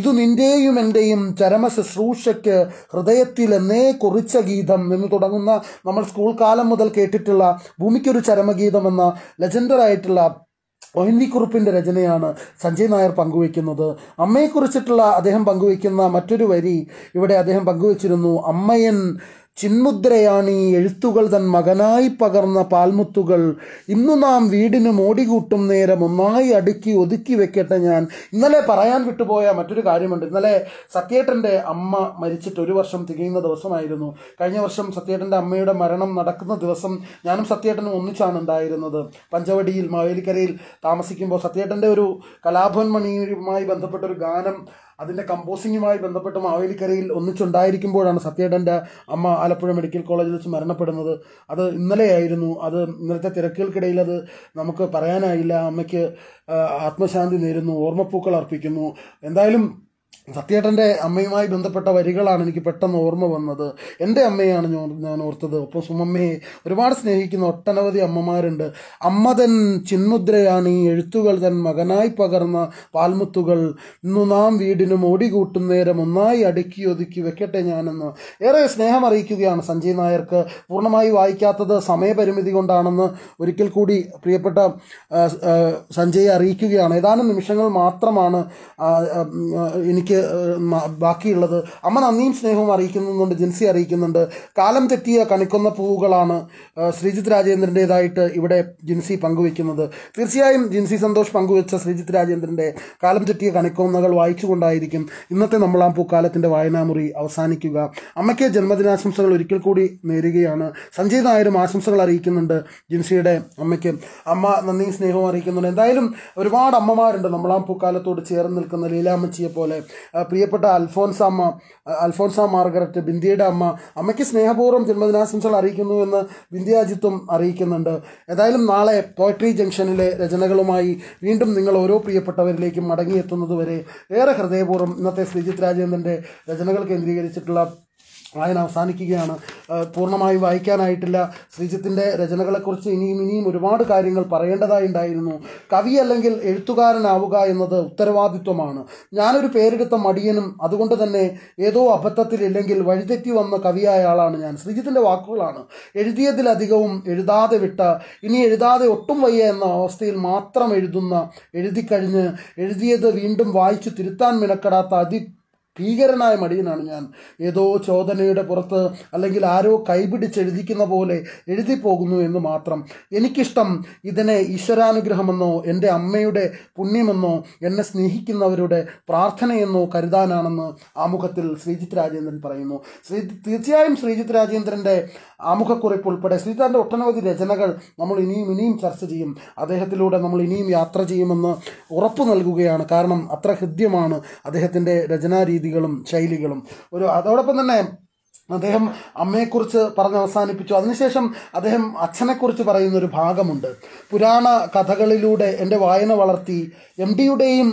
ഇതു നിൻ്റെയും എൻ്റെയും ചരമ ശുശ്രൂഷയ്ക്ക് ഹൃദയത്തിൽ എന്നേ കുറിച്ച ഗീതം എന്ന് തുടങ്ങുന്ന നമ്മൾ സ്കൂൾ കാലം മുതൽ കേട്ടിട്ടുള്ള ഭൂമിക്കൊരു ചരമഗീതം എന്ന ലെജൻഡറായിട്ടുള്ള ഒ എൻ കുറുപ്പിൻ്റെ രചനയാണ് സഞ്ജയ് നായർ പങ്കുവയ്ക്കുന്നത് അമ്മയെക്കുറിച്ചിട്ടുള്ള അദ്ദേഹം പങ്കുവയ്ക്കുന്ന മറ്റൊരു വരി ഇവിടെ അദ്ദേഹം പങ്കുവച്ചിരുന്നു അമ്മയൻ ചിന്മുദ്രയാണ് ഈ എഴുത്തുകൾ തൻ മകനായി പകർന്ന പാൽമുത്തുകൾ ഇന്നു നാം വീടിന് മോടികൂട്ടും നേരം ഒന്നായി അടുക്കി ഒതുക്കി വെക്കട്ടെ ഞാൻ ഇന്നലെ പറയാൻ വിട്ടുപോയ മറ്റൊരു കാര്യമുണ്ട് ഇന്നലെ സത്യേട്ടൻ്റെ അമ്മ മരിച്ചിട്ട് ഒരു വർഷം തികയുന്ന ദിവസമായിരുന്നു കഴിഞ്ഞ വർഷം സത്യേട്ടൻ്റെ അമ്മയുടെ മരണം നടക്കുന്ന ദിവസം ഞാനും സത്യേട്ടനും ഒന്നിച്ചാണ് ഉണ്ടായിരുന്നത് പഞ്ചവടിയിൽ മാവേലിക്കരയിൽ താമസിക്കുമ്പോൾ സത്യേട്ടൻ്റെ ഒരു കലാഭവൻ മണിയുമായി ബന്ധപ്പെട്ട ഒരു ഗാനം അതിൻ്റെ കമ്പോസിങ്ങുമായി ബന്ധപ്പെട്ട് മാവേലിക്കരയിൽ ഒന്നിച്ചുണ്ടായിരിക്കുമ്പോഴാണ് സത്യേട്ടൻ്റെ അമ്മ ആലപ്പുഴ മെഡിക്കൽ കോളേജിൽ വെച്ച് മരണപ്പെടുന്നത് അത് ഇന്നലെയായിരുന്നു അത് ഇന്നലത്തെ തിരക്കുകൾക്കിടയിൽ അത് നമുക്ക് പറയാനായില്ല അമ്മയ്ക്ക് ആത്മശാന്തി നേരുന്നു ഓർമ്മപ്പൂക്കൾ അർപ്പിക്കുന്നു എന്തായാലും സത്യേട്ടൻ്റെ അമ്മയുമായി ബന്ധപ്പെട്ട വരികളാണ് എനിക്ക് പെട്ടെന്ന് ഓർമ്മ വന്നത് എൻ്റെ അമ്മയാണ് ഞാൻ ഓർത്തത് ഒപ്പം സുമമ്മയെ ഒരുപാട് സ്നേഹിക്കുന്ന ഒട്ടനവധി അമ്മമാരുണ്ട് അമ്മതൻ ചിന്മുദ്രയാണ് ഈ എഴുത്തുകൾ തൻ മകനായി പകർന്ന പാൽമുത്തുകൾ ഇന്നു നാം വീടിനും ഓടികൂട്ടും നേരം ഒന്നായി അടുക്കി ഒതുക്കി വെക്കട്ടെ ഞാനെന്ന് ഏറെ സ്നേഹം അറിയിക്കുകയാണ് സഞ്ജയ് നായർക്ക് പൂർണ്ണമായി വായിക്കാത്തത് സമയപരിമിതി കൊണ്ടാണെന്ന് ഒരിക്കൽ കൂടി പ്രിയപ്പെട്ട സഞ്ജയ് അറിയിക്കുകയാണ് ഏതാനും നിമിഷങ്ങൾ മാത്രമാണ് എനിക്ക് എനിക്ക് ബാക്കിയുള്ളത് അമ്മ നന്ദിയും സ്നേഹവും അറിയിക്കുന്നുണ്ട് ജിൻസി അറിയിക്കുന്നുണ്ട് കാലം തെറ്റിയ കണിക്കുന്ന പൂവുകളാണ് ശ്രീജിത്ത് രാജേന്ദ്രൻ്റെതായിട്ട് ഇവിടെ ജിൻസി പങ്കുവെക്കുന്നത് തീർച്ചയായും ജിൻസി സന്തോഷ് പങ്കുവെച്ച ശ്രീജിത്ത് രാജേന്ദ്രൻ്റെ കാലം തെറ്റിയ കണിക്കൊന്നകൾ വായിച്ചുകൊണ്ടായിരിക്കും ഇന്നത്തെ നമ്മളാം പൂക്കാലത്തിൻ്റെ വായനാമുറി അവസാനിക്കുക അമ്മയ്ക്ക് ജന്മദിനാശംസകൾ ഒരിക്കൽ കൂടി നേരുകയാണ് സഞ്ജയ് നായരും ആശംസകൾ അറിയിക്കുന്നുണ്ട് ജിൻസിയുടെ അമ്മയ്ക്ക് അമ്മ നന്ദിയും സ്നേഹവും അറിയിക്കുന്നുണ്ട് എന്തായാലും ഒരുപാട് അമ്മമാരുണ്ട് നമ്മളാം പൂക്കാലത്തോട് ചേർന്ന് നിൽക്കുന്ന ലീലാമച്ചിയെ പോലെ പ്രിയപ്പെട്ട അൽഫോൻസ അമ്മ അൽഫോൻസ മാർഗരറ്റ് ബിന്ദിയുടെ അമ്മ അമ്മയ്ക്ക് സ്നേഹപൂർവ്വം ജന്മദിനാശംസകൾ അറിയിക്കുന്നു എന്ന് ബിന്ദിയാജിത്തും അറിയിക്കുന്നുണ്ട് ഏതായാലും നാളെ പോയട്രി ജംഗ്ഷനിലെ രചനകളുമായി വീണ്ടും നിങ്ങൾ ഓരോ പ്രിയപ്പെട്ടവരിലേക്കും മടങ്ങിയെത്തുന്നതുവരെ ഏറെ ഹൃദയപൂർവ്വം ഇന്നത്തെ ശ്രീജിത് രാജേന്ദ്രൻ്റെ രചനകൾ കേന്ദ്രീകരിച്ചിട്ടുള്ള വായന അവസാനിക്കുകയാണ് പൂർണ്ണമായി വായിക്കാനായിട്ടില്ല ശ്രീജിത്തിൻ്റെ രചനകളെക്കുറിച്ച് ഇനിയും ഇനിയും ഒരുപാട് കാര്യങ്ങൾ പറയേണ്ടതായി ഉണ്ടായിരുന്നു കവി അല്ലെങ്കിൽ എഴുത്തുകാരനാവുക എന്നത് ഉത്തരവാദിത്വമാണ് ഞാനൊരു പേരെടുത്ത മടിയനും അതുകൊണ്ട് തന്നെ ഏതോ അബദ്ധത്തിൽ ഇല്ലെങ്കിൽ വഴിതെറ്റി വന്ന കവിയായ ആളാണ് ഞാൻ ശ്രീജിത്തിൻ്റെ വാക്കുകളാണ് എഴുതിയതിലധികവും എഴുതാതെ വിട്ട ഇനി എഴുതാതെ ഒട്ടും വയ്യ എന്ന അവസ്ഥയിൽ മാത്രം എഴുതുന്ന എഴുതിക്കഴിഞ്ഞ് എഴുതിയത് വീണ്ടും വായിച്ചു തിരുത്താൻ മിനക്കെടാത്ത അതി ഭീകരനായ മടിയനാണ് ഞാൻ ഏതോ ചോദനയുടെ പുറത്ത് അല്ലെങ്കിൽ ആരോ കൈപിടിച്ചെഴുതിക്കുന്ന പോലെ എഴുതിപ്പോകുന്നു എന്ന് മാത്രം എനിക്കിഷ്ടം ഇതിനെ ഈശ്വരാനുഗ്രഹമെന്നോ എൻ്റെ അമ്മയുടെ പുണ്യമെന്നോ എന്നെ സ്നേഹിക്കുന്നവരുടെ പ്രാർത്ഥനയെന്നോ കരുതാനാണെന്ന് ആമുഖത്തിൽ ശ്രീജിത്ത് രാജേന്ദ്രൻ പറയുന്നു ശ്രീ തീർച്ചയായും ശ്രീജിത്ത് രാജേന്ദ്രൻ്റെ ആമുഖക്കുറിപ്പ് ഉൾപ്പെടെ ശ്രീധരൻ്റെ ഒട്ടനവധി രചനകൾ നമ്മൾ ഇനിയും ഇനിയും ചർച്ച ചെയ്യും അദ്ദേഹത്തിലൂടെ നമ്മൾ ഇനിയും യാത്ര ചെയ്യുമെന്ന് ഉറപ്പ് നൽകുകയാണ് കാരണം അത്ര ഹൃദ്യമാണ് അദ്ദേഹത്തിൻ്റെ രചനാരീതികളും ശൈലികളും ഒരു അതോടൊപ്പം തന്നെ അദ്ദേഹം അമ്മയെക്കുറിച്ച് പറഞ്ഞ് അവസാനിപ്പിച്ചു അതിനുശേഷം അദ്ദേഹം അച്ഛനെക്കുറിച്ച് പറയുന്നൊരു ഭാഗമുണ്ട് പുരാണ കഥകളിലൂടെ എൻ്റെ വായന വളർത്തി എം ഡിയുടെയും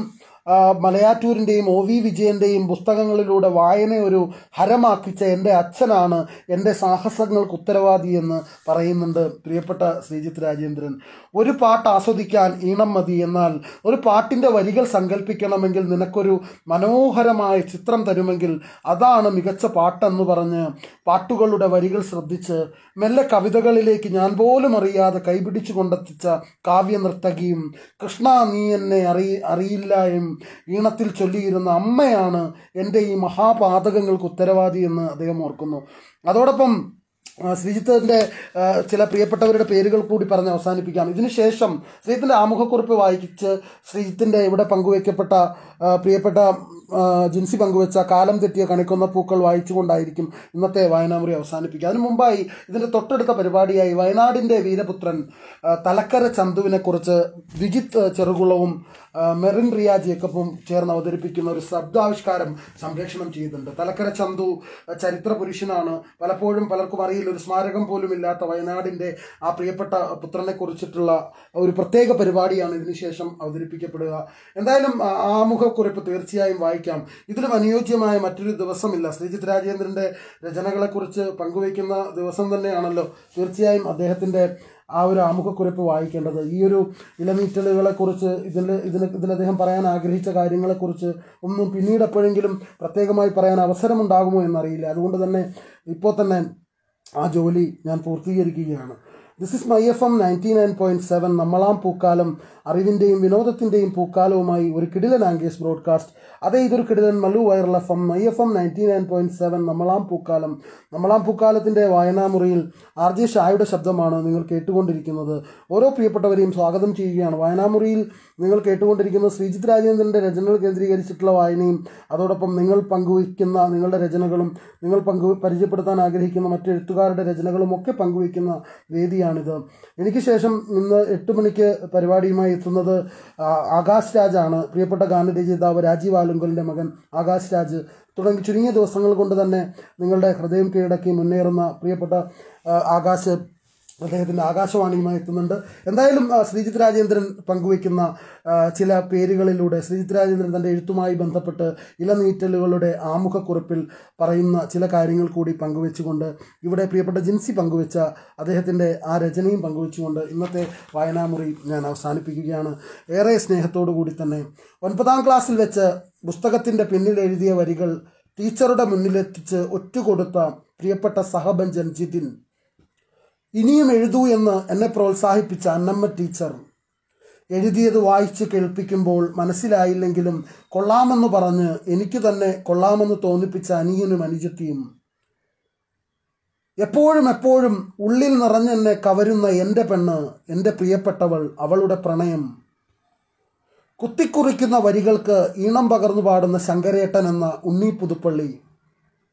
മലയാറ്റൂരിൻ്റെയും ഒ വി വിജയൻ്റെയും പുസ്തകങ്ങളിലൂടെ വായന ഒരു ഹരമാക്കിച്ച എൻ്റെ അച്ഛനാണ് എൻ്റെ സാഹസങ്ങൾക്ക് ഉത്തരവാദി എന്ന് പറയുന്നുണ്ട് പ്രിയപ്പെട്ട ശ്രീജിത്ത് രാജേന്ദ്രൻ ഒരു പാട്ട് ആസ്വദിക്കാൻ ഈണം മതി എന്നാൽ ഒരു പാട്ടിൻ്റെ വരികൾ സങ്കല്പിക്കണമെങ്കിൽ നിനക്കൊരു മനോഹരമായ ചിത്രം തരുമെങ്കിൽ അതാണ് മികച്ച പാട്ടെന്ന് പറഞ്ഞ് പാട്ടുകളുടെ വരികൾ ശ്രദ്ധിച്ച് മെല്ലെ കവിതകളിലേക്ക് ഞാൻ പോലും അറിയാതെ കൈപിടിച്ചു കൊണ്ടെത്തിച്ച കാവ്യനർത്തകിയും കൃഷ്ണ നീ എന്നെ അറിയില്ലായും ഈണത്തിൽ ചൊല്ലിയിരുന്ന അമ്മയാണ് എൻ്റെ ഈ മഹാപാതകങ്ങൾക്ക് ഉത്തരവാദി എന്ന് അദ്ദേഹം ഓർക്കുന്നു അതോടൊപ്പം ശ്രീജിത്തിൻ്റെ ചില പ്രിയപ്പെട്ടവരുടെ പേരുകൾ കൂടി പറഞ്ഞ് അവസാനിപ്പിക്കാം ഇതിനുശേഷം ശ്രീജിത്തിൻ്റെ ആമുഖക്കുറിപ്പ് വായിച്ച് ശ്രീജിത്തിൻ്റെ ഇവിടെ പങ്കുവയ്ക്കപ്പെട്ട പ്രിയപ്പെട്ട ജിൻസി പങ്കുവെച്ച കാലം തെറ്റിയ കണിക്കുന്ന പൂക്കൾ വായിച്ചുകൊണ്ടായിരിക്കും ഇന്നത്തെ വായനാമുറി അവസാനിപ്പിക്കുക അതിനു മുമ്പായി ഇതിൻ്റെ തൊട്ടടുത്ത പരിപാടിയായി വയനാടിൻ്റെ വീരപുത്രൻ തലക്കര ചന്തുവിനെക്കുറിച്ച് വിജിത്ത് ചെറുകുളവും മെറിൻ ജേക്കപ്പും ചേർന്ന് അവതരിപ്പിക്കുന്ന ഒരു ശബ്ദാവിഷ്കാരം സംപ്രേഷണം ചെയ്തിട്ടുണ്ട് തലക്കര ചന്തു ചരിത്ര പുരുഷനാണ് പലപ്പോഴും പലർക്കും അറിയില്ല ഒരു സ്മാരകം പോലും ഇല്ലാത്ത വയനാടിൻ്റെ ആ പ്രിയപ്പെട്ട പുത്രനെ കുറിച്ചിട്ടുള്ള ഒരു പ്രത്യേക പരിപാടിയാണ് ഇതിനുശേഷം അവതരിപ്പിക്കപ്പെടുക എന്തായാലും ആമുഖക്കുറിപ്പ് തീർച്ചയായും വായി വായിക്കാം ഇതിലും അനുയോജ്യമായ മറ്റൊരു ദിവസമില്ല ശ്രീജിത് രാജേന്ദ്രൻ്റെ രചനകളെക്കുറിച്ച് പങ്കുവയ്ക്കുന്ന ദിവസം തന്നെയാണല്ലോ തീർച്ചയായും അദ്ദേഹത്തിൻ്റെ ആ ഒരു ആമുഖക്കുറിപ്പ് വായിക്കേണ്ടത് ഈ ഒരു ഇലമീറ്റലുകളെക്കുറിച്ച് ഇതിൽ ഇതിൽ ഇതിൽ അദ്ദേഹം പറയാൻ ആഗ്രഹിച്ച കാര്യങ്ങളെക്കുറിച്ച് ഒന്നും പിന്നീട് എപ്പോഴെങ്കിലും പ്രത്യേകമായി പറയാൻ അവസരമുണ്ടാകുമോ എന്നറിയില്ല അതുകൊണ്ട് തന്നെ ഇപ്പോൾ തന്നെ ആ ജോലി ഞാൻ പൂർത്തീകരിക്കുകയാണ് this is my F M ninety nine point seven നമ്മളാം പൂക്കാലം അറിവിന്റെയും വിനോദത്തിന്റെയും പൂക്കാലവുമായി ഒരു കിടിലൻ ആംഗേസ് ബ്രോഡ്കാസ്റ്റ് അതേ ഇതൊരു കിടിലൻ Mallu viral F M my F M ninety nine point seven നമ്മളാം പൂക്കാലം നമ്മളാം പൂക്കാലത്തിന്റെ വായനാമുറിയിൽ ആർ ജെ ഷായുടെ ശബ്ദമാണ് നിങ്ങൾ കേട്ടുകൊണ്ടിരിക്കുന്നത് ഓരോ പ്രിയപ്പെട്ടവരെയും സ്വാഗതം ചെയ്യുകയാണ് വായനാമുറിയിൽ നിങ്ങൾ കേട്ടുകൊണ്ടിരിക്കുന്ന ശ്രീജിത് രാജേന്ദ്രന്റെ രചനകൾ കേന്ദ്രീകരിച്ചിട്ടുള്ള വായനയും അതോടൊപ്പം നിങ്ങൾ പങ്കുവയ്ക്കുന്ന നിങ്ങളുടെ രചനകളും നിങ്ങൾ പങ്കു പരിചയപ്പെടുത്താൻ ആഗ്രഹിക്കുന്ന മറ്റു എഴുത്തുകാരുടെ രചനകളും ഒക്കെ പങ്കുവയ്ക്കുന്ന വേദിയാണിത് എനിക്ക് ശേഷം ഇന്ന് എട്ട് മണിക്ക് പരിപാടിയുമായി എഴുത്തുന്നത് ആകാശ് രാജാണ് പ്രിയപ്പെട്ട രചയിതാവ് രാജീവ് ആലുങ്കലിൻ്റെ മകൻ ആകാശ് രാജ് തുടങ്ങി ചുരുങ്ങിയ ദിവസങ്ങൾ കൊണ്ട് തന്നെ നിങ്ങളുടെ ഹൃദയം കീഴടക്കി മുന്നേറുന്ന പ്രിയപ്പെട്ട ആകാശ് അദ്ദേഹത്തിൻ്റെ ആകാശവാണിയുമായി എത്തുന്നുണ്ട് എന്തായാലും ശ്രീജിത് രാജേന്ദ്രൻ പങ്കുവയ്ക്കുന്ന ചില പേരുകളിലൂടെ ശ്രീജിത് രാജേന്ദ്രൻ തൻ്റെ എഴുത്തുമായി ബന്ധപ്പെട്ട് ഇലനീറ്റലുകളുടെ ആമുഖക്കുറിപ്പിൽ പറയുന്ന ചില കാര്യങ്ങൾ കൂടി പങ്കുവെച്ചുകൊണ്ട് ഇവിടെ പ്രിയപ്പെട്ട ജിൻസി പങ്കുവെച്ച അദ്ദേഹത്തിൻ്റെ ആ രചനയും പങ്കുവെച്ചുകൊണ്ട് ഇന്നത്തെ വായനാമുറി ഞാൻ അവസാനിപ്പിക്കുകയാണ് ഏറെ സ്നേഹത്തോടു കൂടി തന്നെ ഒൻപതാം ക്ലാസ്സിൽ വെച്ച് പുസ്തകത്തിൻ്റെ പിന്നിൽ എഴുതിയ വരികൾ ടീച്ചറുടെ മുന്നിലെത്തിച്ച് കൊടുത്ത പ്രിയപ്പെട്ട സഹബഞ്ചൻ ജിതിൻ ഇനിയും എഴുതൂ എന്ന് എന്നെ പ്രോത്സാഹിപ്പിച്ച അന്നമ്മ ടീച്ചർ എഴുതിയത് വായിച്ച് കേൾപ്പിക്കുമ്പോൾ മനസ്സിലായില്ലെങ്കിലും കൊള്ളാമെന്ന് പറഞ്ഞ് എനിക്ക് തന്നെ കൊള്ളാമെന്ന് തോന്നിപ്പിച്ച അനിയനും അനുജത്തിയും എപ്പോഴും എപ്പോഴും ഉള്ളിൽ നിറഞ്ഞെന്നെ കവരുന്ന എൻ്റെ പെണ്ണ് എൻ്റെ പ്രിയപ്പെട്ടവൾ അവളുടെ പ്രണയം കുത്തിക്കുറിക്കുന്ന വരികൾക്ക് ഈണം പകർന്നു പാടുന്ന ശങ്കരേട്ടൻ എന്ന ഉണ്ണി പുതുപ്പള്ളി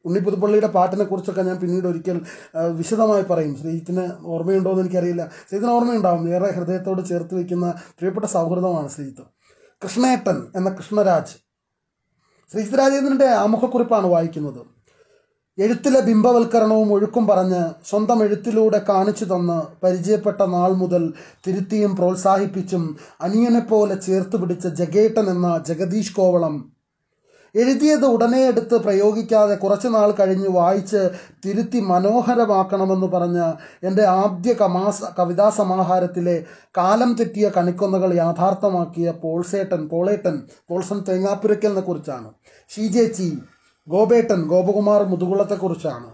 ഉണ്ണിപ്പുതുപ്പള്ളിയുടെ പാട്ടിനെ കുറിച്ചൊക്കെ ഞാൻ പിന്നീട് ഒരിക്കൽ വിശദമായി പറയും ശ്രീജിത്തിന് ഓർമ്മയുണ്ടോ എന്ന് എനിക്കറിയില്ല ശ്രീജിത്തിന് ഓർമ്മയുണ്ടാവും ഏറെ ഹൃദയത്തോട് ചേർത്ത് വയ്ക്കുന്ന പ്രിയപ്പെട്ട സൗഹൃദമാണ് ശ്രീജിത്ത് കൃഷ്ണേട്ടൻ എന്ന കൃഷ്ണരാജ് ശ്രീജിത്ത് രാജേന്ദ്രൻ്റെ ആമുഖക്കുറിപ്പാണ് വായിക്കുന്നത് എഴുത്തിലെ ബിംബവൽക്കരണവും ഒഴുക്കും പറഞ്ഞ് സ്വന്തം എഴുത്തിലൂടെ കാണിച്ചു തന്ന് പരിചയപ്പെട്ട നാൾ മുതൽ തിരുത്തിയും പ്രോത്സാഹിപ്പിച്ചും അനിയനെപ്പോലെ ചേർത്ത് പിടിച്ച ജഗേട്ടൻ എന്ന ജഗദീഷ് കോവളം എഴുതിയത് ഉടനെ എടുത്ത് പ്രയോഗിക്കാതെ കുറച്ച് നാൾ കഴിഞ്ഞ് വായിച്ച് തിരുത്തി മനോഹരമാക്കണമെന്ന് പറഞ്ഞ് എൻ്റെ ആദ്യ കമാസ കവിതാ സമാഹാരത്തിലെ കാലം തെറ്റിയ കണിക്കൊന്നകൾ യാഥാർത്ഥമാക്കിയ പോൾസേട്ടൻ പോളേട്ടൻ പോൾസൺ തേങ്ങാപ്പുരയ്ക്കലിനെ കുറിച്ചാണ് ഷീജേച്ചി ഗോപേട്ടൻ ഗോപകുമാർ മുതുകുളത്തെക്കുറിച്ചാണ്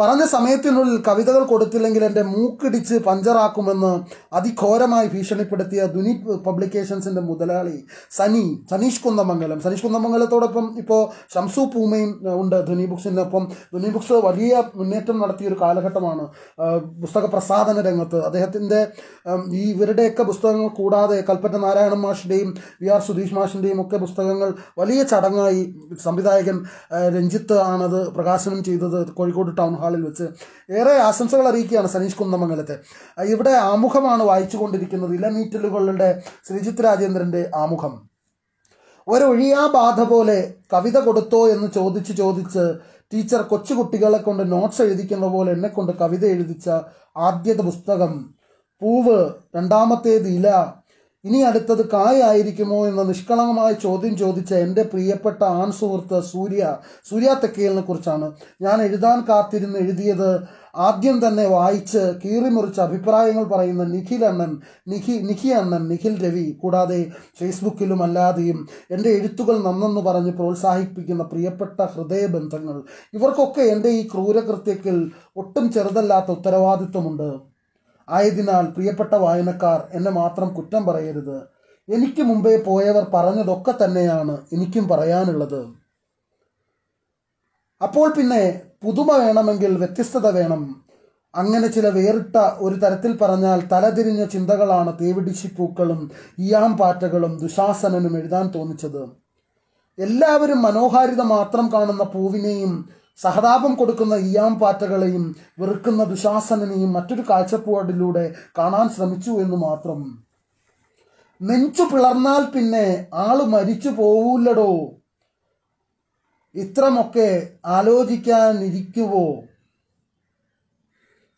പറഞ്ഞ സമയത്തിനുള്ളിൽ കവിതകൾ കൊടുത്തില്ലെങ്കിൽ എൻ്റെ മൂക്കിടിച്ച് പഞ്ചറാക്കുമെന്ന് അതിഘോരമായി ഭീഷണിപ്പെടുത്തിയ ദുനി പബ്ലിക്കേഷൻസിൻ്റെ മുതലാളി സനി സനീഷ് കുന്ദമംഗലം സനീഷ് കുന്ദമംഗലത്തോടൊപ്പം ഇപ്പോൾ ഷംസു പൂമയും ഉണ്ട് ധുനി ബുക്സിനൊപ്പം ധുനി ബുക്സ് വലിയ മുന്നേറ്റം ഒരു കാലഘട്ടമാണ് പുസ്തക പ്രസാധന രംഗത്ത് അദ്ദേഹത്തിൻ്റെ ഈ ഇവരുടെയൊക്കെ പുസ്തകങ്ങൾ കൂടാതെ കൽപ്പറ്റ നാരായണ മാഷിൻ്റെയും വി ആർ സുധീഷ് മാഷിൻ്റെയും ഒക്കെ പുസ്തകങ്ങൾ വലിയ ചടങ്ങായി സംവിധായകൻ രഞ്ജിത്ത് ആണത് പ്രകാശനം ചെയ്തത് കോഴിക്കോട് ടൗൺ ഹാളിൽ വെച്ച് ഏറെ ആശംസകൾ അറിയിക്കുകയാണ് സനീഷ് കുന്ദമംഗലത്തെ ഇവിടെ ആമുഖമാണ് കൊണ്ടിരിക്കുന്നത് ഇലനീറ്റലുകളുടെ ശ്രീജിത്ത് രാജേന്ദ്രൻ്റെ ആമുഖം ഒരൊഴിയാ ബാധ പോലെ കവിത കൊടുത്തോ എന്ന് ചോദിച്ച് ചോദിച്ച് ടീച്ചർ കൊച്ചുകുട്ടികളെ കൊണ്ട് നോട്ട്സ് എഴുതിക്കുന്ന പോലെ എന്നെ കൊണ്ട് കവിത എഴുതിച്ച ആദ്യത്തെ പുസ്തകം പൂവ് രണ്ടാമത്തേത് ഇല ഇനി അടുത്തത് കായായിരിക്കുമോ എന്ന നിഷ്കളങ്കമായ ചോദ്യം ചോദിച്ച എൻ്റെ പ്രിയപ്പെട്ട ആൺ സുഹൃത്ത് സൂര്യ സൂര്യ തെക്കേലിനെ കുറിച്ചാണ് ഞാൻ എഴുതാൻ കാത്തിരുന്ന് എഴുതിയത് ആദ്യം തന്നെ വായിച്ച് കീറിമുറിച്ച അഭിപ്രായങ്ങൾ പറയുന്ന നിഖിൽ അണ്ണൻ നിഖി നിഖി അണ്ണൻ നിഖിൽ രവി കൂടാതെ ഫേസ്ബുക്കിലും അല്ലാതെയും എൻ്റെ എഴുത്തുകൾ നന്നെന്ന് പറഞ്ഞ് പ്രോത്സാഹിപ്പിക്കുന്ന പ്രിയപ്പെട്ട ഹൃദയബന്ധങ്ങൾ ഇവർക്കൊക്കെ എൻ്റെ ഈ ക്രൂരകൃത്യത്തിൽ ഒട്ടും ചെറുതല്ലാത്ത ഉത്തരവാദിത്വമുണ്ട് ആയതിനാൽ പ്രിയപ്പെട്ട വായനക്കാർ എന്നെ മാത്രം കുറ്റം പറയരുത് എനിക്ക് മുമ്പേ പോയവർ പറഞ്ഞതൊക്കെ തന്നെയാണ് എനിക്കും പറയാനുള്ളത് അപ്പോൾ പിന്നെ പുതുമ വേണമെങ്കിൽ വ്യത്യസ്തത വേണം അങ്ങനെ ചില വേറിട്ട ഒരു തരത്തിൽ പറഞ്ഞാൽ തലതിരിഞ്ഞ ചിന്തകളാണ് തേവിടിശിപ്പൂക്കളും ഇയാം പാറ്റകളും ദുശാസനനും എഴുതാൻ തോന്നിച്ചത് എല്ലാവരും മനോഹാരിത മാത്രം കാണുന്ന പൂവിനെയും സഹതാപം കൊടുക്കുന്ന ഇയാം പാറ്റകളെയും വെറുക്കുന്ന ദുശാസനെയും മറ്റൊരു കാഴ്ചപ്പാടിലൂടെ കാണാൻ ശ്രമിച്ചു എന്ന് മാത്രം നെഞ്ചു പിളർന്നാൽ പിന്നെ ആള് മരിച്ചു പോവൂല്ലടോ ഇത്രമൊക്കെ ആലോചിക്കാനിരിക്കുവോ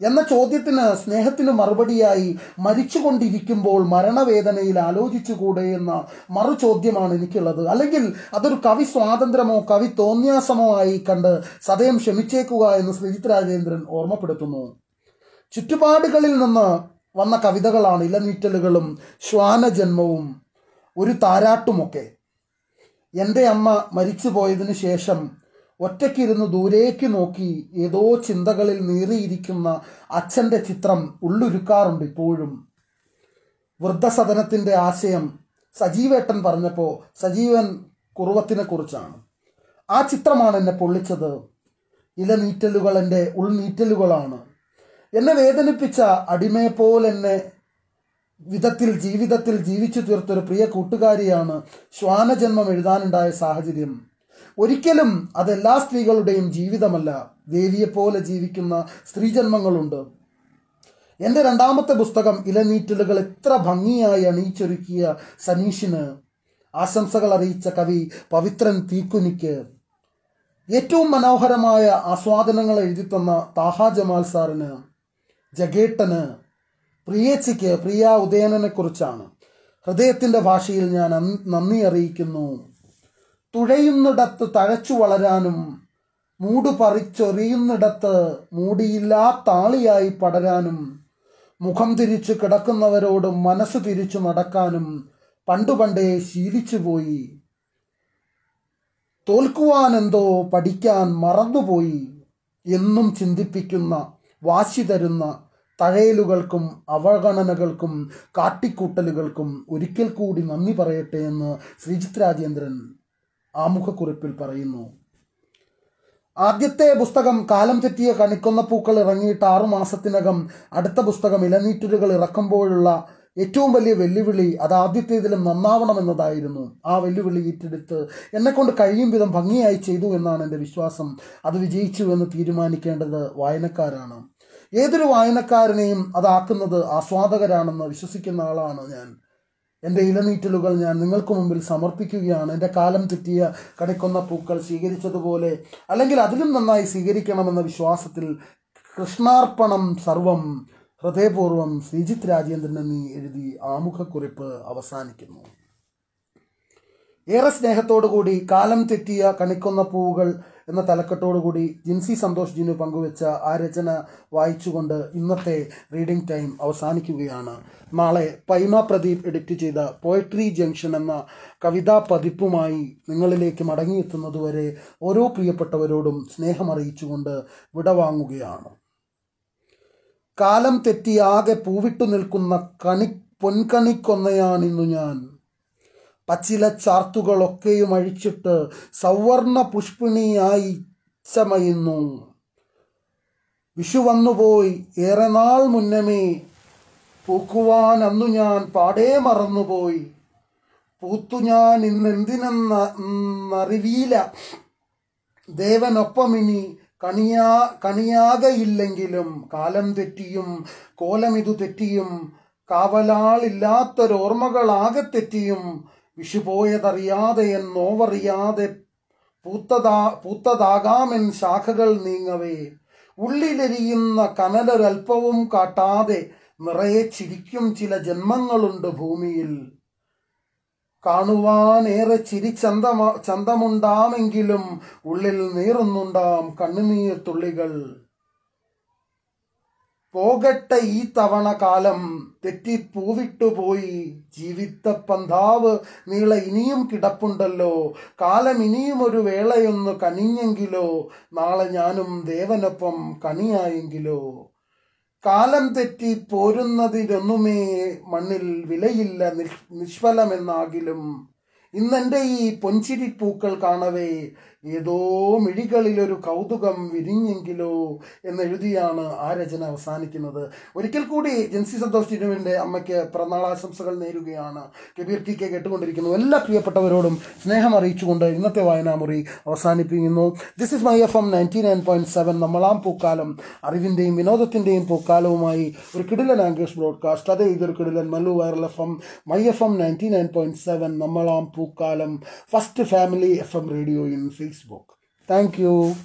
എന്ന ചോദ്യത്തിന് സ്നേഹത്തിന് മറുപടിയായി മരിച്ചുകൊണ്ടിരിക്കുമ്പോൾ മരണവേദനയിൽ ആലോചിച്ചുകൂടെ എന്ന മറു ചോദ്യമാണ് എനിക്കുള്ളത് അല്ലെങ്കിൽ അതൊരു കവി സ്വാതന്ത്ര്യമോ കവി തോന്യാസമോ ആയി കണ്ട് സദയം ക്ഷമിച്ചേക്കുക എന്ന് ശ്രീജിത് രാജേന്ദ്രൻ ഓർമ്മപ്പെടുത്തുന്നു ചുറ്റുപാടുകളിൽ നിന്ന് വന്ന കവിതകളാണ് ഇലനീറ്റലുകളും ശ്വാനജന്മവും ഒരു താരാട്ടുമൊക്കെ എൻ്റെ അമ്മ മരിച്ചു പോയതിനു ശേഷം ഒറ്റയ്ക്കിരുന്ന് ദൂരേക്ക് നോക്കി ഏതോ ചിന്തകളിൽ നീറിയിരിക്കുന്ന അച്ഛൻ്റെ ചിത്രം ഉള്ളുരുക്കാറുണ്ട് ഇപ്പോഴും വൃദ്ധസദനത്തിൻ്റെ ആശയം സജീവേട്ടൻ പറഞ്ഞപ്പോൾ സജീവൻ കുറുവത്തിനെ കുറിച്ചാണ് ആ ചിത്രമാണ് എന്നെ പൊള്ളിച്ചത് ഇലനീറ്റലുകൾ എൻ്റെ ഉൾനീറ്റലുകളാണ് എന്നെ വേദനിപ്പിച്ച അടിമയെപ്പോലെന്നെ വിധത്തിൽ ജീവിതത്തിൽ ജീവിച്ചു തീർത്തൊരു പ്രിയ കൂട്ടുകാരിയാണ് ശ്വാനജന്മം എഴുതാനുണ്ടായ സാഹചര്യം ഒരിക്കലും അതെല്ലാ സ്ത്രീകളുടെയും ജീവിതമല്ല ദേവിയെപ്പോലെ ജീവിക്കുന്ന സ്ത്രീജന്മങ്ങളുണ്ട് എൻ്റെ രണ്ടാമത്തെ പുസ്തകം ഇലനീറ്റലുകൾ എത്ര ഭംഗിയായി അണിയിച്ചൊരുക്കിയ സനീഷിന് ആശംസകൾ അറിയിച്ച കവി പവിത്രൻ തീക്കുനിക്ക് ഏറ്റവും മനോഹരമായ ആസ്വാദനങ്ങൾ എഴുതിത്തന്ന താഹാ ജമാൽ സാറിന് ജഗേട്ടന് പ്രിയച്ചിക്ക് പ്രിയ ഉദയനനെക്കുറിച്ചാണ് ഹൃദയത്തിൻ്റെ ഭാഷയിൽ ഞാൻ നന്ദി അറിയിക്കുന്നു തുഴയുന്നിടത്ത് തഴച്ചു വളരാനും മൂടുപറിച്ചെറിയുന്നിടത്ത് പറിച്ചെറിയുന്നിടത്ത് മൂടിയില്ലാ താളിയായി പടരാനും മുഖം തിരിച്ചു കിടക്കുന്നവരോട് മനസ്സ് തിരിച്ചു നടക്കാനും പണ്ടുപണ്ടേ ശീലിച്ചുപോയി തോൽക്കുവാനെന്തോ പഠിക്കാൻ മറന്നുപോയി എന്നും ചിന്തിപ്പിക്കുന്ന വാശി തരുന്ന തഴയലുകൾക്കും അവഗണനകൾക്കും കാട്ടിക്കൂട്ടലുകൾക്കും ഒരിക്കൽ കൂടി നന്ദി പറയട്ടെ എന്ന് ശ്രീജിത് രാജേന്ദ്രൻ ആമുഖക്കുറിപ്പിൽ പറയുന്നു ആദ്യത്തെ പുസ്തകം കാലം തെറ്റിയ പൂക്കൾ ഇറങ്ങിയിട്ട് ആറു മാസത്തിനകം അടുത്ത പുസ്തകം ഇലനീറ്റുരുകൾ ഇറക്കുമ്പോഴുള്ള ഏറ്റവും വലിയ വെല്ലുവിളി അത് ആദ്യത്തേതിലും നന്നാവണമെന്നതായിരുന്നു ആ വെല്ലുവിളി ഏറ്റെടുത്ത് എന്നെക്കൊണ്ട് കഴിയും വിധം ഭംഗിയായി ചെയ്തു എന്നാണ് എൻ്റെ വിശ്വാസം അത് വിജയിച്ചു എന്ന് തീരുമാനിക്കേണ്ടത് വായനക്കാരാണ് ഏതൊരു വായനക്കാരനെയും അതാക്കുന്നത് ആസ്വാദകരാണെന്ന് വിശ്വസിക്കുന്ന ആളാണ് ഞാൻ എൻ്റെ ഇലനീറ്റലുകൾ ഞാൻ നിങ്ങൾക്ക് മുമ്പിൽ സമർപ്പിക്കുകയാണ് എൻ്റെ കാലം തെറ്റിയ കണിക്കൊന്ന പൂക്കൾ സ്വീകരിച്ചതുപോലെ അല്ലെങ്കിൽ അതിലും നന്നായി സ്വീകരിക്കണമെന്ന വിശ്വാസത്തിൽ കൃഷ്ണാർപ്പണം സർവം ഹൃദയപൂർവം ശ്രീജിത്ത് രാജേന്ദ്രൻ എന്നീ എഴുതി ആമുഖക്കുറിപ്പ് അവസാനിക്കുന്നു ഏറെ സ്നേഹത്തോടുകൂടി കാലം തെറ്റിയ കണിക്കൊന്ന പൂവുകൾ എന്ന തലക്കെട്ടോടുകൂടി ജിൻസി സന്തോഷ് ജിനു പങ്കുവെച്ച ആ രചന വായിച്ചുകൊണ്ട് ഇന്നത്തെ റീഡിംഗ് ടൈം അവസാനിക്കുകയാണ് നാളെ പൈമ പ്രദീപ് എഡിറ്റ് ചെയ്ത പോയട്രി ജംഗ്ഷൻ എന്ന കവിതാ പതിപ്പുമായി നിങ്ങളിലേക്ക് മടങ്ങിയെത്തുന്നതുവരെ ഓരോ പ്രിയപ്പെട്ടവരോടും സ്നേഹമറിയിച്ചുകൊണ്ട് വിടവാങ്ങുകയാണ് കാലം തെറ്റി ആകെ പൂവിട്ടു നിൽക്കുന്ന കണി പൊൻകണിക്കൊന്നയാണിന്നു ഞാൻ പച്ചില ചാർത്തുകളൊക്കെയും അഴിച്ചിട്ട് സവർണ പുഷ്പിണിയായി ചമയുന്നു വിഷു വന്നുപോയി ഏറെ നാൾ മുന്നമേ പൂക്കുവാൻ അന്നു ഞാൻ പാടേ മറന്നുപോയി പൂത്തു ഞാൻ ഇന്നെന്തിനെന്നറിവീല ദേവനൊപ്പമിനി കണിയാ കണിയാകയില്ലെങ്കിലും കാലം തെറ്റിയും കോലമിതു തെറ്റിയും കാവലാളില്ലാത്തൊരോർമ്മകളാകെ തെറ്റിയും വിഷുപോയതറിയാതെ നോവറിയാതെ പൂത്തതാ പൂത്തതാകാമെൻ ശാഖകൾ നീങ്ങവേ ഉള്ളിലെരിയുന്ന കനലൊരൽപ്പവും കാട്ടാതെ നിറയെ ചിരിക്കും ചില ജന്മങ്ങളുണ്ട് ഭൂമിയിൽ കാണുവാനേറെ ചിരി ചന്തമ ചന്തമുണ്ടാമെങ്കിലും ഉള്ളിൽ നീറുന്നുണ്ടാം കണ്ണുനീർ തുള്ളികൾ പോകട്ടെ ഈ തവണ കാലം തെറ്റിപ്പൂവിട്ടുപോയി ജീവിത്ത പന്താവ് നീള ഇനിയും കിടപ്പുണ്ടല്ലോ കാലം ഇനിയും ഒരു വേളയൊന്ന് കനിഞ്ഞെങ്കിലോ നാളെ ഞാനും ദേവനൊപ്പം കണിയായെങ്കിലോ കാലം തെറ്റി പോരുന്നതിനൊന്നുമേ മണ്ണിൽ വിലയില്ല നിഷ്ഫലമെന്നാകിലും ഇന്നെൻ്റെ ഈ പൊൻചിരിപ്പൂക്കൾ കാണവേ ഏതോ മിഴികളിലൊരു കൗതുകം വിരിഞ്ഞെങ്കിലോ എന്നെഴുതിയാണ് ആ രചന അവസാനിക്കുന്നത് ഒരിക്കൽ കൂടി ജൻസി സന്തോഷ് ടിനുവിൻ്റെ അമ്മയ്ക്ക് പിറന്നാളാശംസകൾ നേരുകയാണ് കബീർ ടി കെ കേട്ടുകൊണ്ടിരിക്കുന്നു എല്ലാ പ്രിയപ്പെട്ടവരോടും സ്നേഹം അറിയിച്ചുകൊണ്ട് ഇന്നത്തെ വായനാമുറി അവസാനിപ്പിക്കുന്നു this is my F M ninety nine point seven നമ്മളാം പൂക്കാലം അറിവിൻ്റെയും വിനോദത്തിൻ്റെയും പൂക്കാലവുമായി ഒരു കിടിലൻ ആംഗ്ലീഷ് ബ്രോഡ്കാസ്റ്റ് അതേ ഇതൊരു കിടിലൻ Mallu viral F M my F M ninety nine point seven നമ്മളാം പൂക്കാലം ഫസ്റ്റ് ഫാമിലി എഫ് എം റേഡിയോയും ഫീൽ Thank you.